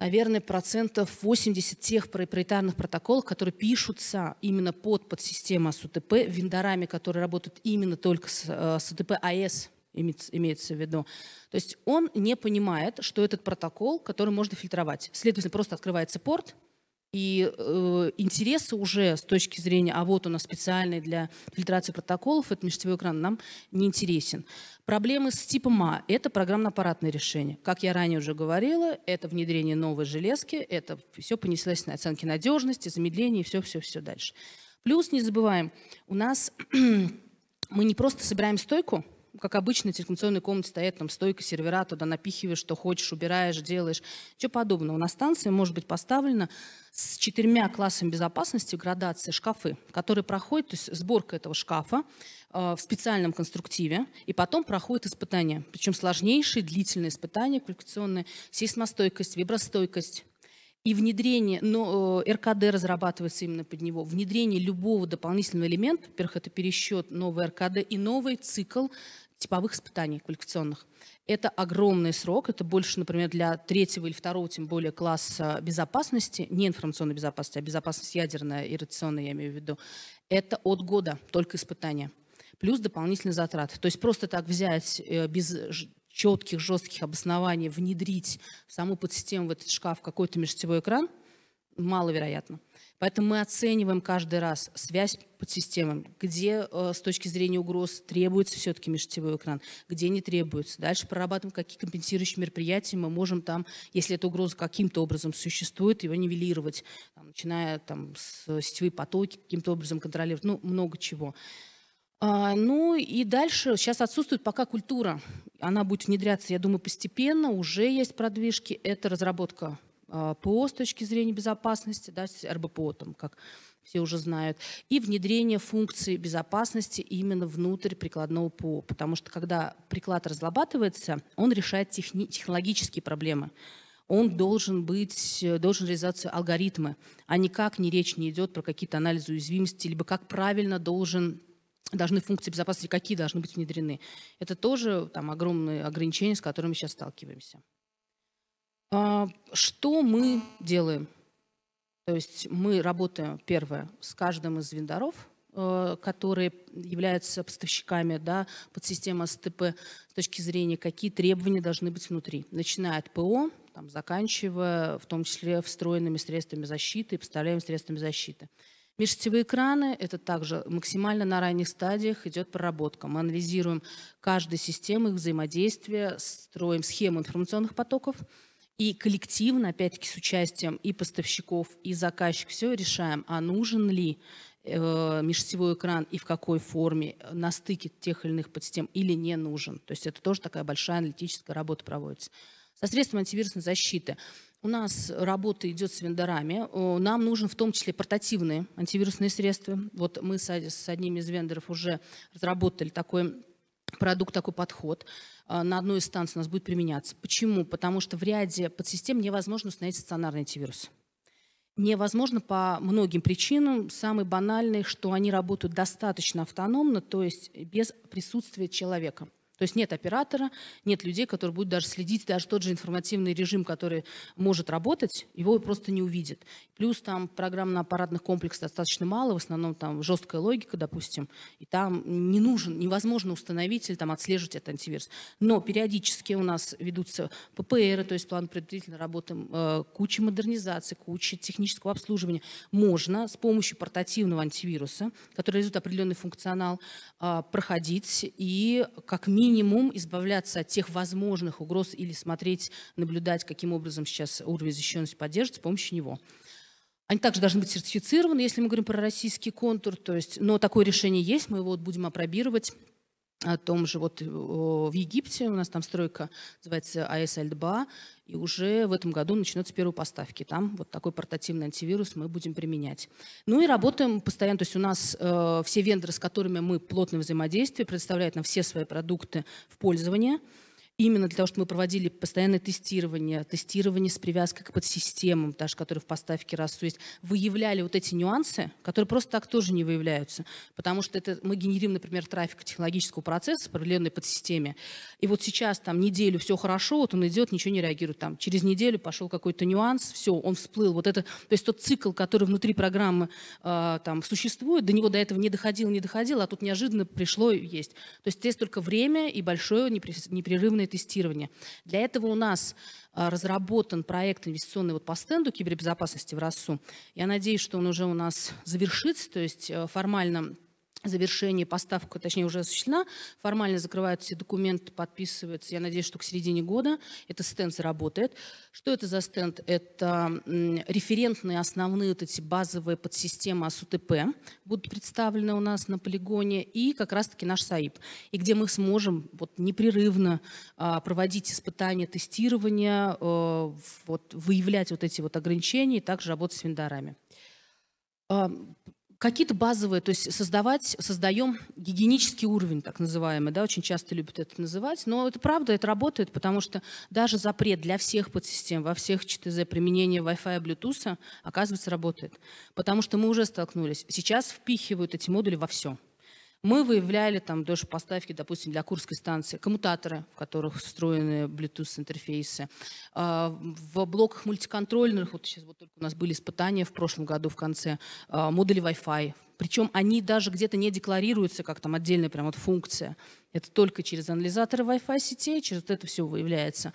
наверное, процентов 80 тех проприетарных протоколов, которые пишутся именно под подсистему СУТП, вендорами, которые работают именно только с э, СУТП АЭС, имеется в виду. То есть он не понимает, что этот протокол, который можно фильтровать. Следовательно, просто открывается порт, и э, интересы уже с точки зрения, а вот у нас специальный для фильтрации протоколов, это межсетевой экран, нам не интересен. Проблемы с типом А – это программно-аппаратное решение. Как я ранее уже говорила, это внедрение новой железки, это все понеслось на оценке надежности, замедления и все-все-все дальше. Плюс, не забываем, у нас мы не просто собираем стойку – как обычно, в телекоммуникационной комнате стоят там стойка сервера, туда напихиваешь, что хочешь, убираешь, делаешь. Ничего подобного. На станции может быть поставлено с четырьмя классами безопасности градации шкафы, которые проходят, то есть сборка этого шкафа э, в специальном конструктиве, и потом проходит испытания. Причем сложнейшие, длительные испытания квалификационные, сейсмостойкость, вибростойкость, и внедрение, но э, РКД разрабатывается именно под него, внедрение любого дополнительного элемента, во-первых, это пересчет новой РКД и новый цикл типовых испытаний квалификационных. Это огромный срок, это больше, например, для третьего или второго, тем более, класса безопасности, не информационной безопасности, а безопасность ядерная и радиационная, я имею в виду. Это от года только испытания, плюс дополнительные затраты. То есть просто так взять э, без четких, жестких обоснований, внедрить саму подсистему в этот шкаф какой-то межсетевой экран, маловероятно. Поэтому мы оцениваем каждый раз связь под системами, где э, с точки зрения угроз требуется все-таки межсетевой экран, где не требуется. Дальше прорабатываем, какие компенсирующие мероприятия мы можем там, если эта угроза каким-то образом существует, его нивелировать, там, начиная там, с сетевые потоки каким-то образом контролировать, ну, много чего. А, ну и дальше сейчас отсутствует пока культура. Она будет внедряться, я думаю, постепенно. Уже есть продвижки. Это разработка а, ПО с точки зрения безопасности, да, РБПО там как все уже знают, и внедрение функции безопасности именно внутрь прикладного ПО. Потому что когда приклад разрабатывается, он решает техни- технологические проблемы. Он должен быть, должен реализоваться алгоритмы, а никак не речь не идет про какие-то анализы уязвимости, либо как правильно должен должны функции безопасности, какие должны быть внедрены. Это тоже там, огромные ограничения, с которыми сейчас сталкиваемся. А, что мы делаем? То есть мы работаем, первое, с каждым из вендоров, э, которые являются поставщиками да, подсистемы СТП с точки зрения, какие требования должны быть внутри. Начиная от ПО, там, заканчивая в том числе встроенными средствами защиты и поставляемыми средствами защиты. Межсетевые экраны – это также максимально на ранних стадиях идет проработка. Мы анализируем каждую систему, их взаимодействие, строим схемы информационных потоков – и коллективно, опять-таки, с участием и поставщиков, и заказчиков, все решаем, а нужен ли э, межсетевой экран и в какой форме на стыке тех или иных подсистем или не нужен. То есть это тоже такая большая аналитическая работа проводится. Со средствами антивирусной защиты. У нас работа идет с вендорами. Э, нам нужен в том числе портативные антивирусные средства. Вот мы с, с одним из вендоров уже разработали такой продукт, такой подход. Э, на одной из станций у нас будет применяться. Почему? Потому что в ряде подсистем невозможно установить стационарный антивирус. Невозможно по многим причинам. Самый банальный, что они работают достаточно автономно, то есть без присутствия человека. То есть нет оператора, нет людей, которые будут даже следить, даже тот же информативный режим, который может работать, его просто не увидит. Плюс там программно-аппаратных комплексов достаточно мало, в основном там жесткая логика, допустим, и там не нужен, невозможно установить или там отслеживать этот антивирус. Но периодически у нас ведутся ППР, то есть план предупредительной работы, э, куча модернизации, куча технического обслуживания. Можно с помощью портативного антивируса, который реализует определенный функционал, а, проходить и как минимум минимум избавляться от тех возможных угроз или смотреть, наблюдать, каким образом сейчас уровень защищенности поддержится с помощью него. Они также должны быть сертифицированы, если мы говорим про российский контур, то есть, но такое решение есть, мы его вот будем опробировать о том же вот в Египте у нас там стройка называется АЭС аль и уже в этом году начнется первые поставки. Там вот такой портативный антивирус мы будем применять. Ну и работаем постоянно, то есть у нас э, все вендоры, с которыми мы плотно взаимодействие, представляют нам все свои продукты в пользование, именно для того, чтобы мы проводили постоянное тестирование, тестирование с привязкой к подсистемам, даже которые в поставке РАСУ есть, выявляли вот эти нюансы, которые просто так тоже не выявляются. Потому что это мы генерим, например, трафик технологического процесса в определенной подсистеме. И вот сейчас там неделю все хорошо, вот он идет, ничего не реагирует. Там, через неделю пошел какой-то нюанс, все, он всплыл. Вот это, то есть тот цикл, который внутри программы э, там существует, до него до этого не доходил, не доходил, а тут неожиданно пришло и есть. То есть здесь только время и большое непрерывное тестирования. Для этого у нас а, разработан проект инвестиционный вот по стенду кибербезопасности в РАСУ. Я надеюсь, что он уже у нас завершится, то есть э, формально Завершение поставка, точнее, уже осуществлена. Формально закрываются все документы, подписываются. Я надеюсь, что к середине года этот стенд заработает. Что это за стенд? Это референтные основные вот эти базовые подсистемы АСУТП будут представлены у нас на полигоне и как раз-таки наш САИП. И где мы сможем вот непрерывно а, проводить испытания, тестирования, э, вот, выявлять вот эти вот ограничения и также работать с вендорами. Какие-то базовые, то есть создавать, создаем гигиенический уровень, так называемый, да, очень часто любят это называть, но это правда, это работает, потому что даже запрет для всех подсистем, во всех ЧТЗ применение Wi-Fi и Bluetooth, оказывается, работает, потому что мы уже столкнулись. Сейчас впихивают эти модули во все – мы выявляли там даже поставки, допустим, для Курской станции, коммутаторы, в которых встроены Bluetooth-интерфейсы. А, в блоках мультиконтрольных, вот сейчас вот только у нас были испытания в прошлом году в конце, а, модули Wi-Fi. Причем они даже где-то не декларируются как там отдельная прям вот функция. Это только через анализаторы Wi-Fi сетей, через вот это все выявляется.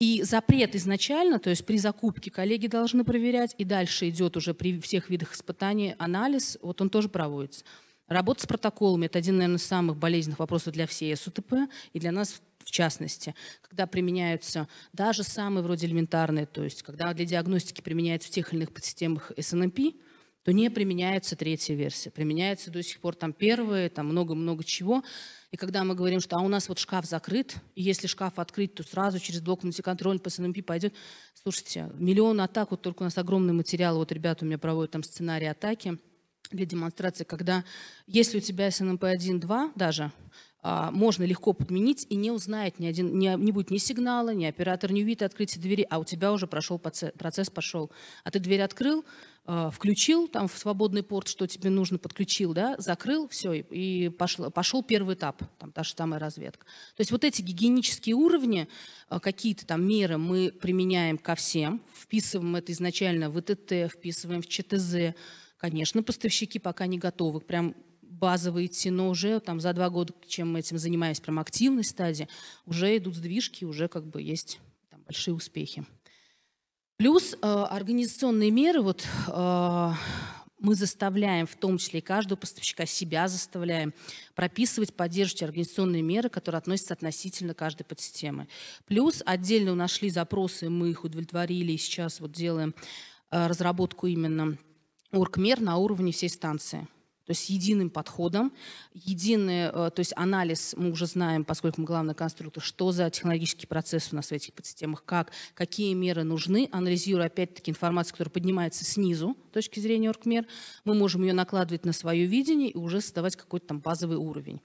И запрет изначально, то есть при закупке коллеги должны проверять, и дальше идет уже при всех видах испытаний анализ, вот он тоже проводится. Работа с протоколами – это один, наверное, из самых болезненных вопросов для всей СУТП и для нас в частности, когда применяются даже самые вроде элементарные, то есть когда для диагностики применяются в тех или иных подсистемах SNMP, то не применяется третья версия. Применяется до сих пор там первая, там много-много чего. И когда мы говорим, что а у нас вот шкаф закрыт, и если шкаф открыть, то сразу через блок мультиконтроль по СНМП пойдет. Слушайте, миллион атак, вот только у нас огромный материал, вот ребята у меня проводят там сценарий атаки – для демонстрации, когда если у тебя СНМП 2, даже, а, можно легко подменить и не узнает ни один, не, не будет ни сигнала, ни оператор не увидит открытие двери, а у тебя уже прошел процесс, процесс пошел. А ты дверь открыл, а, включил там в свободный порт, что тебе нужно, подключил, да, закрыл, все, и пошел, пошел первый этап, там та же самая разведка. То есть вот эти гигиенические уровни, а, какие-то там меры мы применяем ко всем, вписываем это изначально в ИТТ, вписываем в ЧТЗ, Конечно, поставщики пока не готовы прям базово идти, но уже там за два года, чем мы этим занимаемся, прям активной стадии, уже идут сдвижки, уже как бы есть там, большие успехи. Плюс э, организационные меры, вот э, мы заставляем, в том числе и каждого поставщика, себя заставляем прописывать, поддерживать организационные меры, которые относятся относительно каждой подсистемы. Плюс отдельно нашли запросы, мы их удовлетворили, и сейчас вот делаем э, разработку именно оргмер на уровне всей станции. То есть единым подходом, единый, э, то есть анализ, мы уже знаем, поскольку мы главный конструктор, что за технологический процесс у нас в этих подсистемах, как, какие меры нужны, анализируя опять-таки информацию, которая поднимается снизу с точки зрения оргмер, мы можем ее накладывать на свое видение и уже создавать какой-то там базовый уровень.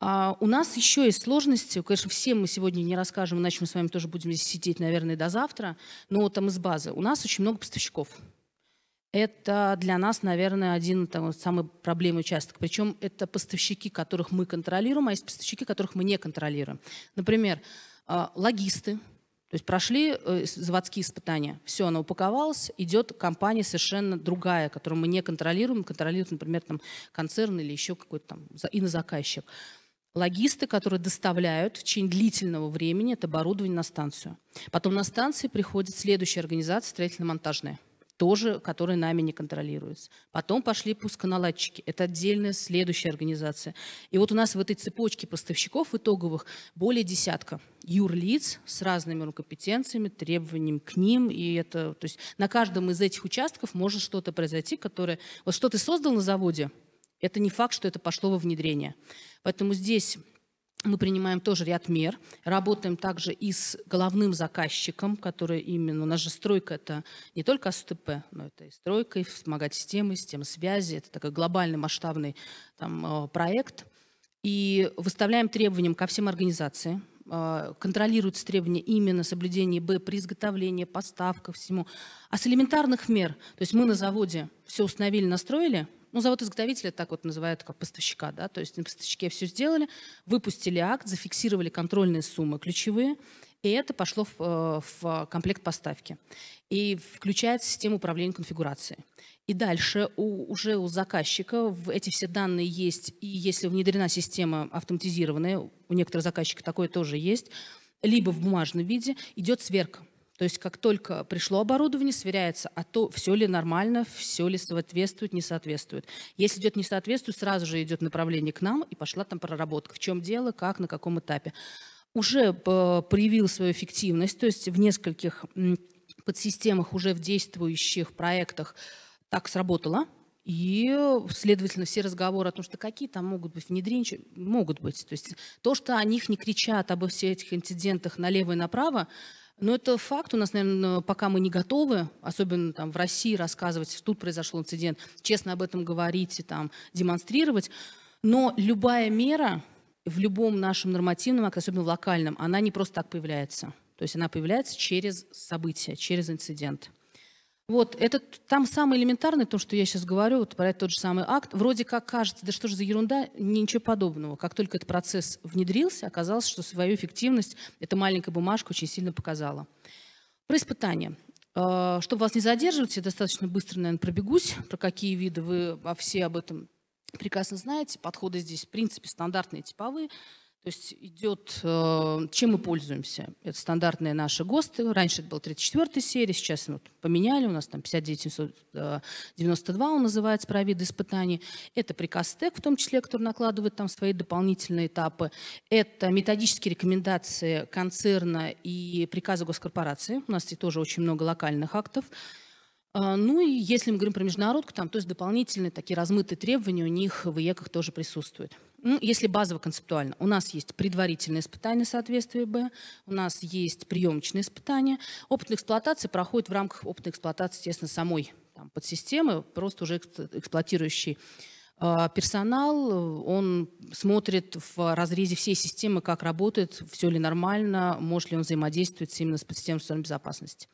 А у нас еще есть сложности, конечно, всем мы сегодня не расскажем, иначе мы с вами тоже будем здесь сидеть, наверное, до завтра, но там из базы. У нас очень много поставщиков. Это для нас, наверное, один там, самый проблемный участок. Причем это поставщики, которых мы контролируем, а есть поставщики, которых мы не контролируем. Например, а, логисты. То есть прошли э, заводские испытания, все, она упаковалась, идет компания совершенно другая, которую мы не контролируем, контролирует, например, там, концерн или еще какой-то там инозаказчик. Логисты, которые доставляют в течение длительного времени это оборудование на станцию. Потом на станции приходит следующая организация строительно-монтажная – тоже, которые нами не контролируются. Потом пошли пусконаладчики. Это отдельная следующая организация. И вот у нас в этой цепочке поставщиков итоговых более десятка юрлиц с разными рукопетенциями, требованиями к ним. И это, то есть на каждом из этих участков может что-то произойти, которое... Вот что ты создал на заводе, это не факт, что это пошло во внедрение. Поэтому здесь мы принимаем тоже ряд мер. Работаем также и с головным заказчиком, который именно... У нас же стройка — это не только СТП, но это и стройка, и вспомогать системы, системы связи. Это такой глобальный масштабный там, э, проект. И выставляем требования ко всем организациям. Э, контролируются требования именно соблюдения Б при изготовлении, поставках, всему. А с элементарных мер, то есть мы на заводе все установили, настроили — ну, завод-изготовитель так вот называют, как поставщика, да, то есть на поставщике все сделали, выпустили акт, зафиксировали контрольные суммы ключевые, и это пошло в, э, в комплект поставки. И включает систему управления конфигурацией. И дальше у, уже у заказчика эти все данные есть. И если внедрена система автоматизированная, у некоторых заказчиков такое тоже есть, либо в бумажном виде, идет сверка. То есть как только пришло оборудование, сверяется, а то все ли нормально, все ли соответствует, не соответствует. Если идет не соответствует, сразу же идет направление к нам и пошла там проработка. В чем дело, как, на каком этапе. Уже э, проявил свою эффективность, то есть в нескольких подсистемах уже в действующих проектах так сработало, и, следовательно, все разговоры о том, что какие там могут быть внедрения, могут быть. То есть то, что о них не кричат, обо всех этих инцидентах налево и направо, но это факт. У нас, наверное, пока мы не готовы, особенно там в России рассказывать, что тут произошел инцидент, честно об этом говорить и там демонстрировать. Но любая мера в любом нашем нормативном, особенно в локальном, она не просто так появляется. То есть она появляется через события, через инцидент. Вот, это там самое элементарное, то, что я сейчас говорю, вот про тот же самый акт, вроде как кажется, да что же за ерунда, ничего подобного. Как только этот процесс внедрился, оказалось, что свою эффективность эта маленькая бумажка очень сильно показала. Про испытания. А, чтобы вас не задерживать, я достаточно быстро, наверное, пробегусь, про какие виды вы все об этом прекрасно знаете. Подходы здесь, в принципе, стандартные, типовые. То есть идет, э, чем мы пользуемся. Это стандартные наши ГОСТы. Раньше это был 34 серии, сейчас вот поменяли, у нас там 5992 э, он называется про виды испытаний. Это приказ ТЭК, в том числе, который накладывает там свои дополнительные этапы. Это методические рекомендации концерна и приказы госкорпорации. У нас и тоже очень много локальных актов. А, ну и если мы говорим про международку, там, то есть дополнительные такие размытые требования у них в ИЕКах тоже присутствуют. Ну, если базово концептуально, у нас есть предварительные испытания соответствия Б, у нас есть приемочные испытания. Опытная эксплуатация проходит в рамках опытной эксплуатации, естественно, самой там, подсистемы, просто уже эксплуатирующий а, персонал, он смотрит в разрезе всей системы, как работает, все ли нормально, может ли он взаимодействовать именно с подсистемой социальной безопасности.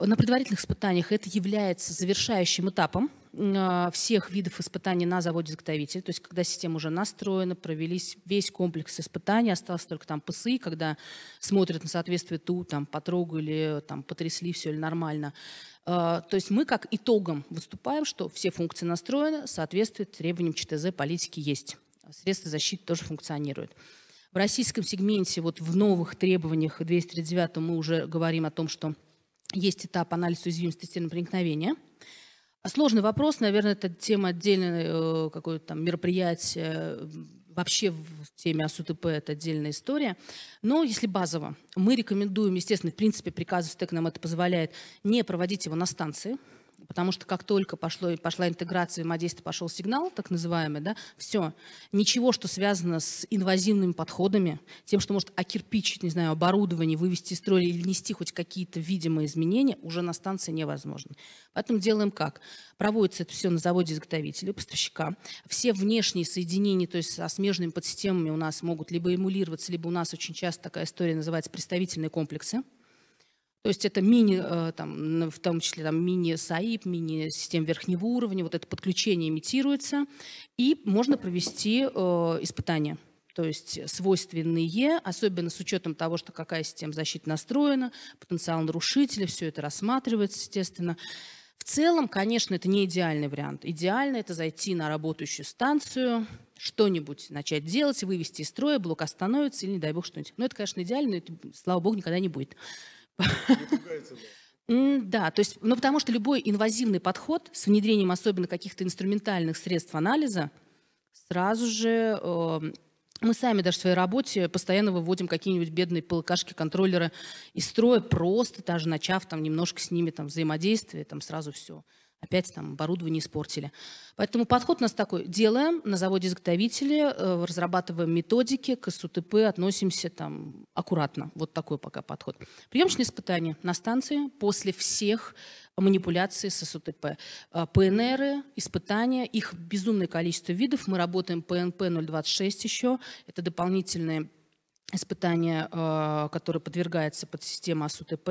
На предварительных испытаниях это является завершающим этапом а, всех видов испытаний на заводе изготовителя, то есть когда система уже настроена, провелись весь комплекс испытаний, осталось только там ПСИ, когда смотрят на соответствие ТУ, там потрогали, там потрясли, все ли нормально. А, то есть мы как итогом выступаем, что все функции настроены, соответствует требованиям ЧТЗ, политики есть. Средства защиты тоже функционируют. В российском сегменте вот в новых требованиях 239 мы уже говорим о том, что есть этап анализа уязвимости проникновения. Сложный вопрос, наверное, это тема отдельного э, какое-то там мероприятие, вообще в теме АСУТП это отдельная история. Но если базово, мы рекомендуем, естественно, в принципе, приказ СТЭК нам это позволяет, не проводить его на станции, Потому что как только пошло, пошла интеграция, взаимодействие, пошел сигнал, так называемый, да, все, ничего, что связано с инвазивными подходами, тем, что может окирпичить, не знаю, оборудование, вывести из строя или внести хоть какие-то видимые изменения, уже на станции невозможно. Поэтому делаем как? Проводится это все на заводе изготовителя, поставщика. Все внешние соединения, то есть со смежными подсистемами у нас могут либо эмулироваться, либо у нас очень часто такая история называется представительные комплексы. То есть это мини, э, там, в том числе там, мини-САИП, мини-систем верхнего уровня, вот это подключение имитируется, и можно провести э, испытания то есть свойственные, особенно с учетом того, что какая система защиты настроена, потенциал нарушителя, все это рассматривается, естественно. В целом, конечно, это не идеальный вариант. Идеально это зайти на работающую станцию, что-нибудь начать делать, вывести из строя, блок остановится или, не дай бог, что-нибудь. Но это, конечно, идеально, но это, слава богу, никогда не будет. Да, то есть, ну потому что любой инвазивный подход с внедрением особенно каких-то инструментальных средств анализа сразу же э, мы сами даже в своей работе постоянно выводим какие-нибудь бедные полкашки контроллера из строя просто даже начав там немножко с ними там взаимодействие, там сразу все. Опять там оборудование испортили. Поэтому подход у нас такой. Делаем на заводе изготовители, э, разрабатываем методики, к СУТП относимся там аккуратно. Вот такой пока подход. Приемочные испытания на станции после всех манипуляций с СУТП. Э, ПНР, испытания, их безумное количество видов. Мы работаем ПНП 026 еще. Это дополнительные испытания, э, которые подвергаются под систему АСУТП.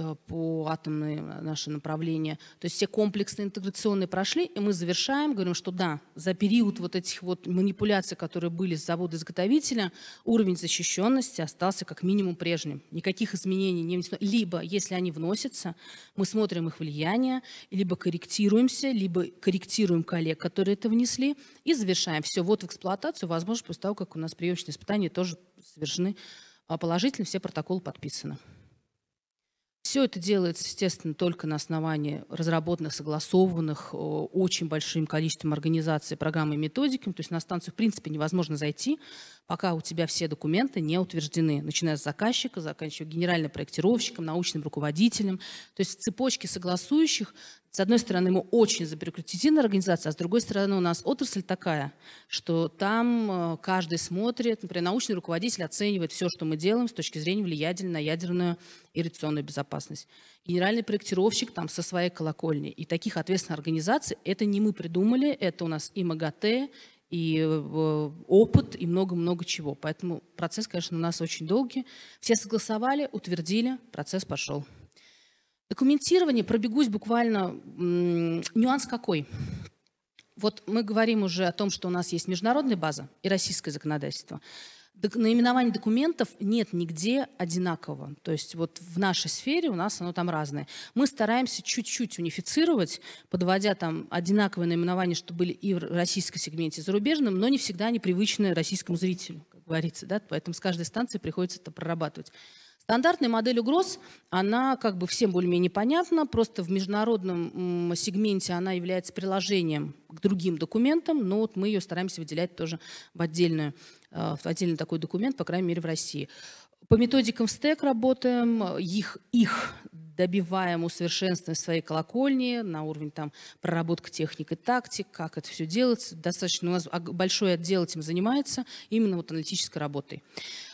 Э, по атомные э, наши направления. То есть все комплексные интеграционные прошли, и мы завершаем, говорим, что да, за период вот этих вот манипуляций, которые были с завода-изготовителя, уровень защищенности остался как минимум прежним. Никаких изменений не внесено. Либо, если они вносятся, мы смотрим их влияние, либо корректируемся, либо корректируем коллег, которые это внесли, и завершаем все. Вот в эксплуатацию, возможно, после того, как у нас приемочные испытания тоже совершены а, положительно, все протоколы подписаны. Все это делается, естественно, только на основании разработанных, согласованных э, очень большим количеством организаций программы и методиками. То есть на станцию, в принципе, невозможно зайти, пока у тебя все документы не утверждены, начиная с заказчика, заканчивая генеральным проектировщиком, научным руководителем. То есть цепочки согласующих с одной стороны, мы очень забюрократизированная организация, а с другой стороны, у нас отрасль такая, что там э, каждый смотрит, например, научный руководитель оценивает все, что мы делаем с точки зрения влияния на ядерную и радиационную безопасность. Генеральный проектировщик там со своей колокольни. И таких ответственных организаций это не мы придумали, это у нас и МАГАТЭ, и э, опыт, и много-много чего. Поэтому процесс, конечно, у нас очень долгий. Все согласовали, утвердили, процесс пошел. Документирование, пробегусь буквально, нюанс какой? Вот мы говорим уже о том, что у нас есть международная база и российское законодательство. Док наименование документов нет нигде одинакового. То есть вот в нашей сфере у нас оно там разное. Мы стараемся чуть-чуть унифицировать, подводя там одинаковые наименования, что были и в российском сегменте, и зарубежном, но не всегда они привычны российскому зрителю, как говорится. Да? Поэтому с каждой станции приходится это прорабатывать. Стандартная модель угроз, она как бы всем более-менее понятна, просто в международном сегменте она является приложением к другим документам, но вот мы ее стараемся выделять тоже в, отдельную, э, в отдельный такой документ, по крайней мере, в России. По методикам СТЭК работаем, их, их добиваем, усовершенствуем в своей колокольни на уровень там проработка техник и тактик, как это все делается. Достаточно у нас большой отдел этим занимается, именно вот аналитической работой.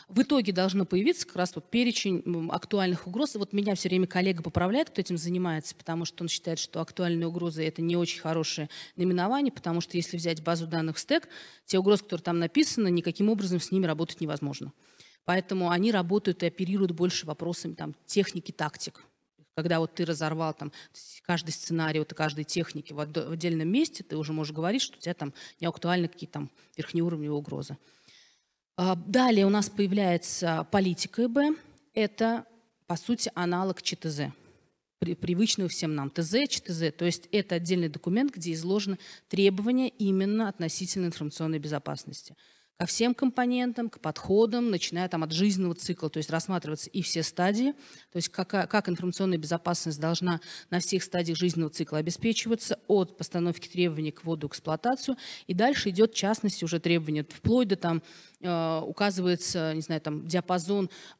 В итоге должно появиться как раз вот перечень актуальных угроз. Вот меня все время коллега поправляет, кто этим занимается, потому что он считает, что актуальные угрозы — это не очень хорошее наименование, потому что если взять базу данных стек, те угрозы, которые там написаны, никаким образом с ними работать невозможно. Поэтому они работают и оперируют больше вопросами там, техники, тактик когда вот ты разорвал там каждый сценарий, вот, каждой техники в, отдельном месте, ты уже можешь говорить, что у тебя там не актуальны какие-то там верхние уровни угрозы. А, далее у нас появляется политика ИБ. Это, по сути, аналог ЧТЗ привычную всем нам ТЗ, ЧТЗ. То есть это отдельный документ, где изложены требования именно относительно информационной безопасности ко всем компонентам, к подходам, начиная там от жизненного цикла, то есть рассматриваться и все стадии, то есть как, как информационная безопасность должна на всех стадиях жизненного цикла обеспечиваться, от постановки требований к к водоэксплуатацию, и дальше идет в частности уже требования, вплоть до там э, указывается, не знаю, там диапазон, э,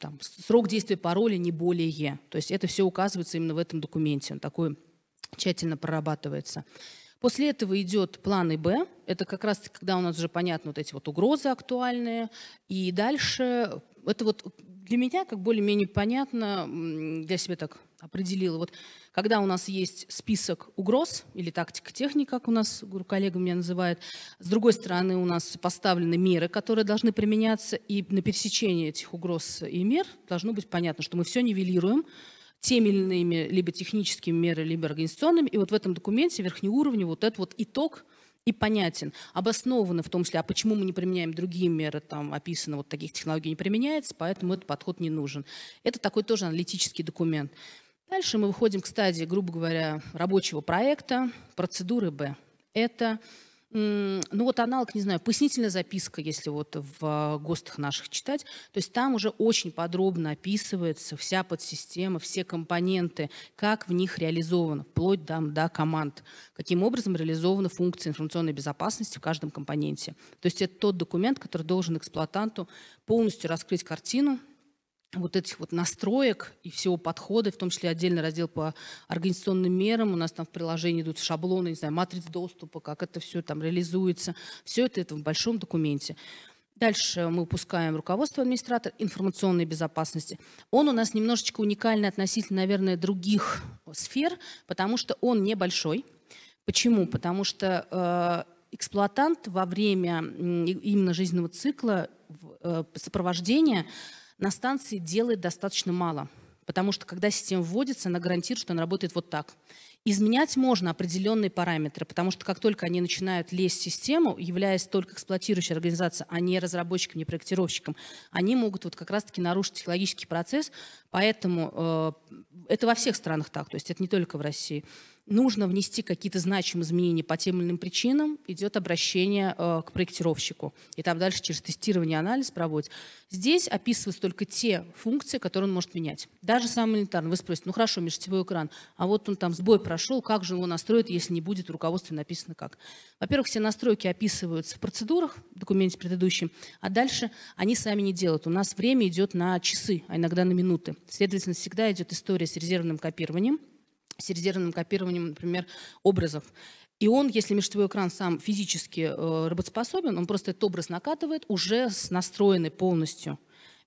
там, срок действия пароля не более, е то есть это все указывается именно в этом документе, он такой тщательно прорабатывается. После этого идет план Б. Это как раз когда у нас уже понятны вот эти вот угрозы актуальные. И дальше это вот для меня как более-менее понятно, для себя так определила. Вот когда у нас есть список угроз или тактика техника как у нас коллега меня называет, с другой стороны у нас поставлены меры, которые должны применяться, и на пересечении этих угроз и мер должно быть понятно, что мы все нивелируем, теми или иными либо техническими мерами, либо организационными. И вот в этом документе верхний уровень вот этот вот итог и понятен, обоснованы в том числе, а почему мы не применяем другие меры, там описано, вот таких технологий не применяется, поэтому этот подход не нужен. Это такой тоже аналитический документ. Дальше мы выходим к стадии, грубо говоря, рабочего проекта, процедуры Б. Это ну вот аналог, не знаю, пояснительная записка, если вот в а, ГОСТах наших читать, то есть там уже очень подробно описывается вся подсистема, все компоненты, как в них реализовано, вплоть там, до команд, каким образом реализована функция информационной безопасности в каждом компоненте. То есть это тот документ, который должен эксплуатанту полностью раскрыть картину, вот этих вот настроек и всего подхода, в том числе отдельный раздел по организационным мерам. У нас там в приложении идут шаблоны, не знаю, матриц доступа, как это все там реализуется. Все это, это в большом документе. Дальше мы пускаем руководство администратора информационной безопасности. Он у нас немножечко уникальный относительно, наверное, других сфер, потому что он небольшой. Почему? Потому что э, эксплуатант во время именно жизненного цикла э, сопровождения на станции делает достаточно мало, потому что когда система вводится, она гарантирует, что она работает вот так. Изменять можно определенные параметры, потому что как только они начинают лезть в систему, являясь только эксплуатирующей организацией, а не разработчиком, не проектировщиком, они могут вот как раз-таки нарушить технологический процесс, поэтому э, это во всех странах так, то есть это не только в России нужно внести какие-то значимые изменения по тем или иным причинам, идет обращение э, к проектировщику. И там дальше через тестирование анализ проводится. Здесь описываются только те функции, которые он может менять. Даже самый элементарно. Вы спросите, ну хорошо, межсетевой экран, а вот он там сбой прошел, как же его настроить, если не будет в руководстве написано как? Во-первых, все настройки описываются в процедурах, в документе предыдущем, а дальше они сами не делают. У нас время идет на часы, а иногда на минуты. Следовательно, всегда идет история с резервным копированием, с резервным копированием, например, образов. И он, если межцветовой экран сам физически э, работоспособен, он просто этот образ накатывает уже с настроенный полностью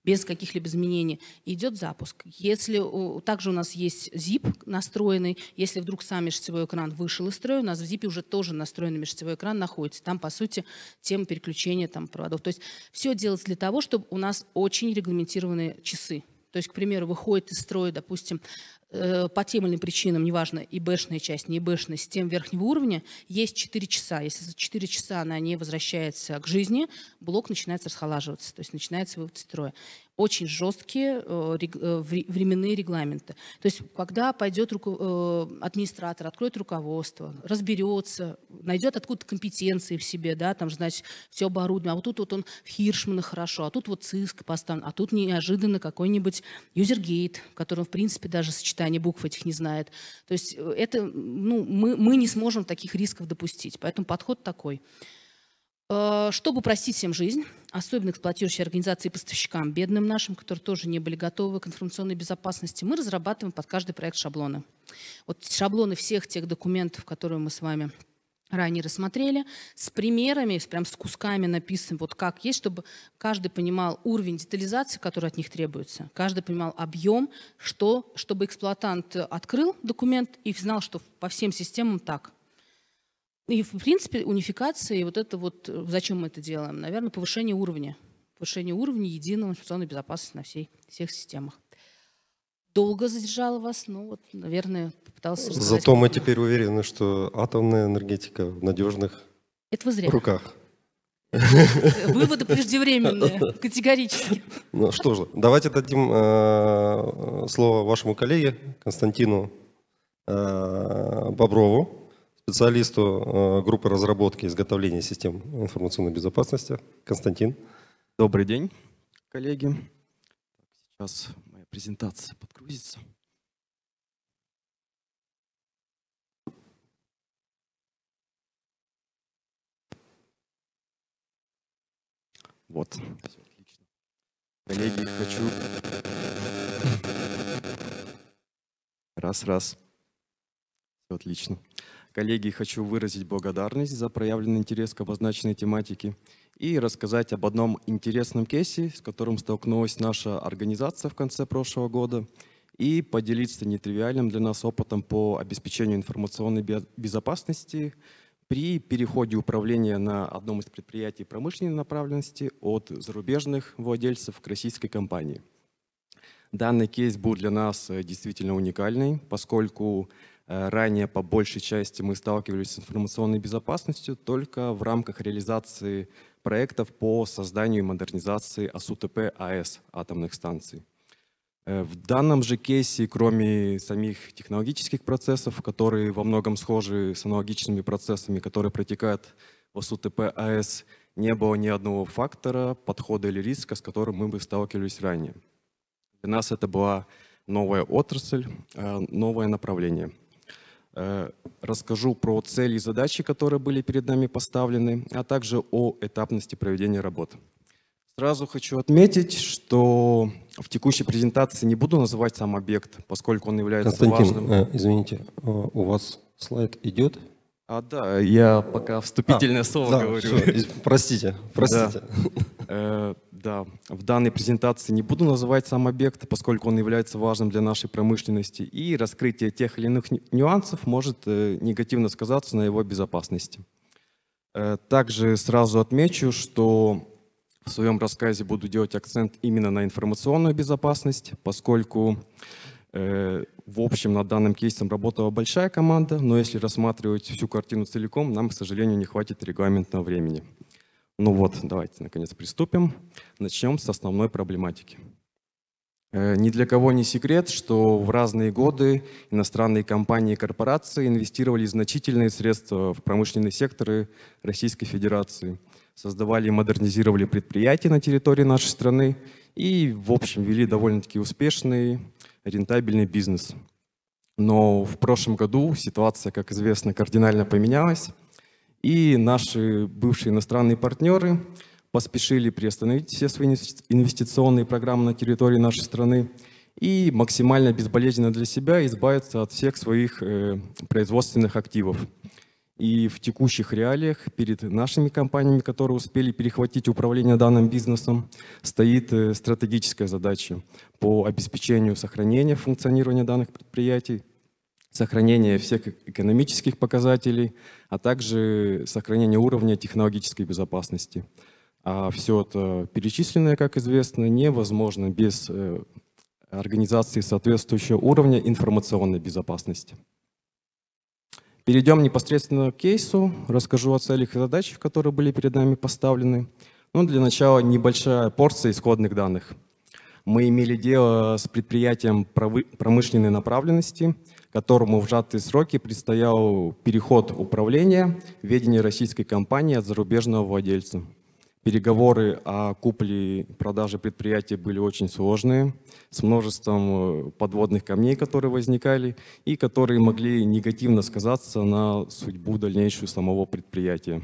без каких-либо изменений, и идет запуск. Если также у нас есть zip настроенный, если вдруг сам межсетевой экран вышел из строя, у нас в zip уже тоже настроенный межсетевой экран находится. Там, по сути, тема переключения там, проводов. То есть все делается для того, чтобы у нас очень регламентированные часы. То есть, к примеру, выходит из строя, допустим, Э, по тем или иным причинам, неважно, и бэшная часть, не бэшная, систем верхнего уровня, есть 4 часа. Если за 4 часа она не возвращается к жизни, блок начинает расхолаживаться, то есть начинается вывод строя очень жесткие э, э, временные регламенты. То есть, когда пойдет э, администратор, откроет руководство, разберется, найдет откуда-то компетенции в себе, да, там, значит, все оборудование, а вот тут вот он в Хиршмана хорошо, а тут вот ЦИСК поставлен, а тут неожиданно какой-нибудь юзергейт, который, в принципе, даже сочетание букв этих не знает. То есть, это, ну, мы, мы не сможем таких рисков допустить, поэтому подход такой – Э, чтобы упростить всем жизнь, особенно эксплуатирующие организации и поставщикам, бедным нашим, которые тоже не были готовы к информационной безопасности, мы разрабатываем под каждый проект шаблоны. Вот шаблоны всех тех документов, которые мы с вами ранее рассмотрели, с примерами, с, прям с кусками написано, вот как есть, чтобы каждый понимал уровень детализации, который от них требуется, каждый понимал объем, что, чтобы эксплуатант открыл документ и знал, что по всем системам так. И, в принципе, унификация и вот это вот, э, зачем мы это делаем? Наверное, повышение уровня. Повышение уровня единого информационной безопасности на всей, всех системах. Долго задержала вас, но вот, наверное, попытался. Зато мы теперь уверены, что атомная энергетика в надежных это вы зря. руках. Выводы преждевременные, категорически. Ну что же, давайте дадим э, э, слово вашему коллеге Константину Боброву специалисту э, группы разработки и изготовления систем информационной безопасности Константин. Добрый день, коллеги. Сейчас моя презентация подгрузится. Вот. Все отлично. Коллеги, хочу... Раз, раз. Все отлично. Коллеги, хочу выразить благодарность за проявленный интерес к обозначенной тематике и рассказать об одном интересном кейсе, с которым столкнулась наша организация в конце прошлого года, и поделиться нетривиальным для нас опытом по обеспечению информационной безопасности при переходе управления на одном из предприятий промышленной направленности от зарубежных владельцев к российской компании. Данный кейс был для нас э, действительно уникальный, поскольку Э, ранее по большей части мы сталкивались с информационной безопасностью только в рамках реализации проектов по созданию и модернизации АСУТП АЭС атомных станций. Э, в данном же кейсе, кроме самих технологических процессов, которые во многом схожи с аналогичными процессами, которые протекают в АСУТП АЭС, не было ни одного фактора, подхода или риска, с которым мы бы сталкивались ранее. Для нас это была новая отрасль, э, новое направление. Э, расскажу про цели и задачи, которые были перед нами поставлены, а также о этапности проведения работ. Сразу хочу отметить, что в текущей презентации не буду называть сам объект, поскольку он является Константин, важным. Э, извините, э, у вас слайд идет? А, да, я пока а, вступительное а, слово да, говорю. Все, простите, простите. Да. Да, в данной презентации не буду называть сам объект, поскольку он является важным для нашей промышленности, и раскрытие тех или иных нюансов может э, негативно сказаться на его безопасности. Э, также сразу отмечу, что в своем рассказе буду делать акцент именно на информационную безопасность, поскольку э, в общем, над данным кейсом работала большая команда, но если рассматривать всю картину целиком, нам, к сожалению, не хватит регламентного времени. Ну вот, давайте наконец приступим. Начнем с основной проблематики. Э, ни для кого не секрет, что в разные годы иностранные компании и корпорации инвестировали значительные средства в промышленные секторы Российской Федерации, создавали и модернизировали предприятия на территории нашей страны и, в общем, вели довольно-таки успешный, рентабельный бизнес. Но в прошлом году ситуация, как известно, кардинально поменялась. И наши бывшие иностранные партнеры поспешили приостановить все свои инвестиционные программы на территории нашей страны и максимально безболезненно для себя избавиться от всех своих э, производственных активов. И в текущих реалиях перед нашими компаниями, которые успели перехватить управление данным бизнесом, стоит э, стратегическая задача по обеспечению сохранения функционирования данных предприятий, сохранение всех экономических показателей, а также сохранение уровня технологической безопасности. А все это перечисленное, как известно, невозможно без э, организации соответствующего уровня информационной безопасности. Перейдем непосредственно к кейсу, расскажу о целях и задачах, которые были перед нами поставлены. Ну, для начала небольшая порция исходных данных. Мы имели дело с предприятием промышленной направленности – которому в сжатые сроки предстоял переход управления ведения российской компании от зарубежного владельца. Переговоры о купле и продаже предприятия были очень сложные, с множеством э, подводных камней, которые возникали, и которые могли негативно сказаться на судьбу дальнейшую самого предприятия.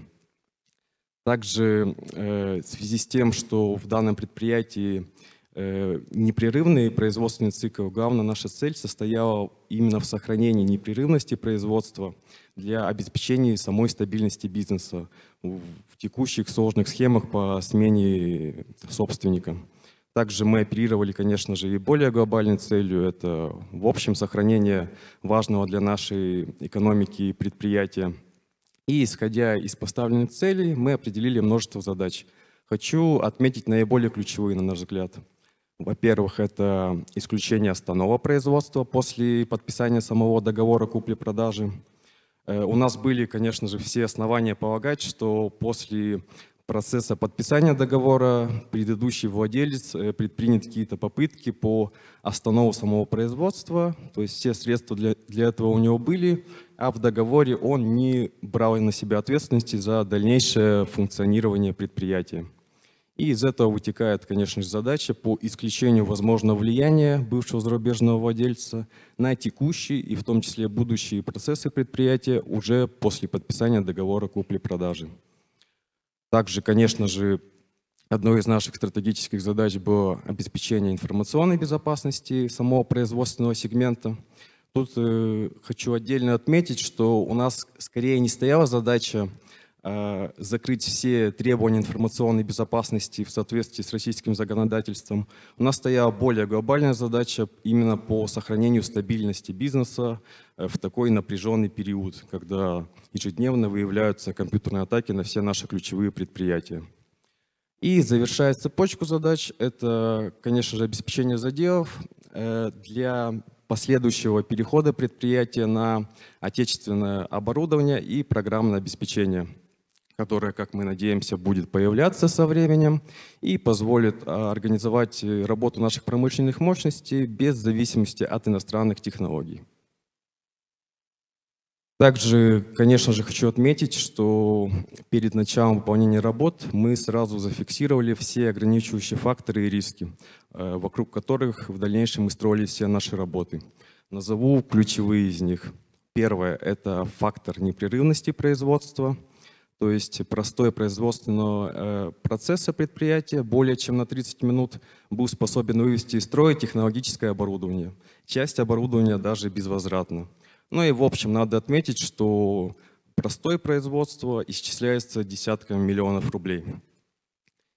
Также э, в связи с тем, что в данном предприятии Э, непрерывный производственный цикл. Главная наша цель состояла именно в сохранении непрерывности производства для обеспечения самой стабильности бизнеса в текущих сложных схемах по смене собственника. Также мы оперировали, конечно же, и более глобальной целью. Это, в общем, сохранение важного для нашей экономики предприятия. И, исходя из поставленных целей, мы определили множество задач. Хочу отметить наиболее ключевые, на наш взгляд – во-первых, это исключение останова производства после подписания самого договора купли-продажи. Э, у нас были, конечно же, все основания полагать, что после процесса подписания договора предыдущий владелец э, предпринят какие-то попытки по останову самого производства, то есть все средства для, для этого у него были, а в договоре он не брал на себя ответственности за дальнейшее функционирование предприятия. И из этого вытекает, конечно же, задача по исключению возможного влияния бывшего зарубежного владельца на текущие и в том числе будущие процессы предприятия уже после подписания договора купли-продажи. Также, конечно же, одной из наших стратегических задач было обеспечение информационной безопасности самого производственного сегмента. Тут э, хочу отдельно отметить, что у нас скорее не стояла задача а, закрыть все требования информационной безопасности в соответствии с российским законодательством. У нас стояла более глобальная задача именно по сохранению стабильности бизнеса э, в такой напряженный период, когда ежедневно выявляются компьютерные атаки на все наши ключевые предприятия. И завершая цепочку задач. Это, конечно же, обеспечение заделов э, для последующего перехода предприятия на отечественное оборудование и программное обеспечение которая, как мы надеемся, будет появляться со временем и позволит а, организовать э, работу наших промышленных мощностей без зависимости от иностранных технологий. Также, конечно же, хочу отметить, что перед началом выполнения работ мы сразу зафиксировали все ограничивающие факторы и риски, э, вокруг которых в дальнейшем мы строили все наши работы. Назову ключевые из них. Первое – это фактор непрерывности производства то есть простой производственного э, процесса предприятия более чем на 30 минут был способен вывести из строя технологическое оборудование. Часть оборудования даже безвозвратно. Ну и в общем надо отметить, что простое производство исчисляется десятками миллионов рублей.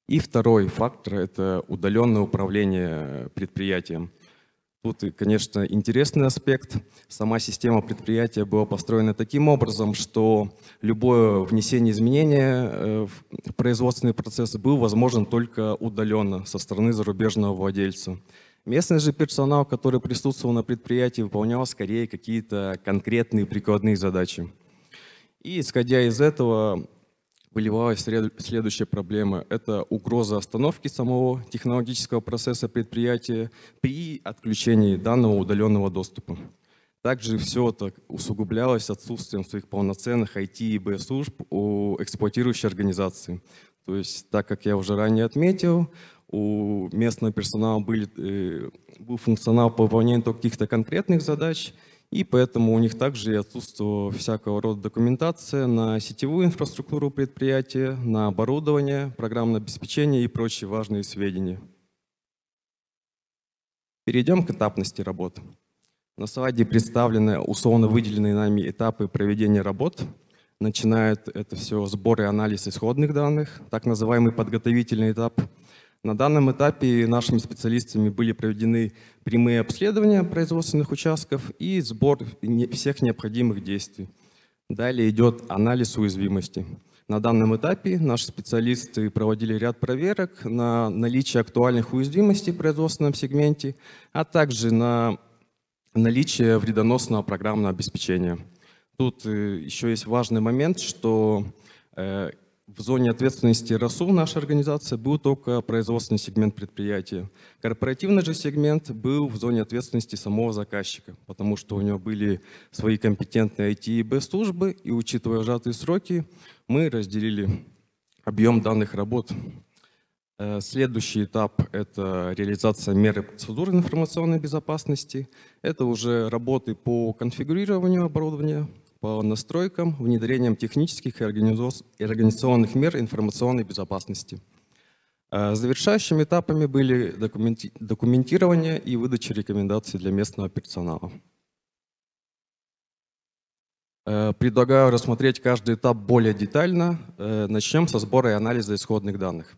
И второй фактор – это удаленное управление э, предприятием. Тут, конечно, интересный аспект. Сама система предприятия была построена таким образом, что любое внесение изменения э, в производственный процесс был возможен только удаленно со стороны зарубежного владельца. Местный же персонал, который присутствовал на предприятии, выполнял скорее какие-то конкретные прикладные задачи. И исходя из этого, выливалась следующая проблема. Это угроза остановки самого технологического процесса предприятия при отключении данного удаленного доступа. Также все это усугублялось отсутствием своих полноценных IT и B-служб у эксплуатирующей организации. То есть, так как я уже ранее отметил, у местного персонала были, э, был функционал по выполнению каких-то конкретных задач – и поэтому у них также и отсутствовала всякого рода документация на сетевую инфраструктуру предприятия, на оборудование, программное обеспечение и прочие важные сведения. Перейдем к этапности работ. На слайде представлены условно выделенные нами этапы проведения работ. Начинает это все сбор и анализ исходных данных, так называемый подготовительный этап – на данном этапе нашими специалистами были проведены прямые обследования производственных участков и сбор всех необходимых действий. Далее идет анализ уязвимости. На данном этапе наши специалисты проводили ряд проверок на наличие актуальных уязвимостей в производственном сегменте, а также на наличие вредоносного программного обеспечения. Тут э, еще есть важный момент, что э, в зоне ответственности РАСУ нашей организации был только производственный сегмент предприятия. Корпоративный же сегмент был в зоне ответственности самого заказчика, потому что у него были свои компетентные IT и B-службы, и учитывая сжатые сроки, мы разделили объем данных работ. Э, следующий этап – это реализация меры процедуры информационной безопасности. Это уже работы по конфигурированию оборудования, по настройкам, внедрением технических и организационных мер информационной безопасности. Э, завершающими этапами были документирование и выдача рекомендаций для местного персонала. Э, предлагаю рассмотреть каждый этап более детально. Э, начнем со сбора и анализа исходных данных.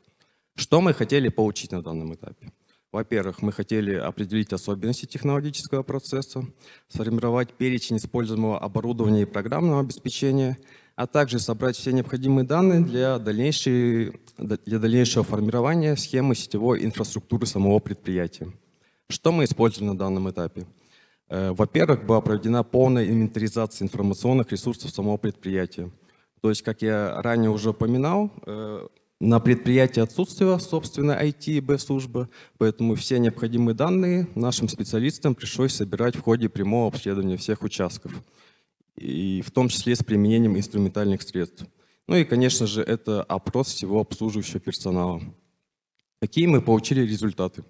Что мы хотели получить на данном этапе? Во-первых, мы хотели определить особенности технологического процесса, сформировать перечень используемого оборудования и программного обеспечения, а также собрать все необходимые данные для, дальнейшей, для дальнейшего формирования схемы сетевой инфраструктуры самого предприятия. Что мы использовали на данном этапе? Э, во-первых, была проведена полная инвентаризация информационных ресурсов самого предприятия. То есть, как я ранее уже упоминал, э, на предприятии отсутствовала собственная IT и Б-служба, поэтому все необходимые данные нашим специалистам пришлось собирать в ходе прямого обследования всех участков, и в том числе с применением инструментальных средств. Ну и, конечно же, это опрос всего обслуживающего персонала. Какие мы получили результаты?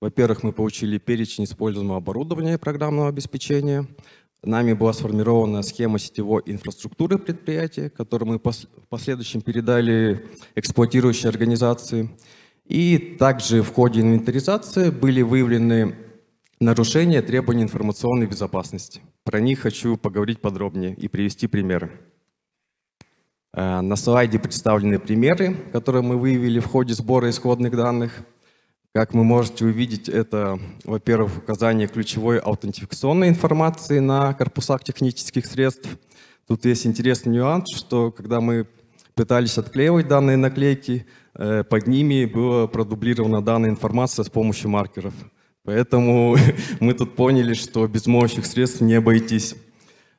Во-первых, мы получили перечень используемого оборудования и программного обеспечения. Нами была сформирована схема сетевой инфраструктуры предприятия, которую мы в последующем передали эксплуатирующей организации. И также в ходе инвентаризации были выявлены нарушения требований информационной безопасности. Про них хочу поговорить подробнее и привести примеры. Э, на слайде представлены примеры, которые мы выявили в ходе сбора исходных данных. Как вы можете увидеть, это, во-первых, указание ключевой аутентификационной информации на корпусах технических средств. Тут есть интересный нюанс, что когда мы пытались отклеивать данные наклейки, э, под ними была продублирована данная информация с помощью маркеров. Поэтому мы тут поняли, что без моющих средств не обойтись.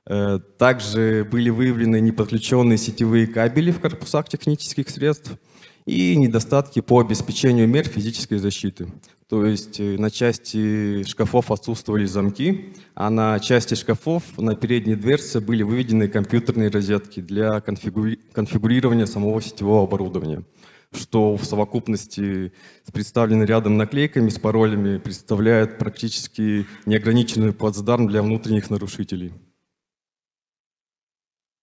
Э, также были выявлены неподключенные сетевые кабели в корпусах технических средств – и недостатки по обеспечению мер физической защиты. То есть э, на части шкафов отсутствовали замки, а на части шкафов на передней дверце были выведены компьютерные розетки для конфигури конфигурирования самого сетевого оборудования что в совокупности с представленным рядом наклейками с паролями представляет практически неограниченный плацдарм для внутренних нарушителей.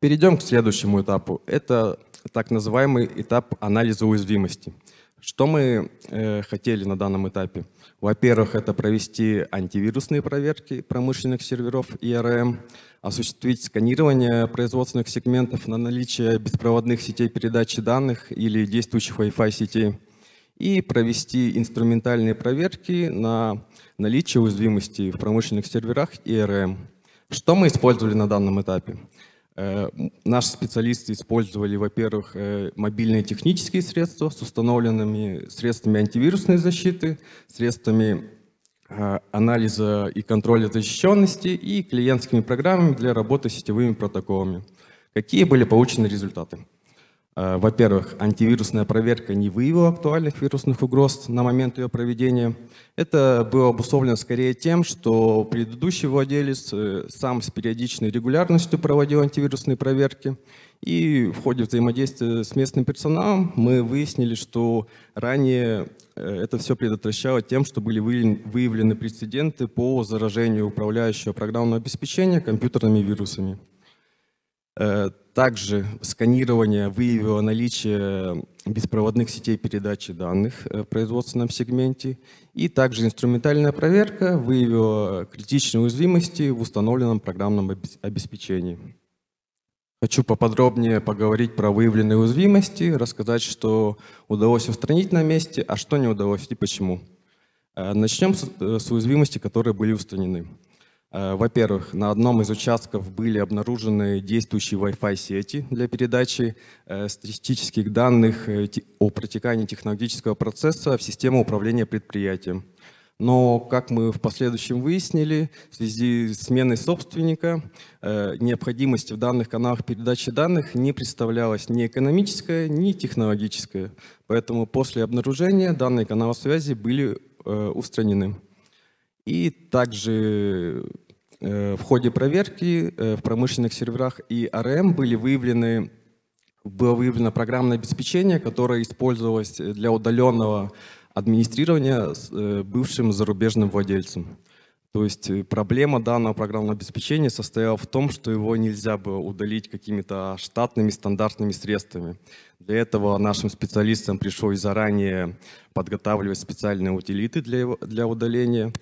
Перейдем к следующему этапу. Это так называемый этап анализа уязвимости. Что мы э, хотели на данном этапе? Во-первых, это провести антивирусные проверки промышленных серверов ИРМ, осуществить сканирование производственных сегментов на наличие беспроводных сетей передачи данных или действующих Wi-Fi сетей и провести инструментальные проверки на наличие уязвимости в промышленных серверах ИРМ. Что мы использовали на данном этапе? Э, наши специалисты использовали, во-первых, э, мобильные технические средства с установленными средствами антивирусной защиты, средствами э, анализа и контроля защищенности и клиентскими программами для работы с сетевыми протоколами. Какие были получены результаты? Э, во-первых, антивирусная проверка не выявила актуальных вирусных угроз на момент ее проведения. Это было обусловлено скорее тем, что предыдущий владелец э, сам с периодичной регулярностью проводил антивирусные проверки. И в ходе взаимодействия с местным персоналом мы выяснили, что ранее э, это все предотвращало тем, что были выявлены прецеденты по заражению управляющего программного обеспечения компьютерными вирусами. Э, также сканирование выявило наличие беспроводных сетей передачи данных э, в производственном сегменте. И также инструментальная проверка выявила критичные уязвимости в установленном программном обеспечении. Хочу поподробнее поговорить про выявленные уязвимости, рассказать, что удалось устранить на месте, а что не удалось и почему. Э, начнем с уязвимостей, которые были устранены. Э, во-первых, на одном из участков были обнаружены действующие Wi-Fi сети для передачи э, статистических данных э, о протекании технологического процесса в систему управления предприятием. Но, как мы в последующем выяснили, в связи с сменой собственника необходимость в данных каналах передачи данных не представлялась ни экономическая, ни технологическая. Поэтому после обнаружения данные каналы связи были устранены. И также э, в ходе проверки э, в промышленных серверах и РМ были выявлены было выявлено программное обеспечение, которое использовалось для удаленного администрирования с э, бывшим зарубежным владельцем. То есть проблема данного программного обеспечения состояла в том, что его нельзя было удалить какими-то штатными стандартными средствами. Для этого нашим специалистам пришлось заранее подготавливать специальные утилиты для, его, для удаления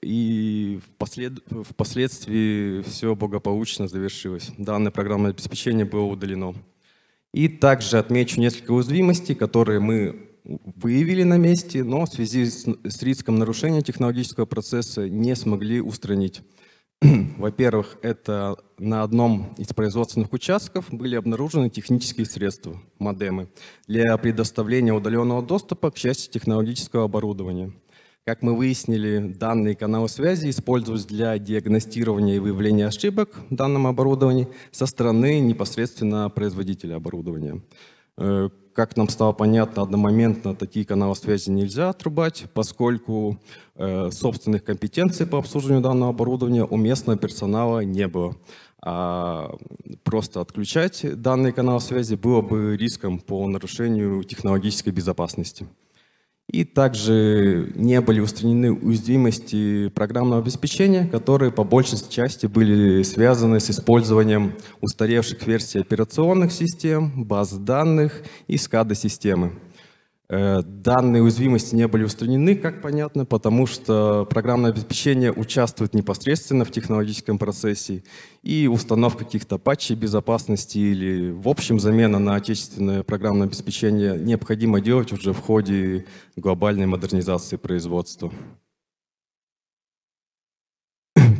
и впослед... впоследствии все благополучно завершилось. Данное программное обеспечение было удалено. И также отмечу несколько уязвимостей, которые мы выявили на месте, но в связи с, с риском нарушения технологического процесса не смогли устранить. Во-первых, это на одном из производственных участков были обнаружены технические средства, модемы, для предоставления удаленного доступа к части технологического оборудования – как мы выяснили, данные канала связи используются для диагностирования и выявления ошибок в данном оборудовании со стороны непосредственно производителя оборудования. Э, как нам стало понятно, одномоментно такие каналы связи нельзя отрубать, поскольку э, собственных компетенций по обслуживанию данного оборудования у местного персонала не было. А просто отключать данные каналы связи было бы риском по нарушению технологической безопасности. И также не были устранены уязвимости программного обеспечения, которые по большей части были связаны с использованием устаревших версий операционных систем, баз данных и SCADA-системы. Э, данные уязвимости не были устранены, как понятно, потому что программное обеспечение участвует непосредственно в технологическом процессе, и установка каких-то патчей безопасности или, в общем, замена на отечественное программное обеспечение необходимо делать уже в ходе глобальной модернизации производства.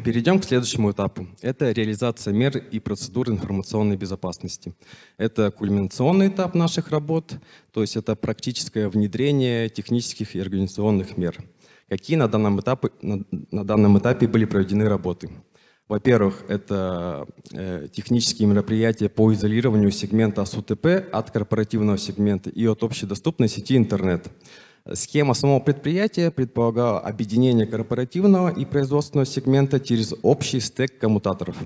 Перейдем к следующему этапу. Это реализация мер и процедур информационной безопасности. Это кульминационный этап наших работ, то есть это практическое внедрение технических и организационных мер. Какие на данном этапе, на, на данном этапе были проведены работы? Во-первых, это э, технические мероприятия по изолированию сегмента СУТП от корпоративного сегмента и от общедоступной сети интернет. Схема самого предприятия предполагала объединение корпоративного и производственного сегмента через общий стек коммутаторов.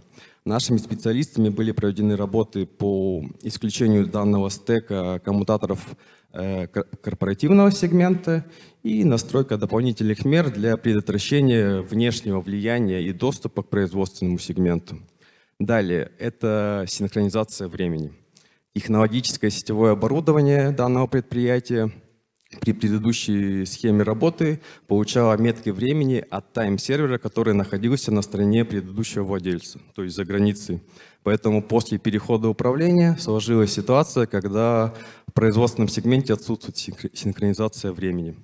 Нашими специалистами были проведены работы по исключению данного стека коммутаторов э, корпоративного сегмента и настройка дополнительных мер для предотвращения внешнего влияния и доступа к производственному сегменту. Далее, это синхронизация времени. Технологическое сетевое оборудование данного предприятия – при предыдущей схеме работы получала метки времени от тайм-сервера, который находился на стороне предыдущего владельца, то есть за границей. Поэтому после перехода управления сложилась ситуация, когда в производственном сегменте отсутствует синхронизация времени.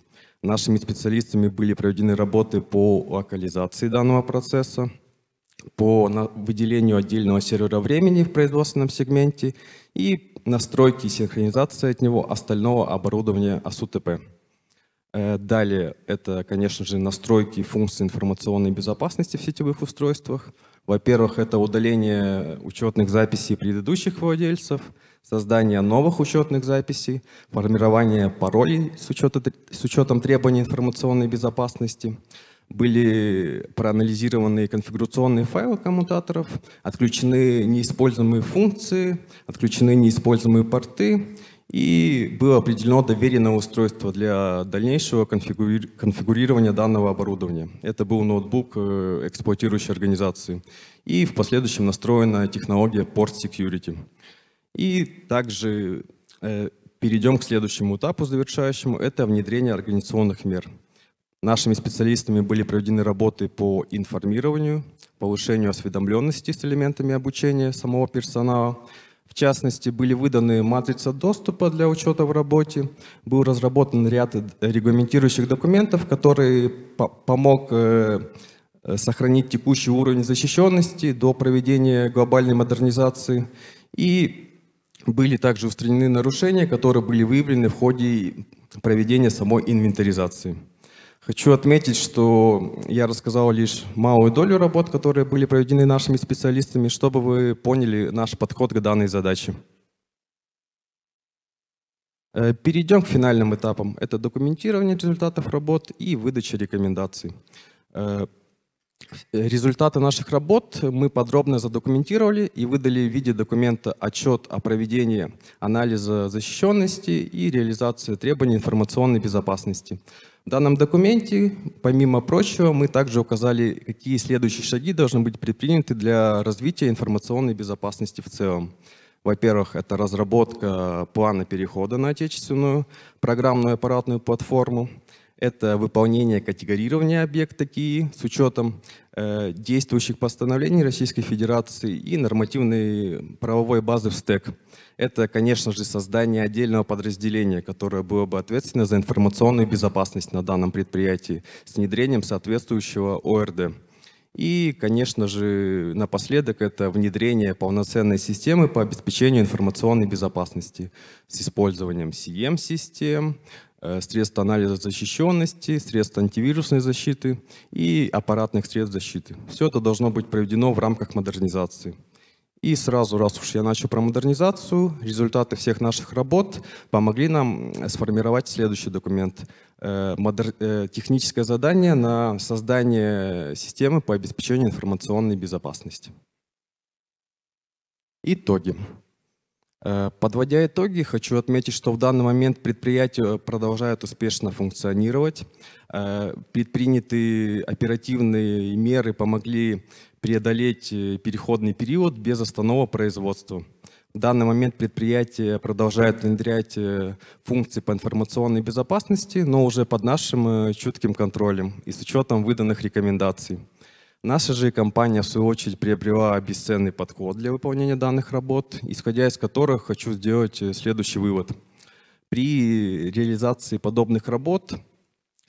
Нашими специалистами были проведены работы по локализации данного процесса – по выделению отдельного сервера времени в производственном сегменте и настройки и синхронизации от него остального оборудования АСУТП. Э, далее это, конечно же, настройки функций информационной безопасности в сетевых устройствах. Во-первых, это удаление учетных записей предыдущих владельцев, создание новых учетных записей, формирование паролей с, учета, с учетом требований информационной безопасности – были проанализированы конфигурационные файлы коммутаторов, отключены неиспользуемые функции, отключены неиспользуемые порты, и было определено доверенное устройство для дальнейшего конфигури конфигурирования данного оборудования. Это был ноутбук э, эксплуатирующей организации. И в последующем настроена технология Port Security. И также э, перейдем к следующему этапу завершающему. Это внедрение организационных мер. Нашими специалистами были проведены работы по информированию, повышению осведомленности с элементами обучения самого персонала. В частности, были выданы матрица доступа для учета в работе, был разработан ряд регламентирующих документов, который по помог э, э, сохранить текущий уровень защищенности до проведения глобальной модернизации. И были также устранены нарушения, которые были выявлены в ходе проведения самой инвентаризации. Хочу отметить, что я рассказал лишь малую долю работ, которые были проведены нашими специалистами, чтобы вы поняли наш подход к данной задаче. Э, перейдем к финальным этапам. Это документирование результатов работ и выдача рекомендаций. Э, результаты наших работ мы подробно задокументировали и выдали в виде документа отчет о проведении анализа защищенности и реализации требований информационной безопасности – в данном документе, помимо прочего, мы также указали, какие следующие шаги должны быть предприняты для развития информационной безопасности в целом. Во-первых, это разработка плана перехода на отечественную программную аппаратную платформу. Это выполнение категорирования объекта КИИ с учетом э, действующих постановлений Российской Федерации и нормативной правовой базы в СТЭК это, конечно же, создание отдельного подразделения, которое было бы ответственно за информационную безопасность на данном предприятии с внедрением соответствующего ОРД. И, конечно же, напоследок это внедрение полноценной системы по обеспечению информационной безопасности с использованием CM-систем, эм э, средств анализа защищенности, средств антивирусной защиты и аппаратных средств защиты. Все это должно быть проведено в рамках модернизации. И сразу, раз уж я начал про модернизацию, результаты всех наших работ помогли нам э, сформировать следующий документ. Э, э, техническое задание на создание системы по обеспечению информационной безопасности. Итоги. Э, подводя итоги, хочу отметить, что в данный момент предприятие продолжает успешно функционировать. Э, предпринятые оперативные меры помогли преодолеть э, переходный период без остановок производства. В данный момент предприятие продолжает внедрять функции по информационной безопасности, но уже под нашим чутким контролем и с учетом выданных рекомендаций. Наша же компания, в свою очередь, приобрела бесценный подход для выполнения данных работ, исходя из которых хочу сделать э, следующий вывод. При реализации подобных работ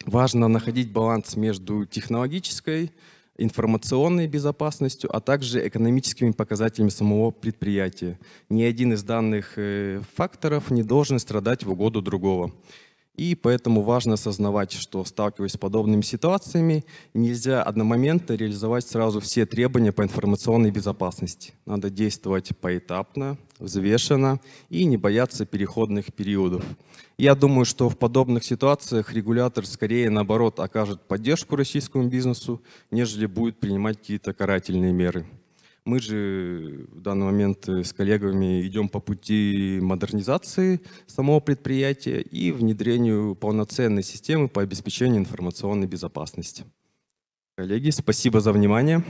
важно находить баланс между технологической, информационной безопасностью, а также экономическими показателями самого предприятия. Ни один из данных э, факторов не должен страдать в угоду другого. И поэтому важно осознавать, что сталкиваясь с подобными ситуациями, нельзя одномоментно реализовать сразу все требования по информационной безопасности. Надо действовать поэтапно, взвешенно и не бояться переходных периодов. Я думаю, что в подобных ситуациях регулятор скорее, наоборот, окажет поддержку российскому бизнесу, нежели будет принимать какие-то карательные меры. Мы же в данный момент э, с коллегами идем по пути модернизации самого предприятия и внедрению полноценной системы по обеспечению информационной безопасности. Коллеги, спасибо за внимание.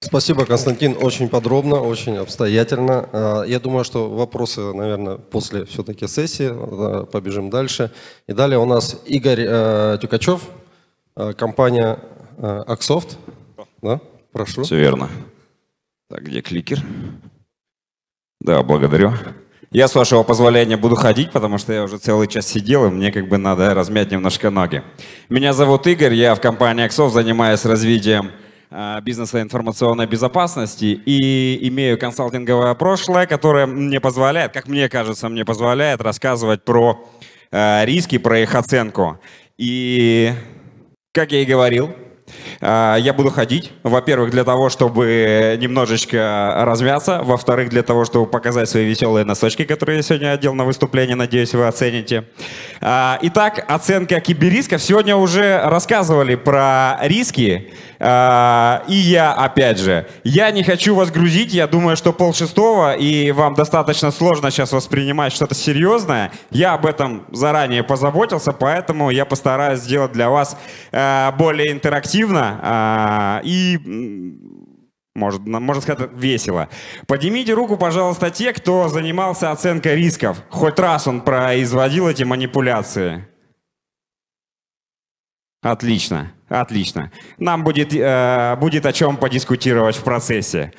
Спасибо, Константин, очень подробно, очень обстоятельно. Э, я думаю, что вопросы, наверное, после все-таки сессии, побежим дальше. И далее у нас Игорь э, Тюкачев, компания Аксофт. Да? Прошу. Все верно. Так, где кликер? Да, благодарю. Я, с вашего позволения, буду ходить, потому что я уже целый час сидел, и мне как бы надо размять немножко ноги. Меня зовут Игорь, я в компании Аксов занимаюсь развитием а, бизнеса информационной безопасности и имею консалтинговое прошлое, которое мне позволяет, как мне кажется, мне позволяет рассказывать про а, риски, про их оценку. И, как я и говорил, а, я буду ходить, во-первых, для того, чтобы немножечко размяться, во-вторых, для того, чтобы показать свои веселые носочки, которые я сегодня одел на выступление, надеюсь, вы оцените. А, итак, оценка киберрисков. Сегодня уже рассказывали про риски, а, и я, опять же, я не хочу вас грузить, я думаю, что полшестого, и вам достаточно сложно сейчас воспринимать что-то серьезное. Я об этом заранее позаботился, поэтому я постараюсь сделать для вас э, более интерактивно а, и может, можно сказать, весело. Поднимите руку, пожалуйста, те, кто занимался оценкой рисков. Хоть раз он производил эти манипуляции. Отлично. Отлично. Нам будет, э, будет о чем подискутировать в процессе.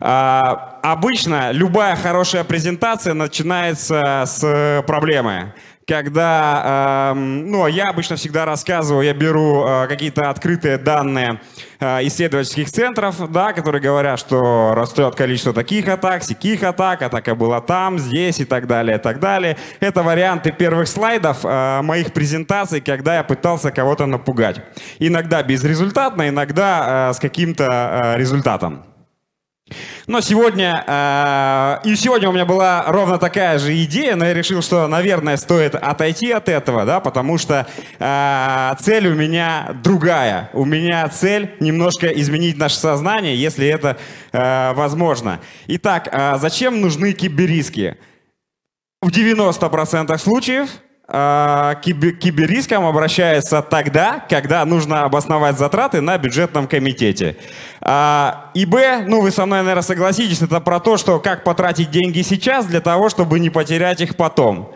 Э, обычно любая хорошая презентация начинается с э, проблемы когда, эм, ну, я обычно всегда рассказываю, я беру э, какие-то открытые данные э, исследовательских центров, да, которые говорят, что растет количество таких атак, сяких атак, атака была там, здесь и так далее, и так далее. Это варианты первых слайдов э, моих презентаций, когда я пытался кого-то напугать. Иногда безрезультатно, иногда с каким-то результатом. Но сегодня, э, и сегодня у меня была ровно такая же идея, но я решил, что, наверное, стоит отойти от этого, да, потому что э, цель у меня другая. У меня цель немножко изменить наше сознание, если это э, возможно. Итак, зачем нужны киберриски? В 90% случаев к а, киберрискам обращается тогда, когда нужно обосновать затраты на бюджетном комитете. А, и Б, ну вы со мной, наверное, согласитесь, это про то, что как потратить деньги сейчас для того, чтобы не потерять их потом.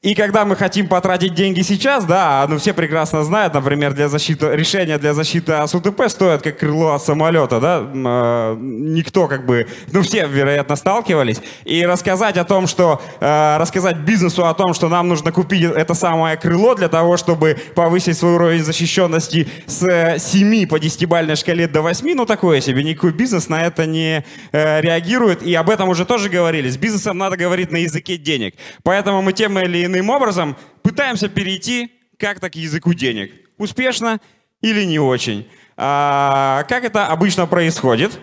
И когда мы хотим потратить деньги сейчас, да, ну все прекрасно знают, например, для защиты, решения для защиты от а УТП стоит как крыло от самолета, да, э, никто как бы, ну все, вероятно, сталкивались. И рассказать о том, что, э, рассказать бизнесу о том, что нам нужно купить это самое крыло для того, чтобы повысить свой уровень защищенности с 7 э, по 10-бальной шкале до 8, ну такое себе, никакой бизнес на это не э, реагирует. И об этом уже тоже говорили, с бизнесом надо говорить на языке денег. Поэтому мы тем или иным иным образом пытаемся перейти как-то к языку денег. Успешно или не очень. А как это обычно происходит?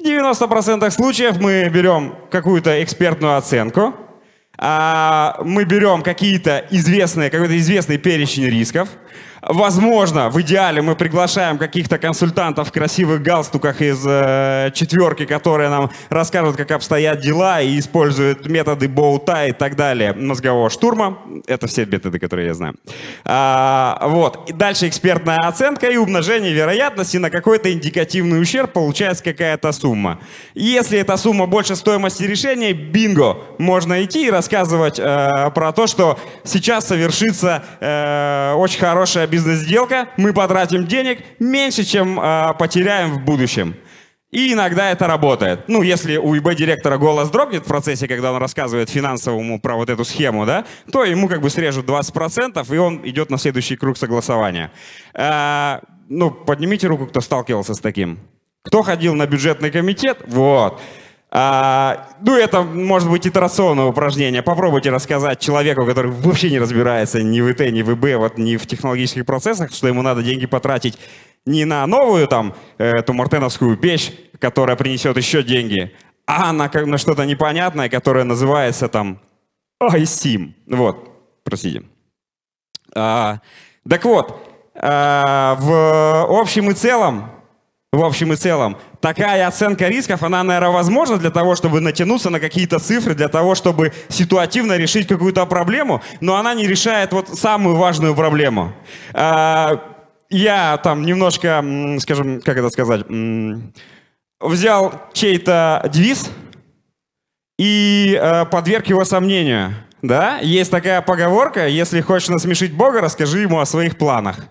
В 90% случаев мы берем какую-то экспертную оценку, а мы берем какие-то известные, какой-то известный перечень рисков, Возможно, в идеале мы приглашаем каких-то консультантов в красивых галстуках из э, четверки, которые нам расскажут, как обстоят дела и используют методы боута и так далее, мозгового штурма. Это все методы, которые я знаю. А, вот. И дальше экспертная оценка и умножение вероятности на какой-то индикативный ущерб получается какая-то сумма. Если эта сумма больше стоимости решения, бинго, можно идти и рассказывать э, про то, что сейчас совершится э, очень хорошая бизнес-сделка, мы потратим денег меньше, чем э, потеряем в будущем. И иногда это работает. Ну, если у ИБ-директора голос дрогнет в процессе, когда он рассказывает финансовому про вот эту схему, да, то ему как бы срежут 20%, и он идет на следующий круг согласования. Э, ну, поднимите руку, кто сталкивался с таким. Кто ходил на бюджетный комитет? Вот. А, ну, это может быть итерационное упражнение. Попробуйте рассказать человеку, который вообще не разбирается ни в ИТ, ни в ИБ, вот ни в технологических процессах, что ему надо деньги потратить не на новую там э, эту мартеновскую печь, которая принесет еще деньги, а на, на что-то непонятное, которое называется там iSIM. Вот, простите. А, так вот, а, в общем и целом в общем и целом. Такая оценка рисков, она, наверное, возможна для того, чтобы натянуться на какие-то цифры, для того, чтобы ситуативно решить какую-то проблему, но она не решает вот самую важную проблему. А, я там немножко, скажем, как это сказать, взял чей-то девиз и э, подверг его сомнению. Да, есть такая поговорка, если хочешь насмешить Бога, расскажи ему о своих планах.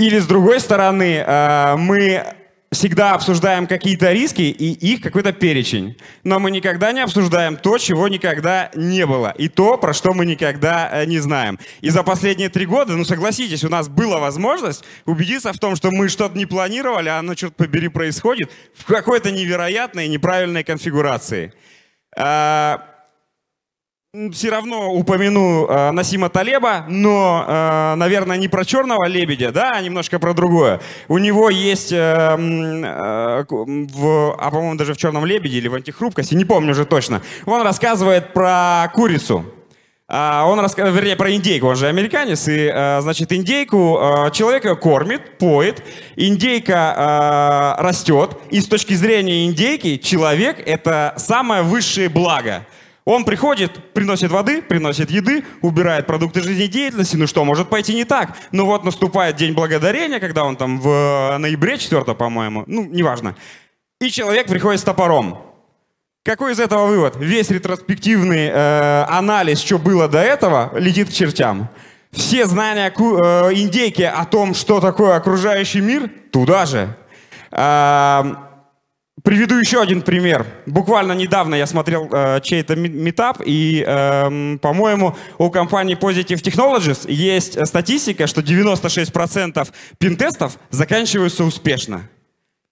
Или с другой стороны, э, мы всегда обсуждаем какие-то риски и их какой-то перечень. Но мы никогда не обсуждаем то, чего никогда не было, и то, про что мы никогда э, не знаем. И за последние три года, ну согласитесь, у нас была возможность убедиться в том, что мы что-то не планировали, а оно, черт побери, происходит в какой-то невероятной неправильной конфигурации. Э, все равно упомяну э, Насима Талеба, но, э, наверное, не про черного лебедя, да, а немножко про другое. У него есть, э, э, в, а по-моему, даже в черном лебеде или в антихрупкости, не помню уже точно, он рассказывает про курицу. Э, он рассказывает, вернее, про индейку, он же американец, и, э, значит, индейку, э, человек кормит, поет, индейка э, растет, и с точки зрения индейки человек — это самое высшее благо — он приходит, приносит воды, приносит еды, убирает продукты жизнедеятельности. Ну что, может пойти не так. Но ну вот наступает День Благодарения, когда он там в э, ноябре 4 по-моему, ну, неважно. И человек приходит с топором. Какой из этого вывод? Весь ретроспективный э, анализ, что было до этого, летит к чертям. Все знания э, индейки о том, что такое окружающий мир, туда же. Э, Приведу еще один пример. Буквально недавно я смотрел э, чей-то метап, и, э, по-моему, у компании Positive Technologies есть статистика, что 96% пинтестов заканчиваются успешно.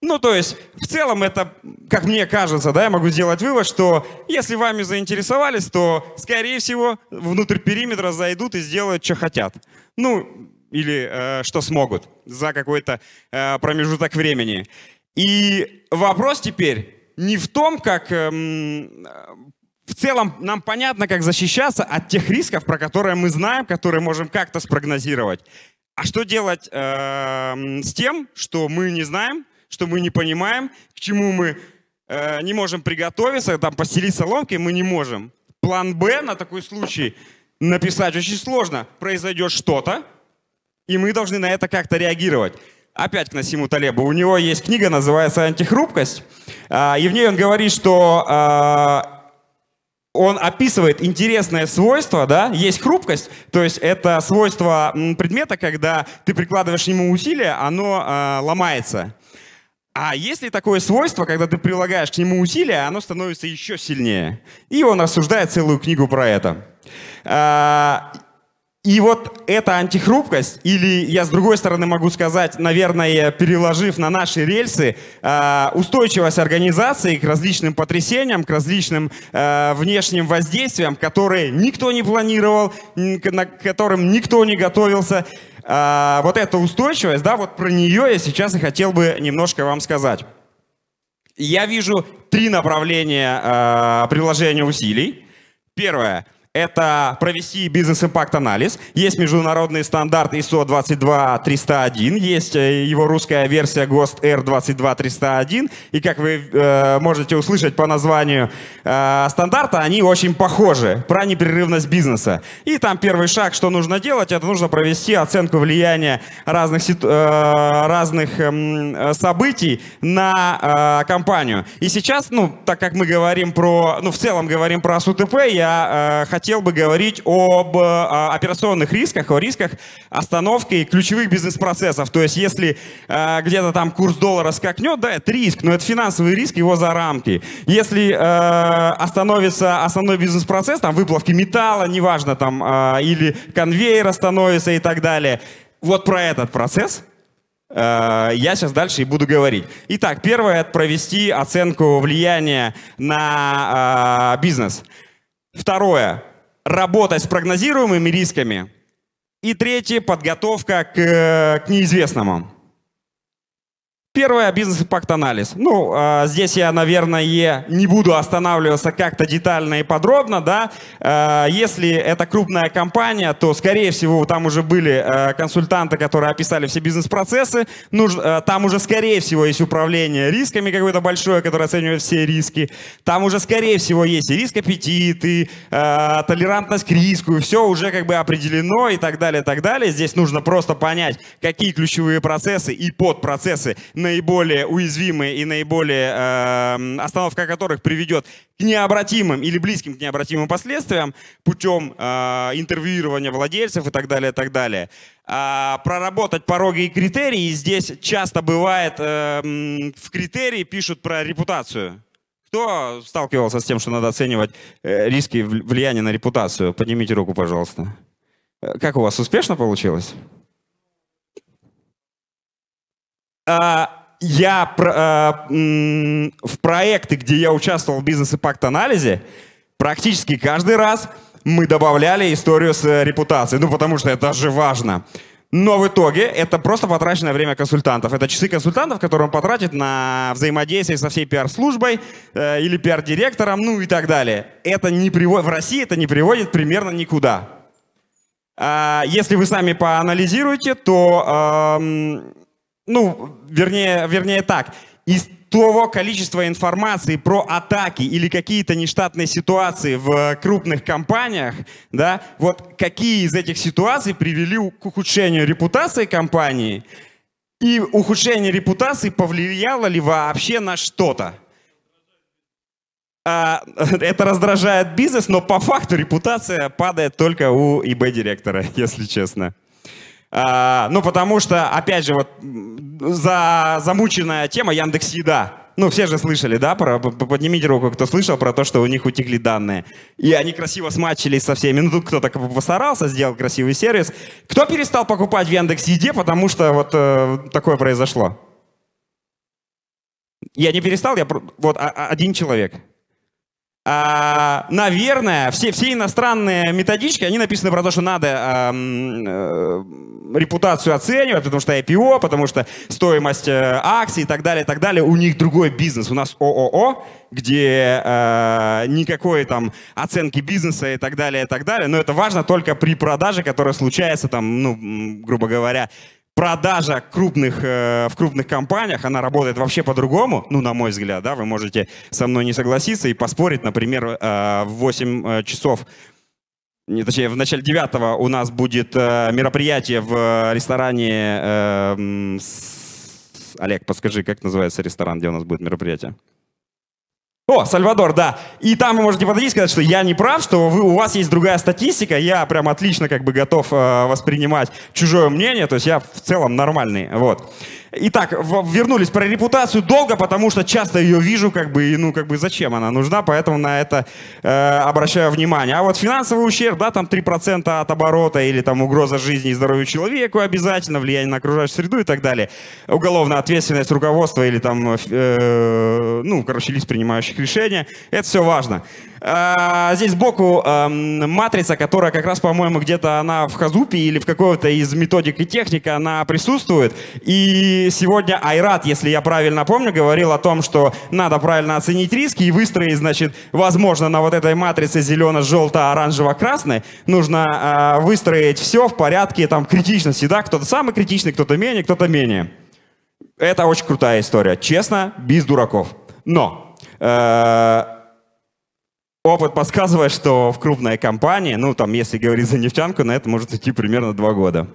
Ну, то есть, в целом это, как мне кажется, да, я могу сделать вывод, что если вами заинтересовались, то, скорее всего, внутрь периметра зайдут и сделают, что хотят. Ну, или э, что смогут за какой-то э, промежуток времени. И вопрос теперь не в том, как эм, в целом нам понятно, как защищаться от тех рисков, про которые мы знаем, которые можем как-то спрогнозировать. А что делать э, с тем, что мы не знаем, что мы не понимаем, к чему мы э, не можем приготовиться, там постелить соломки мы не можем. План Б на такой случай написать очень сложно. Произойдет что-то, и мы должны на это как-то реагировать опять к Насиму Талебу. У него есть книга, называется «Антихрупкость». А, и в ней он говорит, что а, он описывает интересное свойство, да, есть хрупкость, то есть это свойство предмета, когда ты прикладываешь к нему усилие, оно а, ломается. А есть ли такое свойство, когда ты прилагаешь к нему усилия, оно становится еще сильнее? И он рассуждает целую книгу про это. И вот эта антихрупкость, или я с другой стороны могу сказать, наверное, переложив на наши рельсы, а, устойчивость организации к различным потрясениям, к различным а, внешним воздействиям, которые никто не планировал, к которым никто не готовился. А, вот эта устойчивость, да, вот про нее я сейчас и хотел бы немножко вам сказать. Я вижу три направления приложения усилий. Первое — это провести бизнес-импакт-анализ. Есть международный стандарт ISO 22301, есть э, его русская версия ГОСТ R22301. И как вы э, можете услышать по названию э, стандарта, они очень похожи про непрерывность бизнеса. И там первый шаг, что нужно делать, это нужно провести оценку влияния разных, э, разных э, событий на э, компанию. И сейчас, ну, так как мы говорим про, ну, в целом говорим про СУТП, я э, хотел хотел бы говорить об э, операционных рисках, о рисках остановки ключевых бизнес-процессов. То есть если э, где-то там курс доллара скакнет, да, это риск, но это финансовый риск, его за рамки. Если э, остановится основной бизнес-процесс, там выплавки металла, неважно, там, или конвейер остановится и так далее, вот про этот процесс я сейчас дальше и буду говорить. Итак, первое — это провести оценку влияния на бизнес. Второе работать с прогнозируемыми рисками. И третье – подготовка к, э, к неизвестному. Первое – бизнес-импакт-анализ. Ну, э, здесь я, наверное, не буду останавливаться как-то детально и подробно, да. Э, если это крупная компания, то, скорее всего, там уже были э, консультанты, которые описали все бизнес-процессы. Ну, э, там уже, скорее всего, есть управление рисками какое-то большое, которое оценивает все риски. Там уже, скорее всего, есть и риск аппетит, и э, толерантность к риску, и все уже как бы определено и так далее, и так далее. Здесь нужно просто понять, какие ключевые процессы и подпроцессы наиболее уязвимые и наиболее, э, остановка которых приведет к необратимым или близким к необратимым последствиям путем э, интервьюирования владельцев и так далее, и так далее. Э, проработать пороги и критерии здесь часто бывает, э, в критерии пишут про репутацию. Кто сталкивался с тем, что надо оценивать э, риски влияния на репутацию? Поднимите руку, пожалуйста. Э, как у вас успешно получилось? А, я а, в проекты, где я участвовал в бизнес-импакт-анализе, практически каждый раз мы добавляли историю с э, репутацией, ну потому что это же важно. Но в итоге это просто потраченное время консультантов. Это часы консультантов, которые он потратит на взаимодействие со всей пиар-службой э, или пиар-директором, ну и так далее. Это не приводит, в России это не приводит примерно никуда. А, если вы сами поанализируете, то э, ну, вернее, вернее так, из того количества информации про атаки или какие-то нештатные ситуации в э, крупных компаниях, да, вот какие из этих ситуаций привели к ухудшению репутации компании, и ухудшение репутации повлияло ли вообще на что-то? А, это раздражает бизнес, но по факту репутация падает только у ИБ-директора, если честно. А, ну, потому что, опять же, вот за, замученная тема Яндекс Еда. Ну, все же слышали, да, про, поднимите руку, кто слышал про то, что у них утекли данные. И они красиво смачились со всеми. Ну, тут кто-то постарался, сделал красивый сервис. Кто перестал покупать в Яндекс Еде, потому что вот э, такое произошло? Я не перестал, я вот а, а, один человек а, наверное, все, все иностранные методички, они написаны про то, что надо а, а, репутацию оценивать, потому что IPO, потому что стоимость а, акций и так далее, и так далее. У них другой бизнес. У нас ООО, где а, никакой там оценки бизнеса и так далее, и так далее. Но это важно только при продаже, которая случается там, ну, грубо говоря, продажа крупных, э, в крупных компаниях, она работает вообще по-другому, ну, на мой взгляд, да, вы можете со мной не согласиться и поспорить, например, э, в 8 э, часов не, точнее, в начале девятого у нас будет э, мероприятие в э, ресторане. Э, с... Олег, подскажи, как называется ресторан, где у нас будет мероприятие? О, Сальвадор, да. И там вы можете подойти и сказать, что я не прав, что вы, у вас есть другая статистика, я прям отлично как бы готов э, воспринимать чужое мнение, то есть я в целом нормальный, вот. Итак, вернулись про репутацию долго, потому что часто ее вижу, как бы, и ну, как бы, зачем она нужна, поэтому на это э, обращаю внимание. А вот финансовый ущерб, да, там 3% от оборота или там угроза жизни и здоровью человеку обязательно, влияние на окружающую среду и так далее. Уголовная ответственность руководства или там, э, ну, короче, лиц, принимающих решения. Это все важно. А, здесь сбоку матрица, которая как раз, по-моему, где-то она в Хазупе или в какой-то из методик и техника, она присутствует. И сегодня Айрат, если я правильно помню, говорил о том, что надо правильно оценить риски и выстроить, значит, возможно, на вот этой матрице зелено-желто-оранжево-красной нужно а, выстроить все в порядке там критичности, да, кто-то самый критичный, кто-то менее, кто-то менее. Это очень крутая история, честно, без дураков. Но э, Опыт подсказывает, что в крупной компании, ну там, если говорить за нефтянку, на это может идти примерно два года.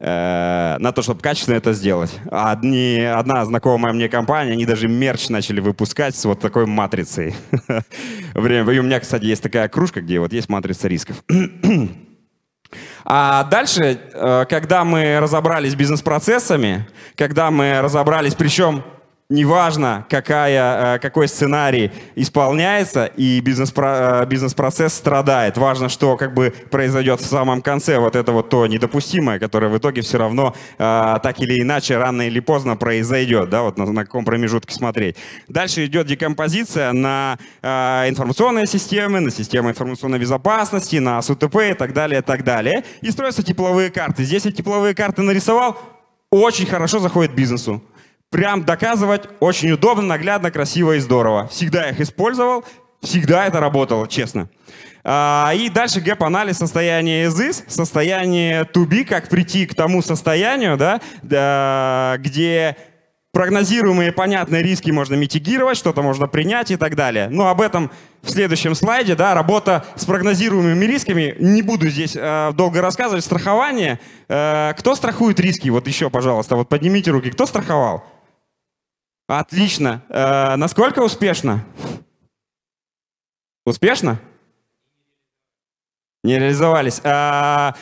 Э, на то, чтобы качественно это сделать. Одни, одна знакомая мне компания, они даже мерч начали выпускать с вот такой матрицей. Время. И у меня, кстати, есть такая кружка, где вот есть матрица рисков. А дальше, э, когда мы разобрались с бизнес-процессами, когда мы разобрались, причем неважно, какая, э, какой сценарий исполняется, и э, бизнес-процесс бизнес, бизнес страдает. Важно, что как бы произойдет в самом конце вот это вот то недопустимое, которое в итоге все равно э, так или иначе рано или поздно произойдет, да, вот на, на каком промежутке смотреть. Дальше идет декомпозиция на информационные системы, на системы информационной безопасности, на СУТП и так далее, и так далее. И строятся тепловые карты. Здесь я тепловые карты нарисовал, очень хорошо заходит бизнесу прям доказывать очень удобно, наглядно, красиво и здорово. Всегда их использовал, всегда это работало, честно. А, и дальше гэп-анализ состояния из из, состояние to be, как прийти к тому состоянию, да, где прогнозируемые понятные риски можно митигировать, что-то можно принять и так далее. Но ну, об этом в следующем слайде. Да, работа с прогнозируемыми рисками. Не буду здесь э, долго рассказывать. Страхование. Э, кто страхует риски? Вот еще, пожалуйста, вот поднимите руки. Кто страховал? Отлично. Э, насколько успешно? Успешно? Не реализовались. Э,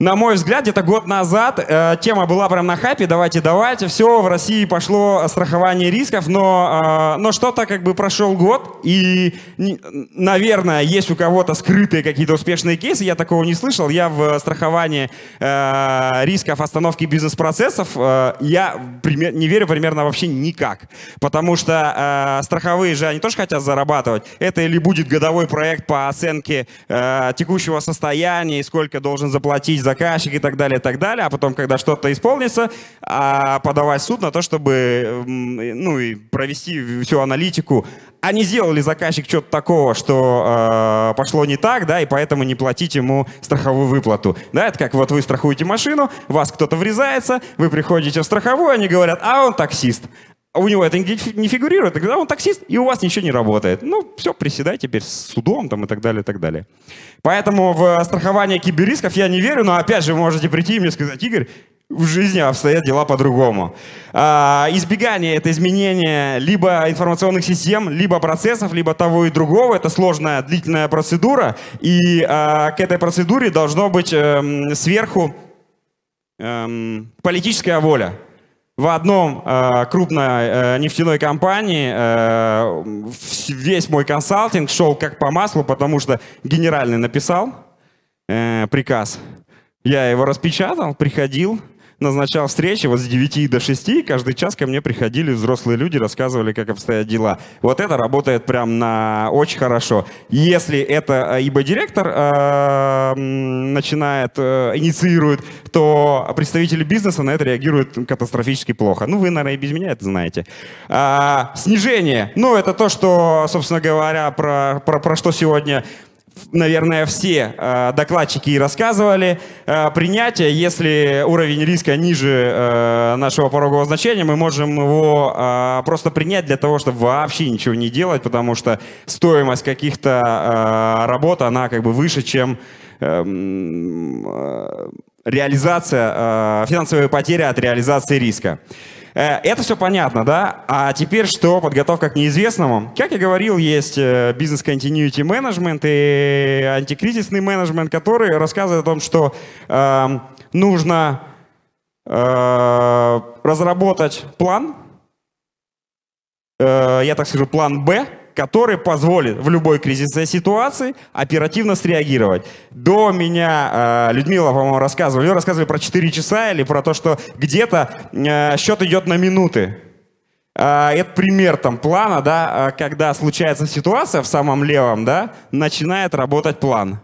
на мой взгляд, где-то год назад э, тема была прям на хайпе, давайте, давайте, все, в России пошло страхование рисков, но, э, но что-то как бы прошел год, и, не, наверное, есть у кого-то скрытые какие-то успешные кейсы, я такого не слышал, я в страховании э, рисков остановки бизнес-процессов, э, я пример, не верю примерно вообще никак, потому что э, страховые же, они тоже хотят зарабатывать, это или будет годовой проект по оценке э, текущего состояния, и сколько должен заплатить заказчик и так далее, и так далее, а потом, когда что-то исполнится, а, подавать суд на то, чтобы ну, и провести всю аналитику, а не сделал заказчик что-то такого, что э, пошло не так, да, и поэтому не платить ему страховую выплату. Да, это как вот вы страхуете машину, вас кто-то врезается, вы приходите в страховую, они говорят, а он таксист. А у него это не фигурирует, тогда он таксист, и у вас ничего не работает. Ну, все, приседай теперь с судом там, и так далее, и так далее. Поэтому в страхование киберрисков я не верю, но опять же вы можете прийти и мне сказать, Игорь, в жизни обстоят дела по-другому. А, избегание — это изменение либо информационных систем, либо процессов, либо того и другого. Это сложная, длительная процедура, и а, к этой процедуре должно быть эм, сверху эм, политическая воля в одном э, крупной э, нефтяной компании э, весь мой консалтинг шел как по маслу, потому что генеральный написал э, приказ, я его распечатал, приходил, назначал встречи вот с 9 до 6, и каждый час ко мне приходили взрослые люди, рассказывали, как обстоят дела. Вот это работает прям на очень хорошо. Если это э, ибо-директор э, начинает, э, инициирует, то представители бизнеса на это реагируют катастрофически плохо. Ну, вы, наверное, и без меня это знаете. А, снижение. Ну, это то, что, собственно говоря, про, про, про что сегодня наверное, все э, докладчики и рассказывали, э, принятие, если уровень риска ниже э, нашего порогового значения, мы можем его э, просто принять для того, чтобы вообще ничего не делать, потому что стоимость каких-то э, работ, она как бы выше, чем э, э, реализация, э, финансовые потери от реализации риска. Э, Э, это все понятно, да? А теперь что? Подготовка к неизвестному. Как я говорил, есть э, бизнес continuity менеджмент и антикризисный менеджмент, который рассказывает о том, что э, нужно э, разработать план, э, я так скажу, план «Б», который позволит в любой кризисной ситуации оперативно среагировать. До меня э, Людмила, по-моему, рассказывала. Ее рассказывали про 4 часа или про то, что где-то э, счет идет на минуты. Э, это пример там плана, да, когда случается ситуация в самом левом, да, начинает работать план.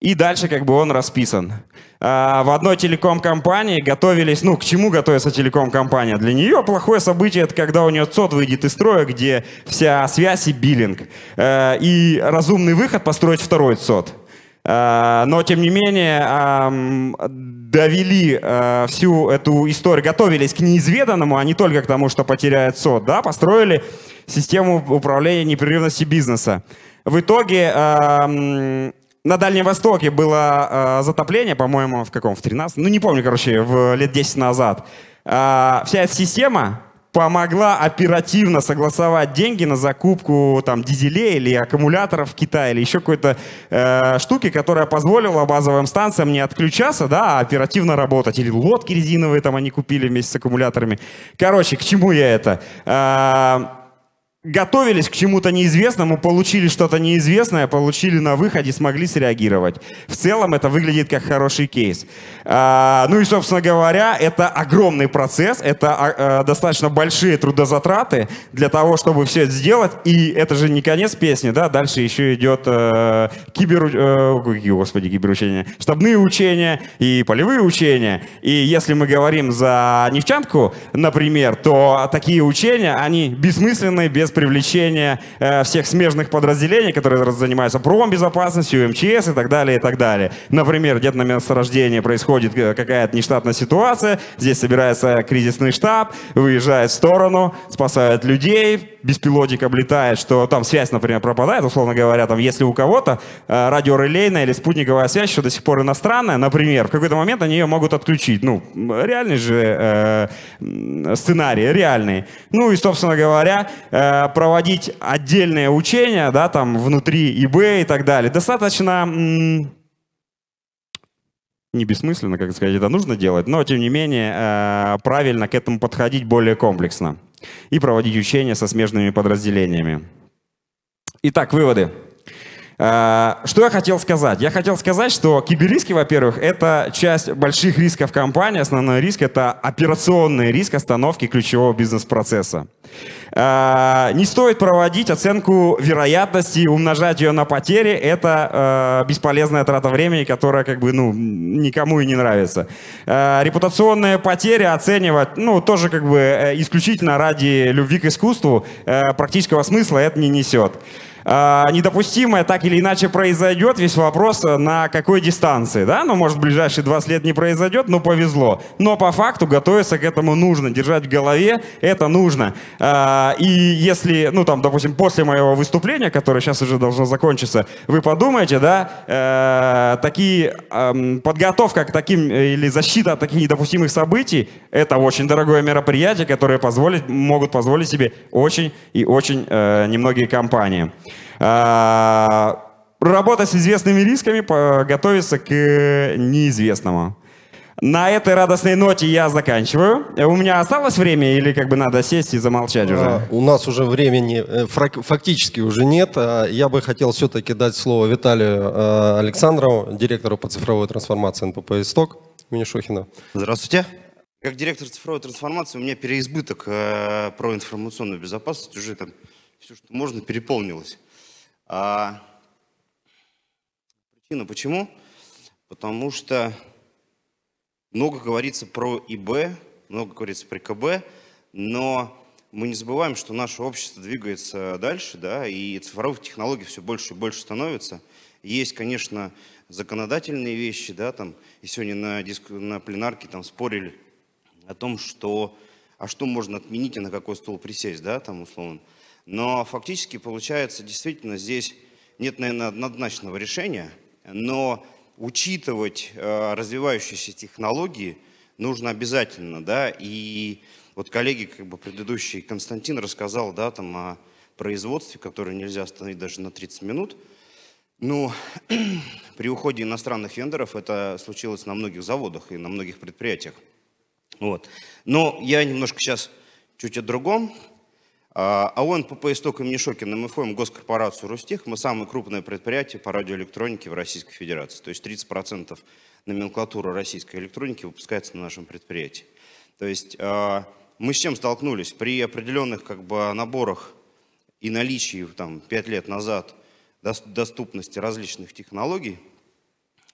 И дальше как бы он расписан. А, в одной телеком-компании готовились, ну, к чему готовится телеком-компания? Для нее плохое событие, это когда у нее ЦОД выйдет из строя, где вся связь и биллинг. Э, и разумный выход построить второй ЦОД. Э, но, тем не менее, довели э, всю эту историю, готовились к неизведанному, а не только к тому, что потеряет ЦОД, да, построили систему управления непрерывности бизнеса. В итоге на Дальнем Востоке было э, затопление, по-моему, в каком, в 13, ну не помню, короче, в лет 10 назад. Э, вся эта система помогла оперативно согласовать деньги на закупку там дизелей или аккумуляторов в Китае или еще какой-то э, штуки, которая позволила базовым станциям не отключаться, да, а оперативно работать. Или лодки резиновые там они купили вместе с аккумуляторами. Короче, к чему я это? Э, готовились к чему-то неизвестному, получили что-то неизвестное, получили на выходе, смогли среагировать. В целом это выглядит как хороший кейс. А, ну и, собственно говоря, это огромный процесс, это а, а, достаточно большие трудозатраты для того, чтобы все это сделать. И это же не конец песни, да, дальше еще идет э, кибер... Э, господи, киберучение. Штабные учения и полевые учения. И если мы говорим за нефтянку, например, то такие учения, они бессмысленные, без привлечение э, всех смежных подразделений, которые занимаются промбезопасностью, МЧС и так далее, и так далее. Например, где-то на месторождении происходит э, какая-то нештатная ситуация, здесь собирается кризисный штаб, выезжает в сторону, спасают людей, беспилотник облетает, что там связь, например, пропадает, условно говоря, там, если у кого-то э, радиорелейная или спутниковая связь, еще до сих пор иностранная, например, в какой-то момент они ее могут отключить. Ну, реальный же э, сценарий, реальный. Ну и, собственно говоря, э, проводить отдельные учения, да, там, внутри eBay и так далее, достаточно не бессмысленно, как сказать, это нужно делать, но тем не менее э, правильно к этому подходить более комплексно и проводить учения со смежными подразделениями. Итак, выводы. А, что я хотел сказать? Я хотел сказать, что киберриски, во-первых, это часть больших рисков компании. Основной риск — это операционный риск остановки ключевого бизнес-процесса. А, не стоит проводить оценку вероятности, умножать ее на потери. Это а, бесполезная трата времени, которая как бы ну, никому и не нравится. Репутационные потери оценивать ну, тоже как бы э, исключительно ради любви к искусству э, практического смысла это не несет. А, недопустимое так или иначе произойдет, весь вопрос э, на какой дистанции, да, ну, может, в ближайшие 20 лет не произойдет, но повезло. Но по факту готовиться к этому нужно, держать в голове это нужно. А, и если, ну, там, допустим, после моего выступления, которое сейчас уже должно закончиться, вы подумаете, да, э, такие, эм, подготовка к таким э, или защита от таких недопустимых событий, это очень дорогое мероприятие, которое позволит, могут позволить себе очень и очень немногие компании. А, работа с известными рисками, готовиться к неизвестному. На этой радостной ноте я заканчиваю. У меня осталось время или как бы надо сесть и замолчать уже? А, у нас уже времени э, фактически уже нет. А, я бы хотел все-таки дать слово Виталию э, Александрову, директору по цифровой трансформации НПП «Исток» имени Здравствуйте. Как директор цифровой трансформации у меня переизбыток э, про информационную безопасность. Уже там все, что можно, переполнилось. А, причина почему? Потому что много говорится про ИБ, много говорится про КБ, но мы не забываем, что наше общество двигается дальше, да, и цифровых технологий все больше и больше становится. Есть, конечно, законодательные вещи, да, там, и сегодня на, диск, на пленарке там спорили о том, что, а что можно отменить и на какой стол присесть, да, там, условно. Но фактически получается, действительно, здесь нет, наверное, однозначного решения, но учитывать э, развивающиеся технологии нужно обязательно, да, и вот коллеги, как бы предыдущий Константин рассказал, да, там о производстве, которое нельзя остановить даже на 30 минут. Ну, при уходе иностранных вендоров это случилось на многих заводах и на многих предприятиях. Вот. Но я немножко сейчас чуть о другом. А, а он по истокам Нишокина мы входим в госкорпорацию «Рустех». Мы самое крупное предприятие по радиоэлектронике в Российской Федерации. То есть 30% номенклатуры российской электроники выпускается на нашем предприятии. То есть а, мы с чем столкнулись? При определенных как бы, наборах и наличии там, 5 лет назад доступности различных технологий,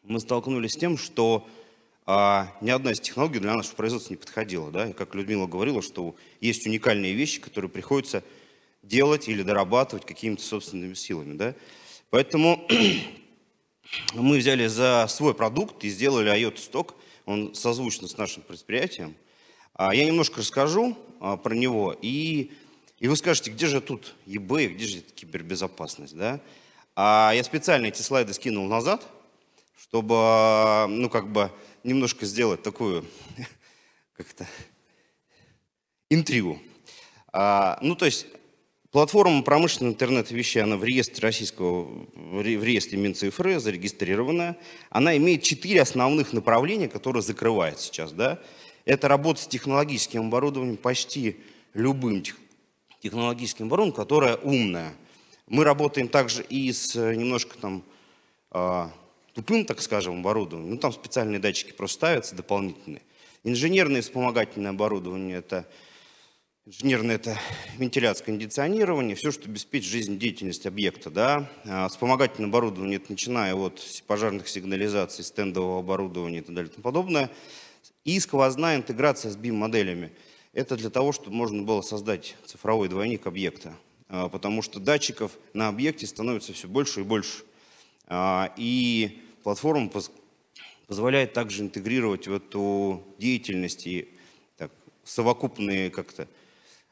мы столкнулись с тем, что а ни одна из технологий для нашего производства не подходила. Да? И как Людмила говорила, что есть уникальные вещи, которые приходится делать или дорабатывать какими-то собственными силами. Да? Поэтому мы взяли за свой продукт и сделали IOT-сток, он созвучен с нашим предприятием. А Я немножко расскажу а, про него, и, и вы скажете, где же тут eBay, где же кибербезопасность, да? А я специально эти слайды скинул назад, чтобы, а, ну, как бы, немножко сделать такую, как-то, интригу. А, ну, то есть, платформа промышленного интернета вещей, она в реестре российского, в реестре Минцифры зарегистрирована. Она имеет четыре основных направления, которые закрывает сейчас, да. Это работа с технологическим оборудованием, почти любым технологическим оборудованием, которое умное. Мы работаем также и с э, немножко там а, тупым, ну, так скажем, оборудованием, ну там специальные датчики просто ставятся дополнительные. Инженерное вспомогательное оборудование – это Инженерное – это вентиляция, кондиционирование, все, что обеспечит жизнедеятельность объекта. Да? А вспомогательное оборудование – это начиная от пожарных сигнализаций, стендового оборудования и так далее и тому подобное. И сквозная интеграция с BIM-моделями. Это для того, чтобы можно было создать цифровой двойник объекта, а, потому что датчиков на объекте становится все больше и больше. А, и платформа позволяет также интегрировать в эту деятельность и так, совокупные как-то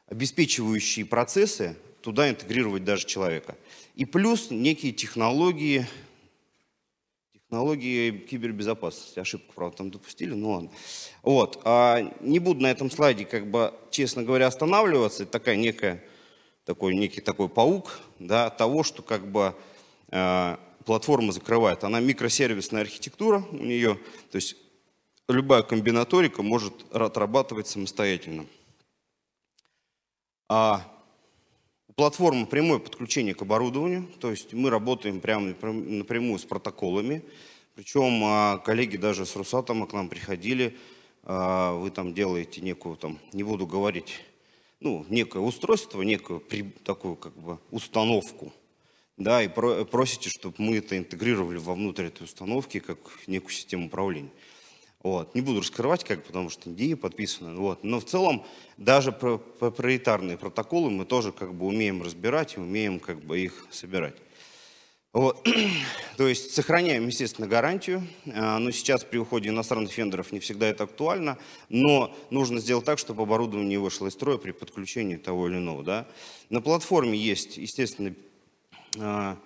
обеспечивающие процессы, туда интегрировать даже человека. И плюс некие технологии, технологии кибербезопасности. Ошибку, правда, там допустили, но ну ладно. Вот. А не буду на этом слайде, как бы, честно говоря, останавливаться. Это такая некая, такой, некий такой паук, да, того, что как бы э, платформа закрывает. Она микросервисная архитектура у нее, то есть любая комбинаторика может отрабатывать самостоятельно. А у платформы прямое подключение к оборудованию, то есть мы работаем прямо напрямую с протоколами. Причем а, коллеги даже с Росатома к нам приходили, а, вы там делаете некую, там, не буду говорить, ну, некое устройство, некую такую как бы установку, да, и э, просите, чтобы мы это интегрировали во внутрь этой установки как некую систему управления. Вот. Не буду раскрывать, как, потому что идеи подписаны. Вот. Но в целом даже проприетарные протоколы мы тоже как бы умеем разбирать и умеем как бы их собирать. Вот. То есть сохраняем, естественно, гарантию, а, но сейчас при уходе иностранных фендеров не всегда это актуально, но нужно сделать так, чтобы оборудование не вышло из строя при подключении того или иного. Да? На платформе есть, естественно, а,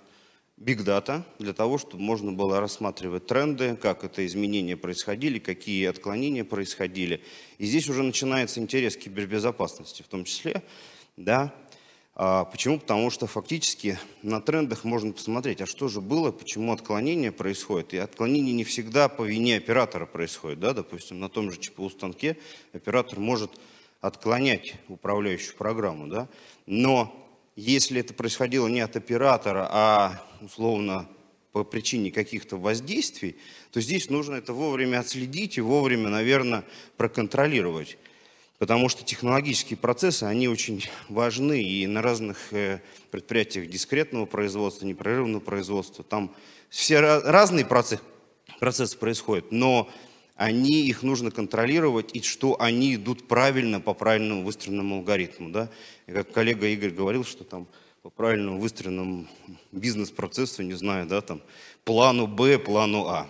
big Data для того, чтобы можно было рассматривать тренды, как это изменения происходили, какие отклонения происходили. И здесь уже начинается интерес к кибербезопасности в том числе. Да? А почему? Потому что фактически на трендах можно посмотреть, а что же было, почему отклонение происходит. И отклонение не всегда по вине оператора происходит. Да? Допустим, на том же ЧПУ-станке оператор может отклонять управляющую программу. Да? Но если это происходило не от оператора, а условно по причине каких-то воздействий, то здесь нужно это вовремя отследить и вовремя, наверное, проконтролировать. Потому что технологические процессы, они очень важны, и на разных э, предприятиях дискретного производства, непрерывного производства, там все разные процессы, процессы происходят, но они, их нужно контролировать, и что они идут правильно по правильному выстроенному алгоритму. Да? И как коллега Игорь говорил, что там по правильному выстроенному бизнес-процессу, не знаю, да, там, плану Б, плану А.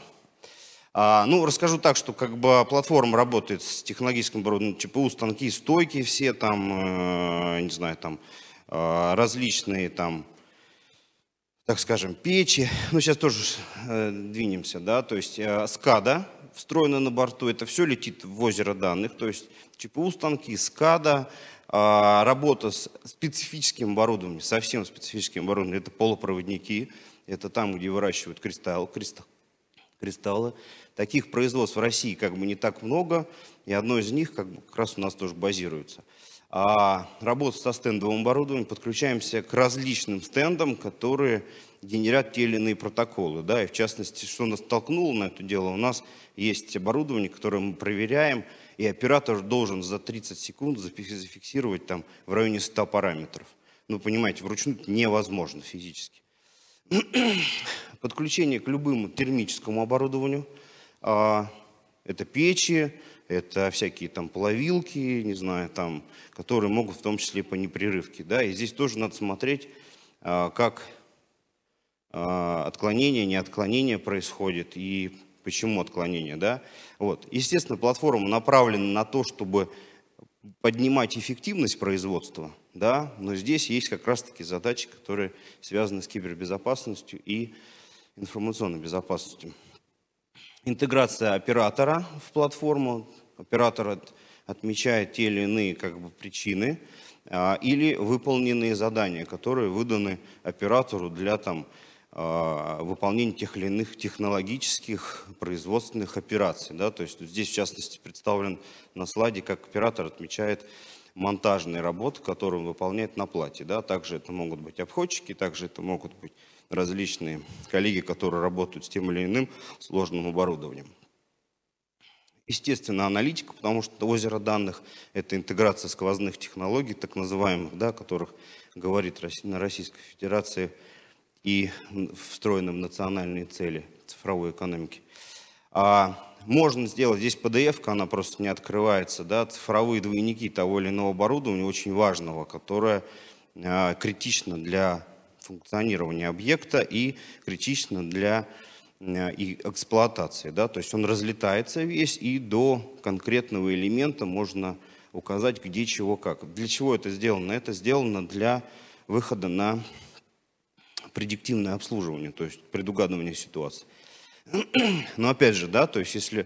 А, ну, расскажу так, что как бы платформа работает с технологическим оборудованием, ЧПУ, типа станки, стойки все там, э, не знаю, там, э, различные там, так скажем, печи. Ну, сейчас тоже э, двинемся, да, то есть э, скада, встроена на борту, это все летит в озеро данных, то есть ЧПУ типа, станки, СКАДА, а, работа с специфическим оборудованием, совсем специфическим оборудованием, это полупроводники, это там, где выращивают кристалл, кристалл, кристаллы. Таких производств в России как бы не так много, и одно из них как, бы, как раз у нас тоже базируется. А работа со стендовым оборудованием, подключаемся к различным стендам, которые генерят те или иные протоколы. Да? И в частности, что нас толкнуло на это дело, у нас есть оборудование, которое мы проверяем, и оператор должен за 30 секунд зафиксировать там в районе 100 параметров. Ну, понимаете, вручную невозможно физически. Подключение к любому термическому оборудованию. А, это печи, это всякие там плавилки, не знаю, там, которые могут в том числе по непрерывке. Да? И здесь тоже надо смотреть, а, как а, отклонение, не отклонение происходит и почему отклонение, да? Вот. Естественно, платформа направлена на то, чтобы поднимать эффективность производства, да, но здесь есть как раз-таки задачи, которые связаны с кибербезопасностью и информационной безопасностью. Интеграция оператора в платформу. Оператор отмечает те или иные как бы, причины а, или выполненные задания, которые выданы оператору для там, а, выполнение тех или иных технологических производственных операций. Да? То есть здесь, в частности, представлен на слайде, как оператор отмечает монтажные работы, которые он выполняет на плате. Да? Также это могут быть обходчики, также это могут быть различные коллеги, которые работают с тем или иным сложным оборудованием. Естественно, аналитика, потому что озеро данных – это интеграция сквозных технологий, так называемых, да, о которых говорит на российской федерации и встроенным в национальные цели цифровой экономики. А можно сделать здесь PDF, она просто не открывается, да, цифровые двойники того или иного оборудования, очень важного, которое а, критично для функционирования объекта и критично для а, и эксплуатации. Да? То есть он разлетается весь, и до конкретного элемента можно указать, где, чего, как. Для чего это сделано? Это сделано для выхода на предиктивное обслуживание, то есть предугадывание ситуации. Но опять же, да, то есть если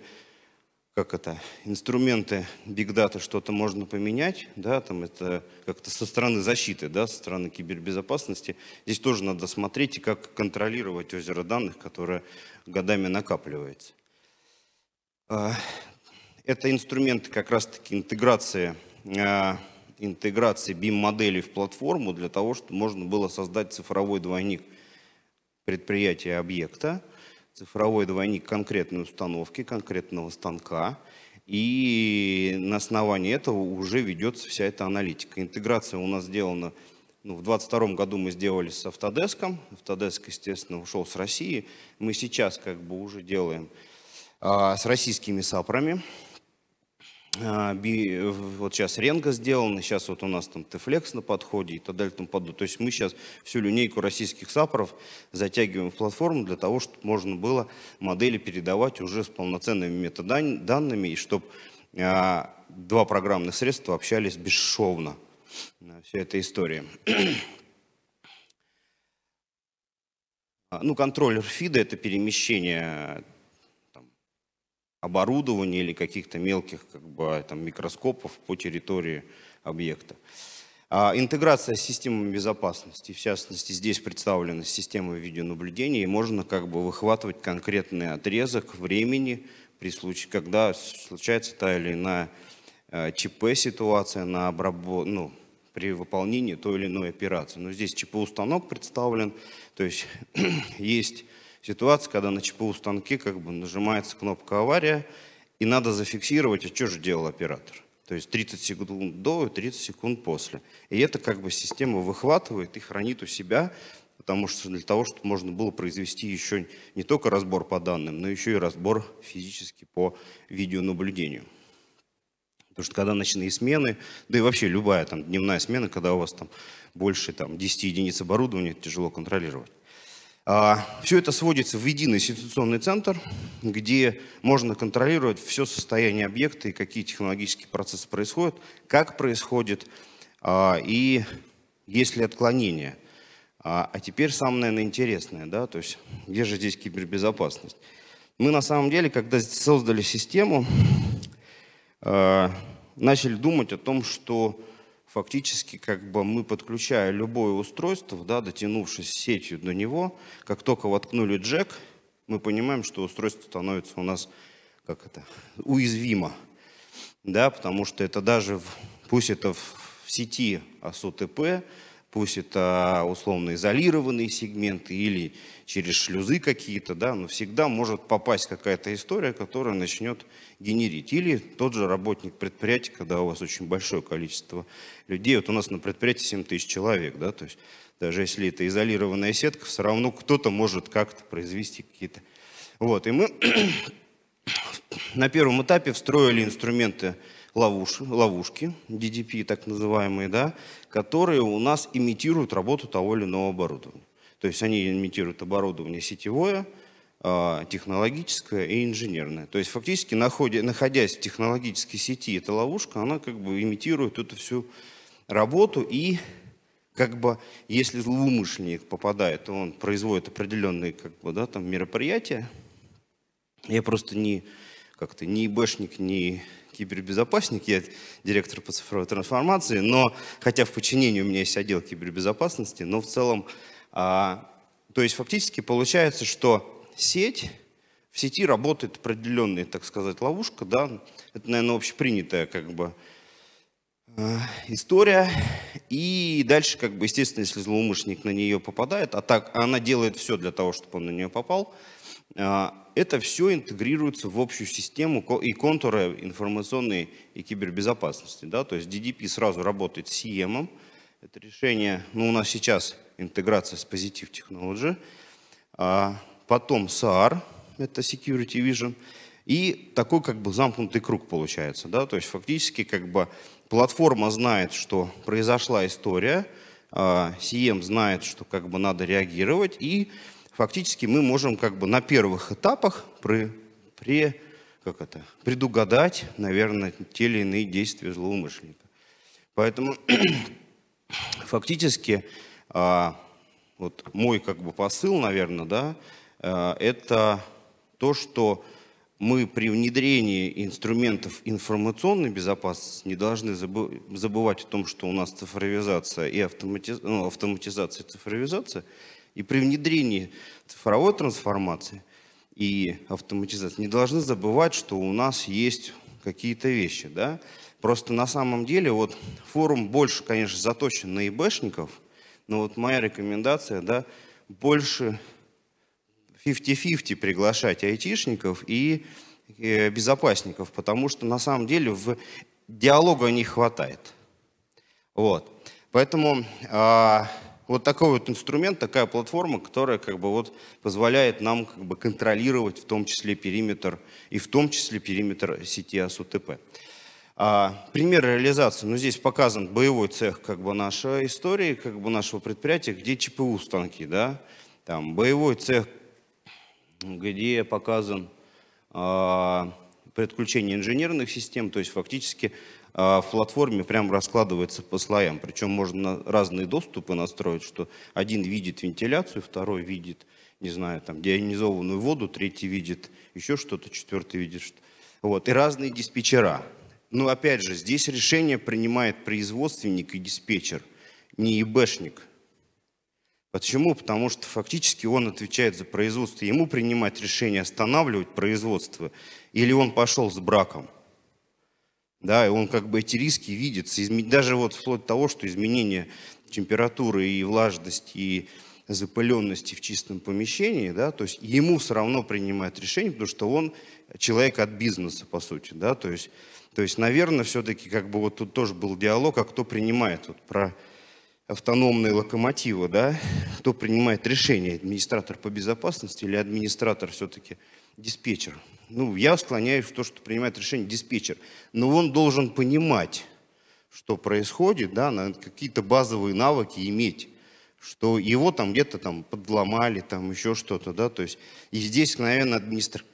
как это, инструменты Big Data что-то можно поменять, да, там это как-то со стороны защиты, да, со стороны кибербезопасности. Здесь тоже надо смотреть, и как контролировать озеро данных, которое годами накапливается. А, это инструменты как раз-таки интеграции а, интеграции BIM-моделей в платформу для того, чтобы можно было создать цифровой двойник предприятия объекта, цифровой двойник конкретной установки, конкретного станка, и на основании этого уже ведется вся эта аналитика. Интеграция у нас сделана, ну, в 2022 году мы сделали с Автодеском, Autodesk, естественно, ушел с России, мы сейчас как бы уже делаем а, с российскими САПрами, а, вот сейчас Ренга сделана, сейчас вот у нас там Тефлекс на подходе и так далее и тому То есть мы сейчас всю линейку российских саппоров затягиваем в платформу для того, чтобы можно было модели передавать уже с полноценными метаданными, и чтобы а, два программных средства общались бесшовно Вся эта история. ну, контроллер FIDA — это перемещение оборудования или каких-то мелких как бы, там, микроскопов по территории объекта. А, интеграция с системами безопасности, в частности, здесь представлена система видеонаблюдения, и можно как бы выхватывать конкретный отрезок времени, при случае, когда случается та или иная э, ЧП-ситуация на обработку, ну, при выполнении той или иной операции. Но здесь ЧП-устанок представлен, то есть есть ситуация, когда на ЧПУ станке как бы нажимается кнопка авария, и надо зафиксировать, а что же делал оператор. То есть 30 секунд до и 30 секунд после. И это как бы система выхватывает и хранит у себя, потому что для того, чтобы можно было произвести еще не только разбор по данным, но еще и разбор физически по видеонаблюдению. Потому что когда ночные смены, да и вообще любая там дневная смена, когда у вас там больше там, 10 единиц оборудования, тяжело контролировать. А, все это сводится в единый ситуационный центр, где можно контролировать все состояние объекта и какие технологические процессы происходят, как происходит а, и есть ли отклонение. А, а теперь самое, наверное, интересное, да, то есть где же здесь кибербезопасность? Мы на самом деле, когда создали систему, начали думать о том, что фактически как бы мы, подключая любое устройство, да, дотянувшись сетью до него, как только воткнули джек, мы понимаем, что устройство становится у нас как это, уязвимо. Да, потому что это даже, в, пусть это в сети АСУТП, пусть это условно изолированные сегменты или через шлюзы какие-то, да, но всегда может попасть какая-то история, которая начнет генерить. Или тот же работник предприятия, когда у вас очень большое количество людей, вот у нас на предприятии 7 тысяч человек, да, то есть даже если это изолированная сетка, все равно кто-то может как-то произвести какие-то... Вот, и мы на первом этапе встроили инструменты ловуш, ловушки, DDP так называемые, да, которые у нас имитируют работу того или иного оборудования. То есть они имитируют оборудование сетевое, а, технологическое и инженерное. То есть фактически, находясь в технологической сети, эта ловушка, она как бы имитирует эту всю работу и как бы, если злоумышленник попадает, то он производит определенные как бы, да, там, мероприятия. Я просто не, как-то, не бэшник, не кибербезопасник, я директор по цифровой трансформации, но хотя в подчинении у меня есть отдел кибербезопасности, но в целом, а, то есть фактически получается, что сеть, в сети работает определенная, так сказать, ловушка, да, это, наверное, общепринятая как бы а, история. И дальше, как бы, естественно, если злоумышленник на нее попадает, а так она делает все для того, чтобы он на нее попал, а, это все интегрируется в общую систему и контуры информационной и кибербезопасности. Да? То есть DDP сразу работает с CM. Это решение, ну у нас сейчас интеграция с Positive Technology, а потом SAR, это Security Vision, и такой как бы замкнутый круг получается. Да? То есть фактически как бы платформа знает, что произошла история, а CM знает, что как бы надо реагировать, и фактически мы можем как бы на первых этапах при, при, как это, предугадать, наверное, те или иные действия злоумышленника. Поэтому фактически а, вот мой как бы посыл, наверное, да, а, это то, что мы при внедрении инструментов информационной безопасности не должны забывать о том, что у нас цифровизация и автоматизация, ну, автоматизация и цифровизация – и при внедрении цифровой трансформации и автоматизации не должны забывать, что у нас есть какие-то вещи. Да? Просто на самом деле вот форум больше, конечно, заточен на ИБшников, но вот моя рекомендация, да, больше 50-50 приглашать айтишников и э, безопасников, потому что на самом деле в диалога не хватает. Вот. Поэтому э, вот такой вот инструмент, такая платформа, которая как бы вот позволяет нам как бы контролировать в том числе периметр и в том числе периметр сети АСУТП. А, пример реализации. Ну, здесь показан боевой цех как бы нашей истории, как бы нашего предприятия, где ЧПУ станки, да. Там боевой цех, где показан а, подключение инженерных систем, то есть фактически а, в платформе прям раскладывается по слоям. Причем можно разные доступы настроить, что один видит вентиляцию, второй видит, не знаю, там, дионизованную воду, третий видит еще что-то, четвертый видит что-то. Вот, и разные диспетчера. Но опять же, здесь решение принимает производственник и диспетчер, не ИБшник. Почему? Потому что фактически он отвечает за производство. Ему принимать решение останавливать производство или он пошел с браком – да, и он как бы эти риски видит, даже вот вплоть до того, что изменение температуры и влажности, и запыленности в чистом помещении, да, то есть ему все равно принимает решение, потому что он человек от бизнеса, по сути, да, то есть, то есть наверное, все-таки как бы вот тут тоже был диалог, а кто принимает вот про автономные локомотивы, да, кто принимает решение, администратор по безопасности или администратор все-таки диспетчер ну, я склоняюсь в то, что принимает решение диспетчер. Но он должен понимать, что происходит, да, какие-то базовые навыки иметь что его там где-то там подломали, там еще что-то, да, то есть и здесь, наверное, администр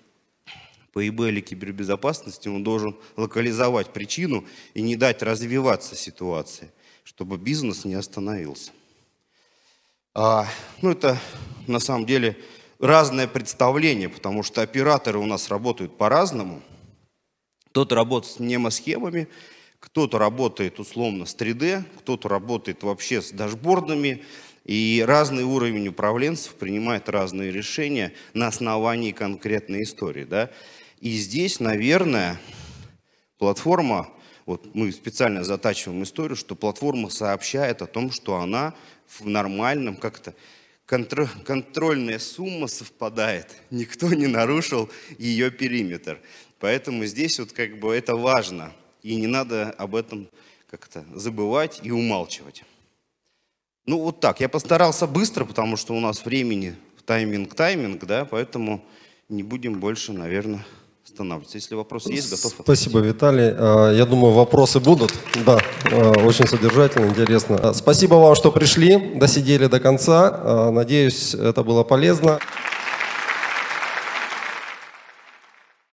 по ИБ или кибербезопасности, он должен локализовать причину и не дать развиваться ситуации, чтобы бизнес не остановился. А, ну, это на самом деле разное представление, потому что операторы у нас работают по-разному. Кто-то работает с немо кто-то работает условно с 3D, кто-то работает вообще с дашбордами, и разный уровень управленцев принимает разные решения на основании конкретной истории. Да? И здесь, наверное, платформа, вот мы специально затачиваем историю, что платформа сообщает о том, что она в нормальном как-то контрольная сумма совпадает, никто не нарушил ее периметр. Поэтому здесь вот как бы это важно, и не надо об этом как-то забывать и умалчивать. Ну вот так, я постарался быстро, потому что у нас времени тайминг-тайминг, да, поэтому не будем больше, наверное, останавливаться. Если вопросы есть, готов ответить. Спасибо, Виталий. А, я думаю, вопросы будут. Да, а, очень содержательно, интересно. А, спасибо вам, что пришли, досидели до конца. Надеюсь, это было полезно.